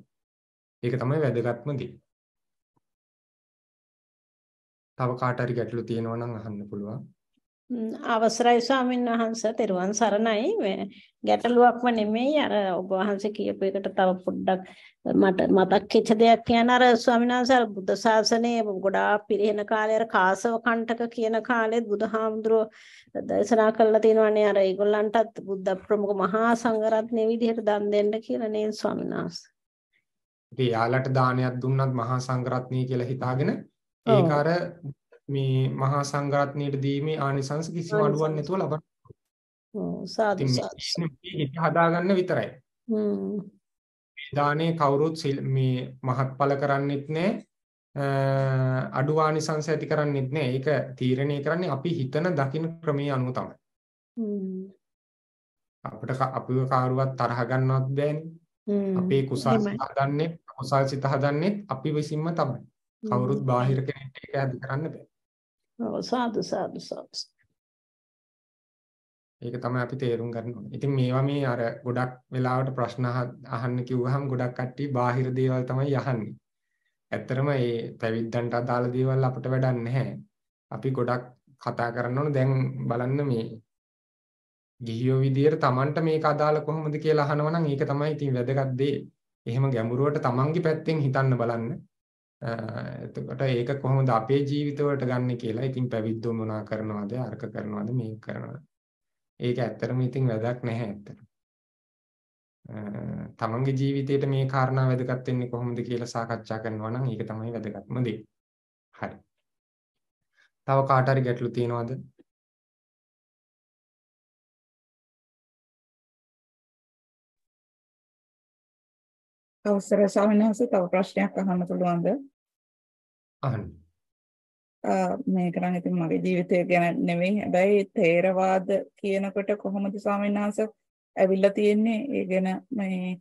ඒක තමයි වැදගත්ම දේ. තව කාට හරි ගැටලු තියෙනවා නම් අහන්න පුළුවන්. අවසරයි ස්වාමීන් වහන්ස තෙරුවන් සරණයි මේ ගැටලුවක්ම නෙමෙයි අර ඔබ වහන්සේ කියපු එකට තව පොඩ්ඩක් මට මතක් වෙච්ච දෙයක් කියන අර ස්වාමීන් වහන්සේ අර බුද්ධ ශාසනයේ ගොඩාක් පිරිහෙන කාලේ අර කාසව කණ්ඩක කියන කාලෙත් බුදුහාමුදුරුව දේශනා කළා තියෙනවානේ අර ඒගොල්ලන්ටත් බුද්ධ ප්‍රමුඛ මහා සංඝරත්නයේ විදිහට දන් දෙන්න කියලා නේද ස්වාමීන් වහන්සේ. ඉතින් යාලට දානයක් දුන්නත් මහා සංඝරත්නය කියලා හිතාගෙන ඒක අර මේ මහා සංඝරත්නයට දීමේ ආනිසංස කිසිම අඩුවක් නැතුව ලබන. ඔව් සාදු සාදු. හිත හදාගන්න විතරයි. හ්ම්. දානේ කවුරුත් මේ මහත්ඵල කරන්නෙත් නැහැ. අඩු ආනිසංස ඇති කරන්නෙත් නෑ. ඒක තීරණය කරන්නේ අපි හිතන දකින ක්‍රමයේ අනුව තමයි. අපිට අපිව කාරුවත් තරහ ගන්නවත් බෑනේ. අපේ කුසල් සිත හදන්නේ, කුසල් සිත හදන්නේ අපි විසින්ම තමයි. කවුරුත් බාහිර කෙනෙක් ඒක හද කරන්න බෑ. ඔව් සාදු සාදු සාදු. ඒක තමයි අපි තේරුම් ගන්න ඕනේ. ඉතින් මේවා මේ අර ගොඩක් වෙලාවට ප්‍රශ්න අහන්න කිව්වහම ගොඩක් කට්ටිය බාහිර දේවල් තමයි අහන්නේ. ඇත්තරම මේ පැවිද්දන්ට අදාළ දේවල් අපිට වැඩක් නැහැ. අපි ගොඩක් කතා කරන්න ඕන දැන් බලන්න මේ ගිහියෝ විදියට Tamanට මේක අදාළ කොහොමද කියලා අහනවා නම් ඒක තමයි ඉතින් වැදගත් දේ. එහෙම ගැඹුරුවට Tamanගේ පැත්තෙන් හිතන්න බලන්න. එතකොට ඒක කොහොමද අපේ ජීවිතවලට ගන්න කියලා ඉතින් පැවිද්දෝ මොනා කරනවද අර්ක කරනවද මේක කරනවද ඒක ඇත්තටම ඉතින් වැදක් නැහැ ඇත්තට තමන්ගේ ජීවිතේට මේ කාරණා වැදගත් වෙන්නේ කොහොමද කියලා සාකච්ඡා කරනවා නම් ඒක තමයි වැදගත්ම දේ. හරි. තව කාට හරි ගැටලු තියෙනවද? අවසර ස්වාමීන් වහන්සේ තව ප්‍රශ්නයක් අහන්න පුළුවන්ද? අහන්න. මේක නම් ඉතින් මගේ ජීවිතය ගැන නෙමෙයි. හැබැයි තේරවාද කියනකොට කොහොමද ස්වාමීන් වහන්සේ ඇවිල්ලා තියෙන්නේ? ඒ ගැන මේ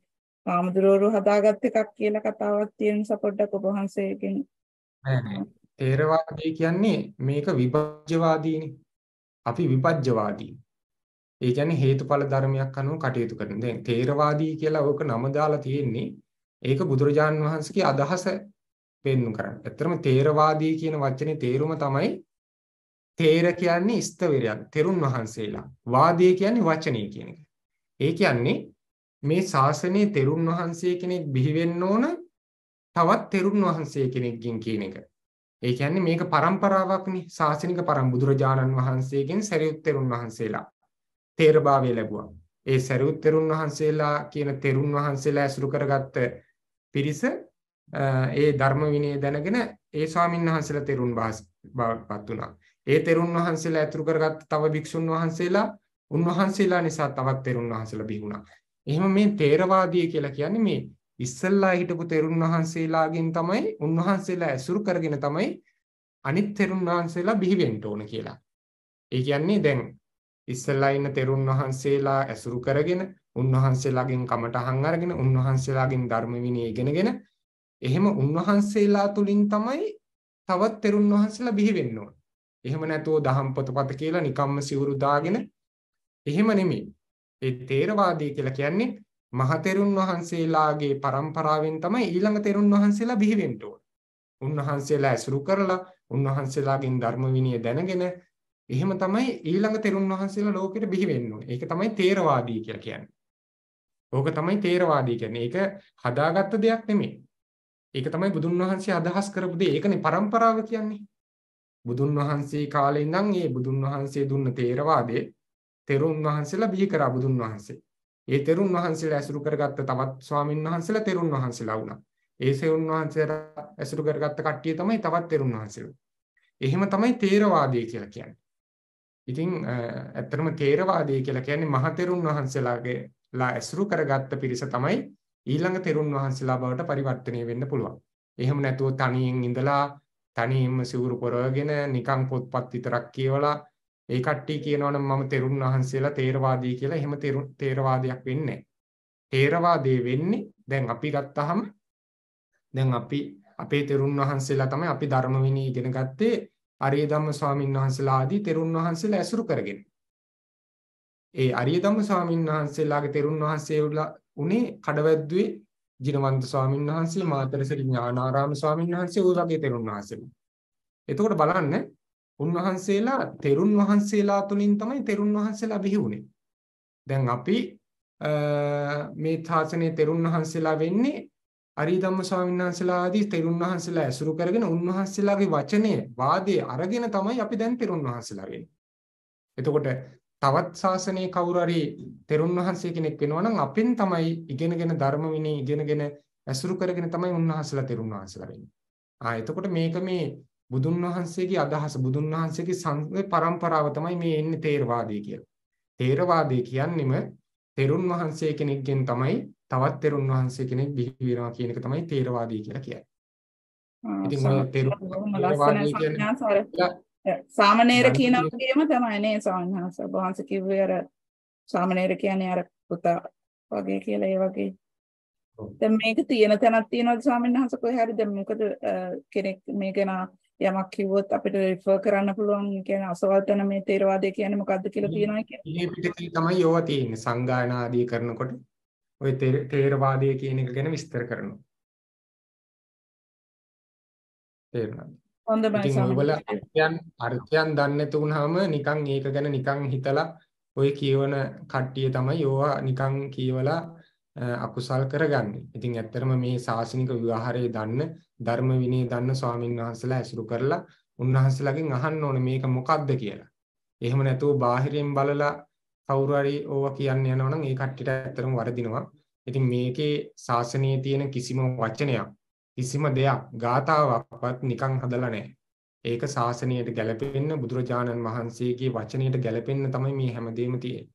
ආමදුරෝරු හදාගත් එකක් කියලා කතාවක් තියෙන සපොඩ්ඩක් ඔබ වහන්සේගෙන්. තේරවාදය කියන්නේ මේක විපජ්ජවාදීනේ. අපි විපජ්ජවාදී. ඒ කියන්නේ හේතුඵල ධර්මයක් අනුව කටයුතු කරන. දැන් තේරවාදී කියලා ඕක නම දාලා තියෙන්නේ ඒක බුදුරජාන් වහන්සේගේ අදහස පෙන්වු කරන්නේ. ඇත්තටම තේරවාදී කියන වචනේ තේරුම තමයි තේර කියන්නේ ස්තවිරයක්, තෙරුන් වහන්සේලා. වාදී කියන්නේ වචනේ කියන එක. ඒ කියන්නේ මේ ශාසනයේ තෙරුන් වහන්සේ කෙනෙක් බිහි වෙන්න ඕන තවත් තෙරුන් වහන්සේ කෙනෙක්ගෙන් කියන එක. ඒ කියන්නේ මේක પરම්පරාවක්නේ ශාසනික පරම් බුදුරජාණන් වහන්සේගෙන් සරියුත් තෙරුන් වහන්සේලා තේරභාවය ලැබුවා. ඒ සරියුත් තෙරුන් වහන්සේලා කියන තෙරුන් වහන්සේලා ඇසුරු කරගත්ත පිරිස ඒ ධර්ම විනය දැනගෙන ඒ ස්වාමීන් වහන්සේලා තෙරුන් බවටපත් වුණා. ඒ තෙරුන් වහන්සේලා ඇතුළු කරගත්ත තව භික්ෂුන් වහන්සේලා උන්වහන්සේලා නිසා තවත් තෙරුන් වහන්සේලා බිහි වුණා. එහෙම මේ තේරවාදී කියලා කියන්නේ මේ ඉස්සල්ලා හිටපු තෙරුන් වහන්සේලාගෙන් තමයි උන්වහන්සේලා ඇසුරු කරගෙන තමයි අනිත් තෙරුන් වහන්සේලා බිහි වෙන්න ඕන කියලා. ඒ කියන්නේ දැන් ඉස්සෙල්ලා ඉන්න තෙරුන් වහන්සේලා ඇසුරු කරගෙන උන්වහන්සේලාගෙන් කමටහන් අරගෙන උන්වහන්සේලාගෙන් ධර්ම විනය ඉගෙනගෙන එහෙම උන්වහන්සේලා තුලින් තමයි තවත් තෙරුන් වහන්සේලා බිහි වෙන්න ඕන. එහෙම නැතුව දහම් පොතපත කියලා නිකම්ම සිවුරු දාගෙන එහෙම නෙමෙයි. ඒ තේරවාදී කියලා කියන්නේ මහතෙරුන් වහන්සේලාගේ પરම්පරාවෙන් තමයි ඊළඟ තෙරුන් වහන්සේලා බිහි වෙන්න ඕන. උන්වහන්සේලා ඇසුරු කරලා උන්වහන්සේලාගෙන් ධර්ම විනය දැනගෙන එහෙම තමයි ඊළඟ තෙරුන් වහන්සේලා ලෝකෙට බිහි වෙන්නේ. ඒක තමයි තේරවාදී කියලා කියන්නේ. ඕක තමයි තේරවාදී කියන්නේ. ඒක හදාගත්ත දෙයක් නෙමෙයි. ඒක තමයි බුදුන් වහන්සේ අදහස් කරපු දේ. ඒකනේ પરම්පරාව කියන්නේ. බුදුන් වහන්සේ කාලේ ඉඳන් මේ බුදුන් වහන්සේ දුන්න තේරවාදයේ තෙරුන් වහන්සේලා බිහි කරා බුදුන් වහන්සේ. ඒ තෙරුන් වහන්සේලා ඇසුරු කරගත්ත තවත් ස්වාමින් වහන්සේලා තෙරුන් වහන්සේලා වුණා. ඒ තෙරුන් වහන්සේලා ඇසුරු කරගත්ත කට්ටිය තමයි තවත් තෙරුන් වහන්සේලා. එහෙම තමයි තේරවාදී කියලා කියන්නේ. ඉතින් ඇත්තටම තේරවාදී කියලා කියන්නේ මහතෙරුන් වහන්සේලාගේ ලා ඇසුරු කරගත්ත පිරිස තමයි ඊළඟ තෙරුන් වහන්සේලා බවට පරිවර්තනය වෙන්න පුළුවන්. එහෙම නැතුව තනියෙන් ඉඳලා තනියෙන්ම සිවුරු පොරවගෙන නිකන් පොත්පත් විතරක් කියවලා ඒ කට්ටිය කියනවනම් මම තෙරුන් වහන්සේලා තේරවාදී කියලා එහෙම තේරවාදයක් වෙන්නේ තේරවාදී වෙන්නේ දැන් අපි ගත්තාම දැන් අපි අපේ තෙරුන් වහන්සේලා තමයි අපි ධර්ම විනී ඉගෙන ගත්තේ අරිය ධම්ම ස්වාමීන් වහන්සේලා ආදී තෙරුන් වහන්සේලා ඇසුරු කරගෙන. ඒ අරිය ධම්ම ස්වාමීන් වහන්සේලාගේ තෙරුන් වහන්සේලා උනේ කඩවැද්දුවේ ජිනවන්ත ස්වාමීන් වහන්සේ, මාතරසරි ඥානාරාම ස්වාමීන් වහන්සේ ওই වගේ තෙරුන් වහන්සේලා. එතකොට බලන්න උන්වහන්සේලා තෙරුන් වහන්සේලා තුලින් තමයි තෙරුන් වහන්සේලා බිහි වුනේ. දැන් අපි මේ තාසනේ තෙරුන් වහන්සේලා වෙන්නේ අරිධම්ම ස්වාමීන් වහන්සේලා ආදී තෙරුන් වහන්සේලා ඇසුරු කරගෙන උන්වහන්සේලාගේ වචනේ වාදයේ අරගෙන තමයි අපි දැන් තෙරුන් වහන්සේලාගෙන. එතකොට තවත් ශාසනයේ කවුරු හරි තෙරුන් වහන්සේ කෙනෙක් වෙනවා නම් අපෙන් තමයි ඉගෙනගෙන ධර්ම විනය ඉගෙනගෙන ඇසුරු කරගෙන තමයි උන්වහන්සේලා තෙරුන් වහන්සේලා වෙන්නේ. ආ එතකොට මේක මේ බුදුන් වහන්සේගේ අදහස බුදුන් වහන්සේගේ සංඝේ පරම්පරාව තමයි මේ එන්නේ තේරවාදය කියලා. තේරවාදය කියන්නෙම තෙරුන් වහන්සේ කෙනෙක්ගෙන් තමයි තවත් තෙරුන් වහන්සේ කෙනෙක් බිහි වෙනවා කියන එක තමයි තේරවාදී කියලා කියන්නේ. ඉතින් ඔය තේරවාදී කියන්නේ සාමණේර කියන වගේම තමයි නේ සාමණේරස වහන්ස කිව්වේ අර සාමණේර කියන්නේ අර පුතා වගේ කියලා ඒ වගේ. දැන් මේක තියෙන තැනක් තියෙනවද සාමණේරස කොහේ හරි දැන් මොකද කෙනෙක් මේ ගැන යමක් කිව්වොත් අපිට රිෆර් කරන්න පුළුවන් කියන්නේ අසවල් තැන මේ තේරවාදය කියන්නේ මොකද්ද කියලා තියෙනවා කියන්නේ. මේ පිටකේ තමයි යෝවා තියෙන්නේ සංගායනා ආදී කරනකොට ඔය තේරවාදය කියන එක ගැන විස්තර කරනවා. තේරුණාද? හොඳයි ඔයගොල්ල අර්ථයන් අර්ථයන් දන්නේ නැතුණාම නිකන් ඒක ගැන නිකන් හිතලා ඔය කියවන කට්ටිය තමයි ඕවා නිකන් කියවලා අකුසල් කරගන්නේ. ඉතින් ඇත්තරම මේ ශාසනික විවාහරයේ දන්න ධර්ම විනය දන්න ස්වාමීන් වහන්සේලා ඇසුරු කරලා උන්වහන්සේලාගෙන් අහන්න ඕනේ මේක මොකක්ද කියලා. එහෙම නැතුව බාහිරින් බලලා කවුරු හරි ඕවා කියන්න යනවා නම් ඒ කට්ටියට ඇත්තටම වරදිනවා. ඉතින් මේකේ ශාසනයේ තියෙන කිසිම වචනයක් කිසිම දෙයක් ගාතාවක්වත් නිකන් හදලා නැහැ. ඒක ශාසනයට ගැලපෙන්න බුදුරජාණන් වහන්සේගේ වචනයට ගැලපෙන්න තමයි මේ හැමදේම තියෙන්නේ.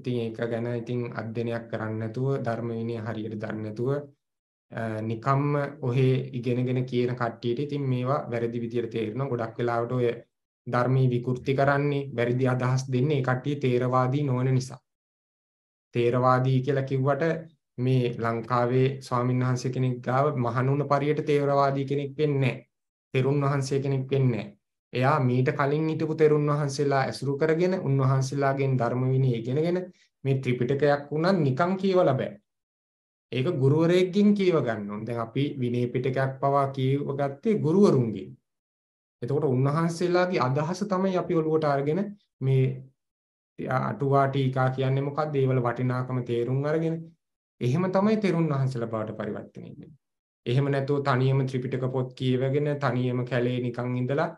ඉතින් ඒක ගැන ඉතින් අධ්‍යයනයක් කරන්න නැතුව ධර්ම විනය හරියට දන්නේ නැතුව නිකම්ම ඔහේ ඉගෙනගෙන කියන කට්ටියට ඉතින් මේවා වැරදි විදියට තේරෙනවා ගොඩක් වෙලාවට ඔය ධර්මී විකෘති කරන්නේ වැරදි අදහස් දෙන්නේ කට්ටිය තේරවාදී නොවන නිසා. තේරවාදී කියලා කිව්වට මේ ලංකාවේ ස්වාමීන් වහන්සේ කෙනෙක් ගාව මහණුන පරියට තේරවාදී කෙනෙක් වෙන්නේ තෙරුන් වහන්සේ කෙනෙක් වෙන්නේ එයා මීට කලින් හිටපු තෙරුන් වහන්සේලා ඇසුරු කරගෙන උන්වහන්සේලාගෙන් ධර්ම විනය ඉගෙනගෙන මේ ත්‍රිපිටකයක් වුණා නිකන් කියවලා බෑ. ඒක ගුරුවරයෙක්ගෙන් කියව ගන්න ඕන. දැන් අපි විනය පිටකයක් පවා කියව ගත්තේ ගුරුවරුන්ගෙන්. එතකොට උන්වහන්සේලාගේ අදහස තමයි අපි ඔළුවට අරගෙන මේ අටුවා ටීකා කියන්නේ මොකක්ද? ඒවල වටිනාකම තේරුම් අරගෙන එහෙම තමයි තෙරුන් වහන්සේලා බවට පරිවර්තනය වෙන්නේ. එහෙම නැතුව තනියම ත්‍රිපිටක පොත් කියවගෙන තනියම කැලේ නිකන් ඉඳලා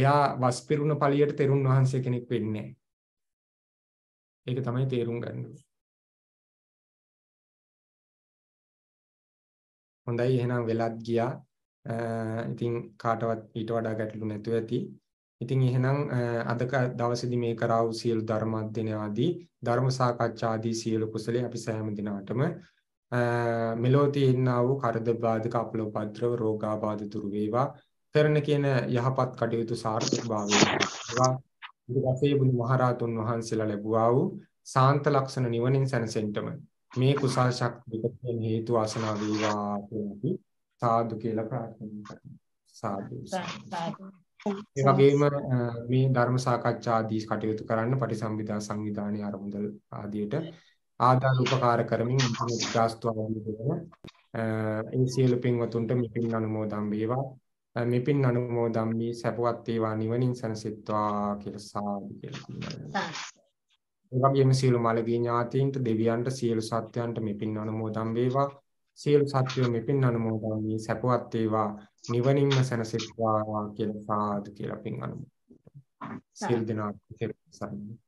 එයා වස්පිරුණ පලියට තෙරුන් වහන්සේ කෙනෙක් වෙන්නේ ඒක තමයි තේරුම් ගන්න හොඳයි එහෙනම් වෙලත් ගියා ඉතින් කාටවත් ඊට වඩා ගැටලු නැතුව ඇති. ඉතින් එහෙනම් අද දවසේදී මේ කරා වූ සියලු ධර්මාධ්‍යන ආදී ධර්ම සාකච්ඡා ආදී සියලු කුසලයේ අපි සෑම දිනකටම මෙලෝ තියෙනා වූ කරද බාධක අපලෝපද්‍රව රෝගාබාධ දුරු වේවා කරන කියන යහපත් කටයුතු සාර්ථක භාවයේවා බුදුපසේ බුදු මහරහතුන් වහන්සේලා ලැබුවා වූ සාන්ත ලක්ෂණ නිවනින් සැනසෙන්නම මේ කුසල් ශක්තිය හේතු වාසනා වේවා කියලා සාදු කියලා ප්‍රාර්ථනා කරනවා. සාදු. ඒ වගේම මේ ධර්ම සාකච්ඡා ආදී කටයුතු කරන්න පටිසම්භිදා සංවිධානයේ ආරමුදල් ආදියට ආදාන උපකාර කරමින් උපදාස්තුවාදී කරන ඒ සියලු පින්වතුන්ට මේ පින් අනුමෝදන් වේවා. මේ පින් අනුමෝදන් වී සැපවත් වේවා නිවනින් සැනසෙත්වා කියලා සාදු කියලා. ඒ වගේම සියලු මළගිය ඥාතීන්ට දෙවියන්ට සියලු සත්වයන්ට මේ පින් අනුමෝදන් වේවා. සියලු සත්වයෝ මෙපින් අනුමෝදන් වී සැපවත් වේවා නිවනින්ම සැනසෙත්වා කියලා සාදු කියලා පින් අනුමෝදන් සියලු දෙනා සරණයි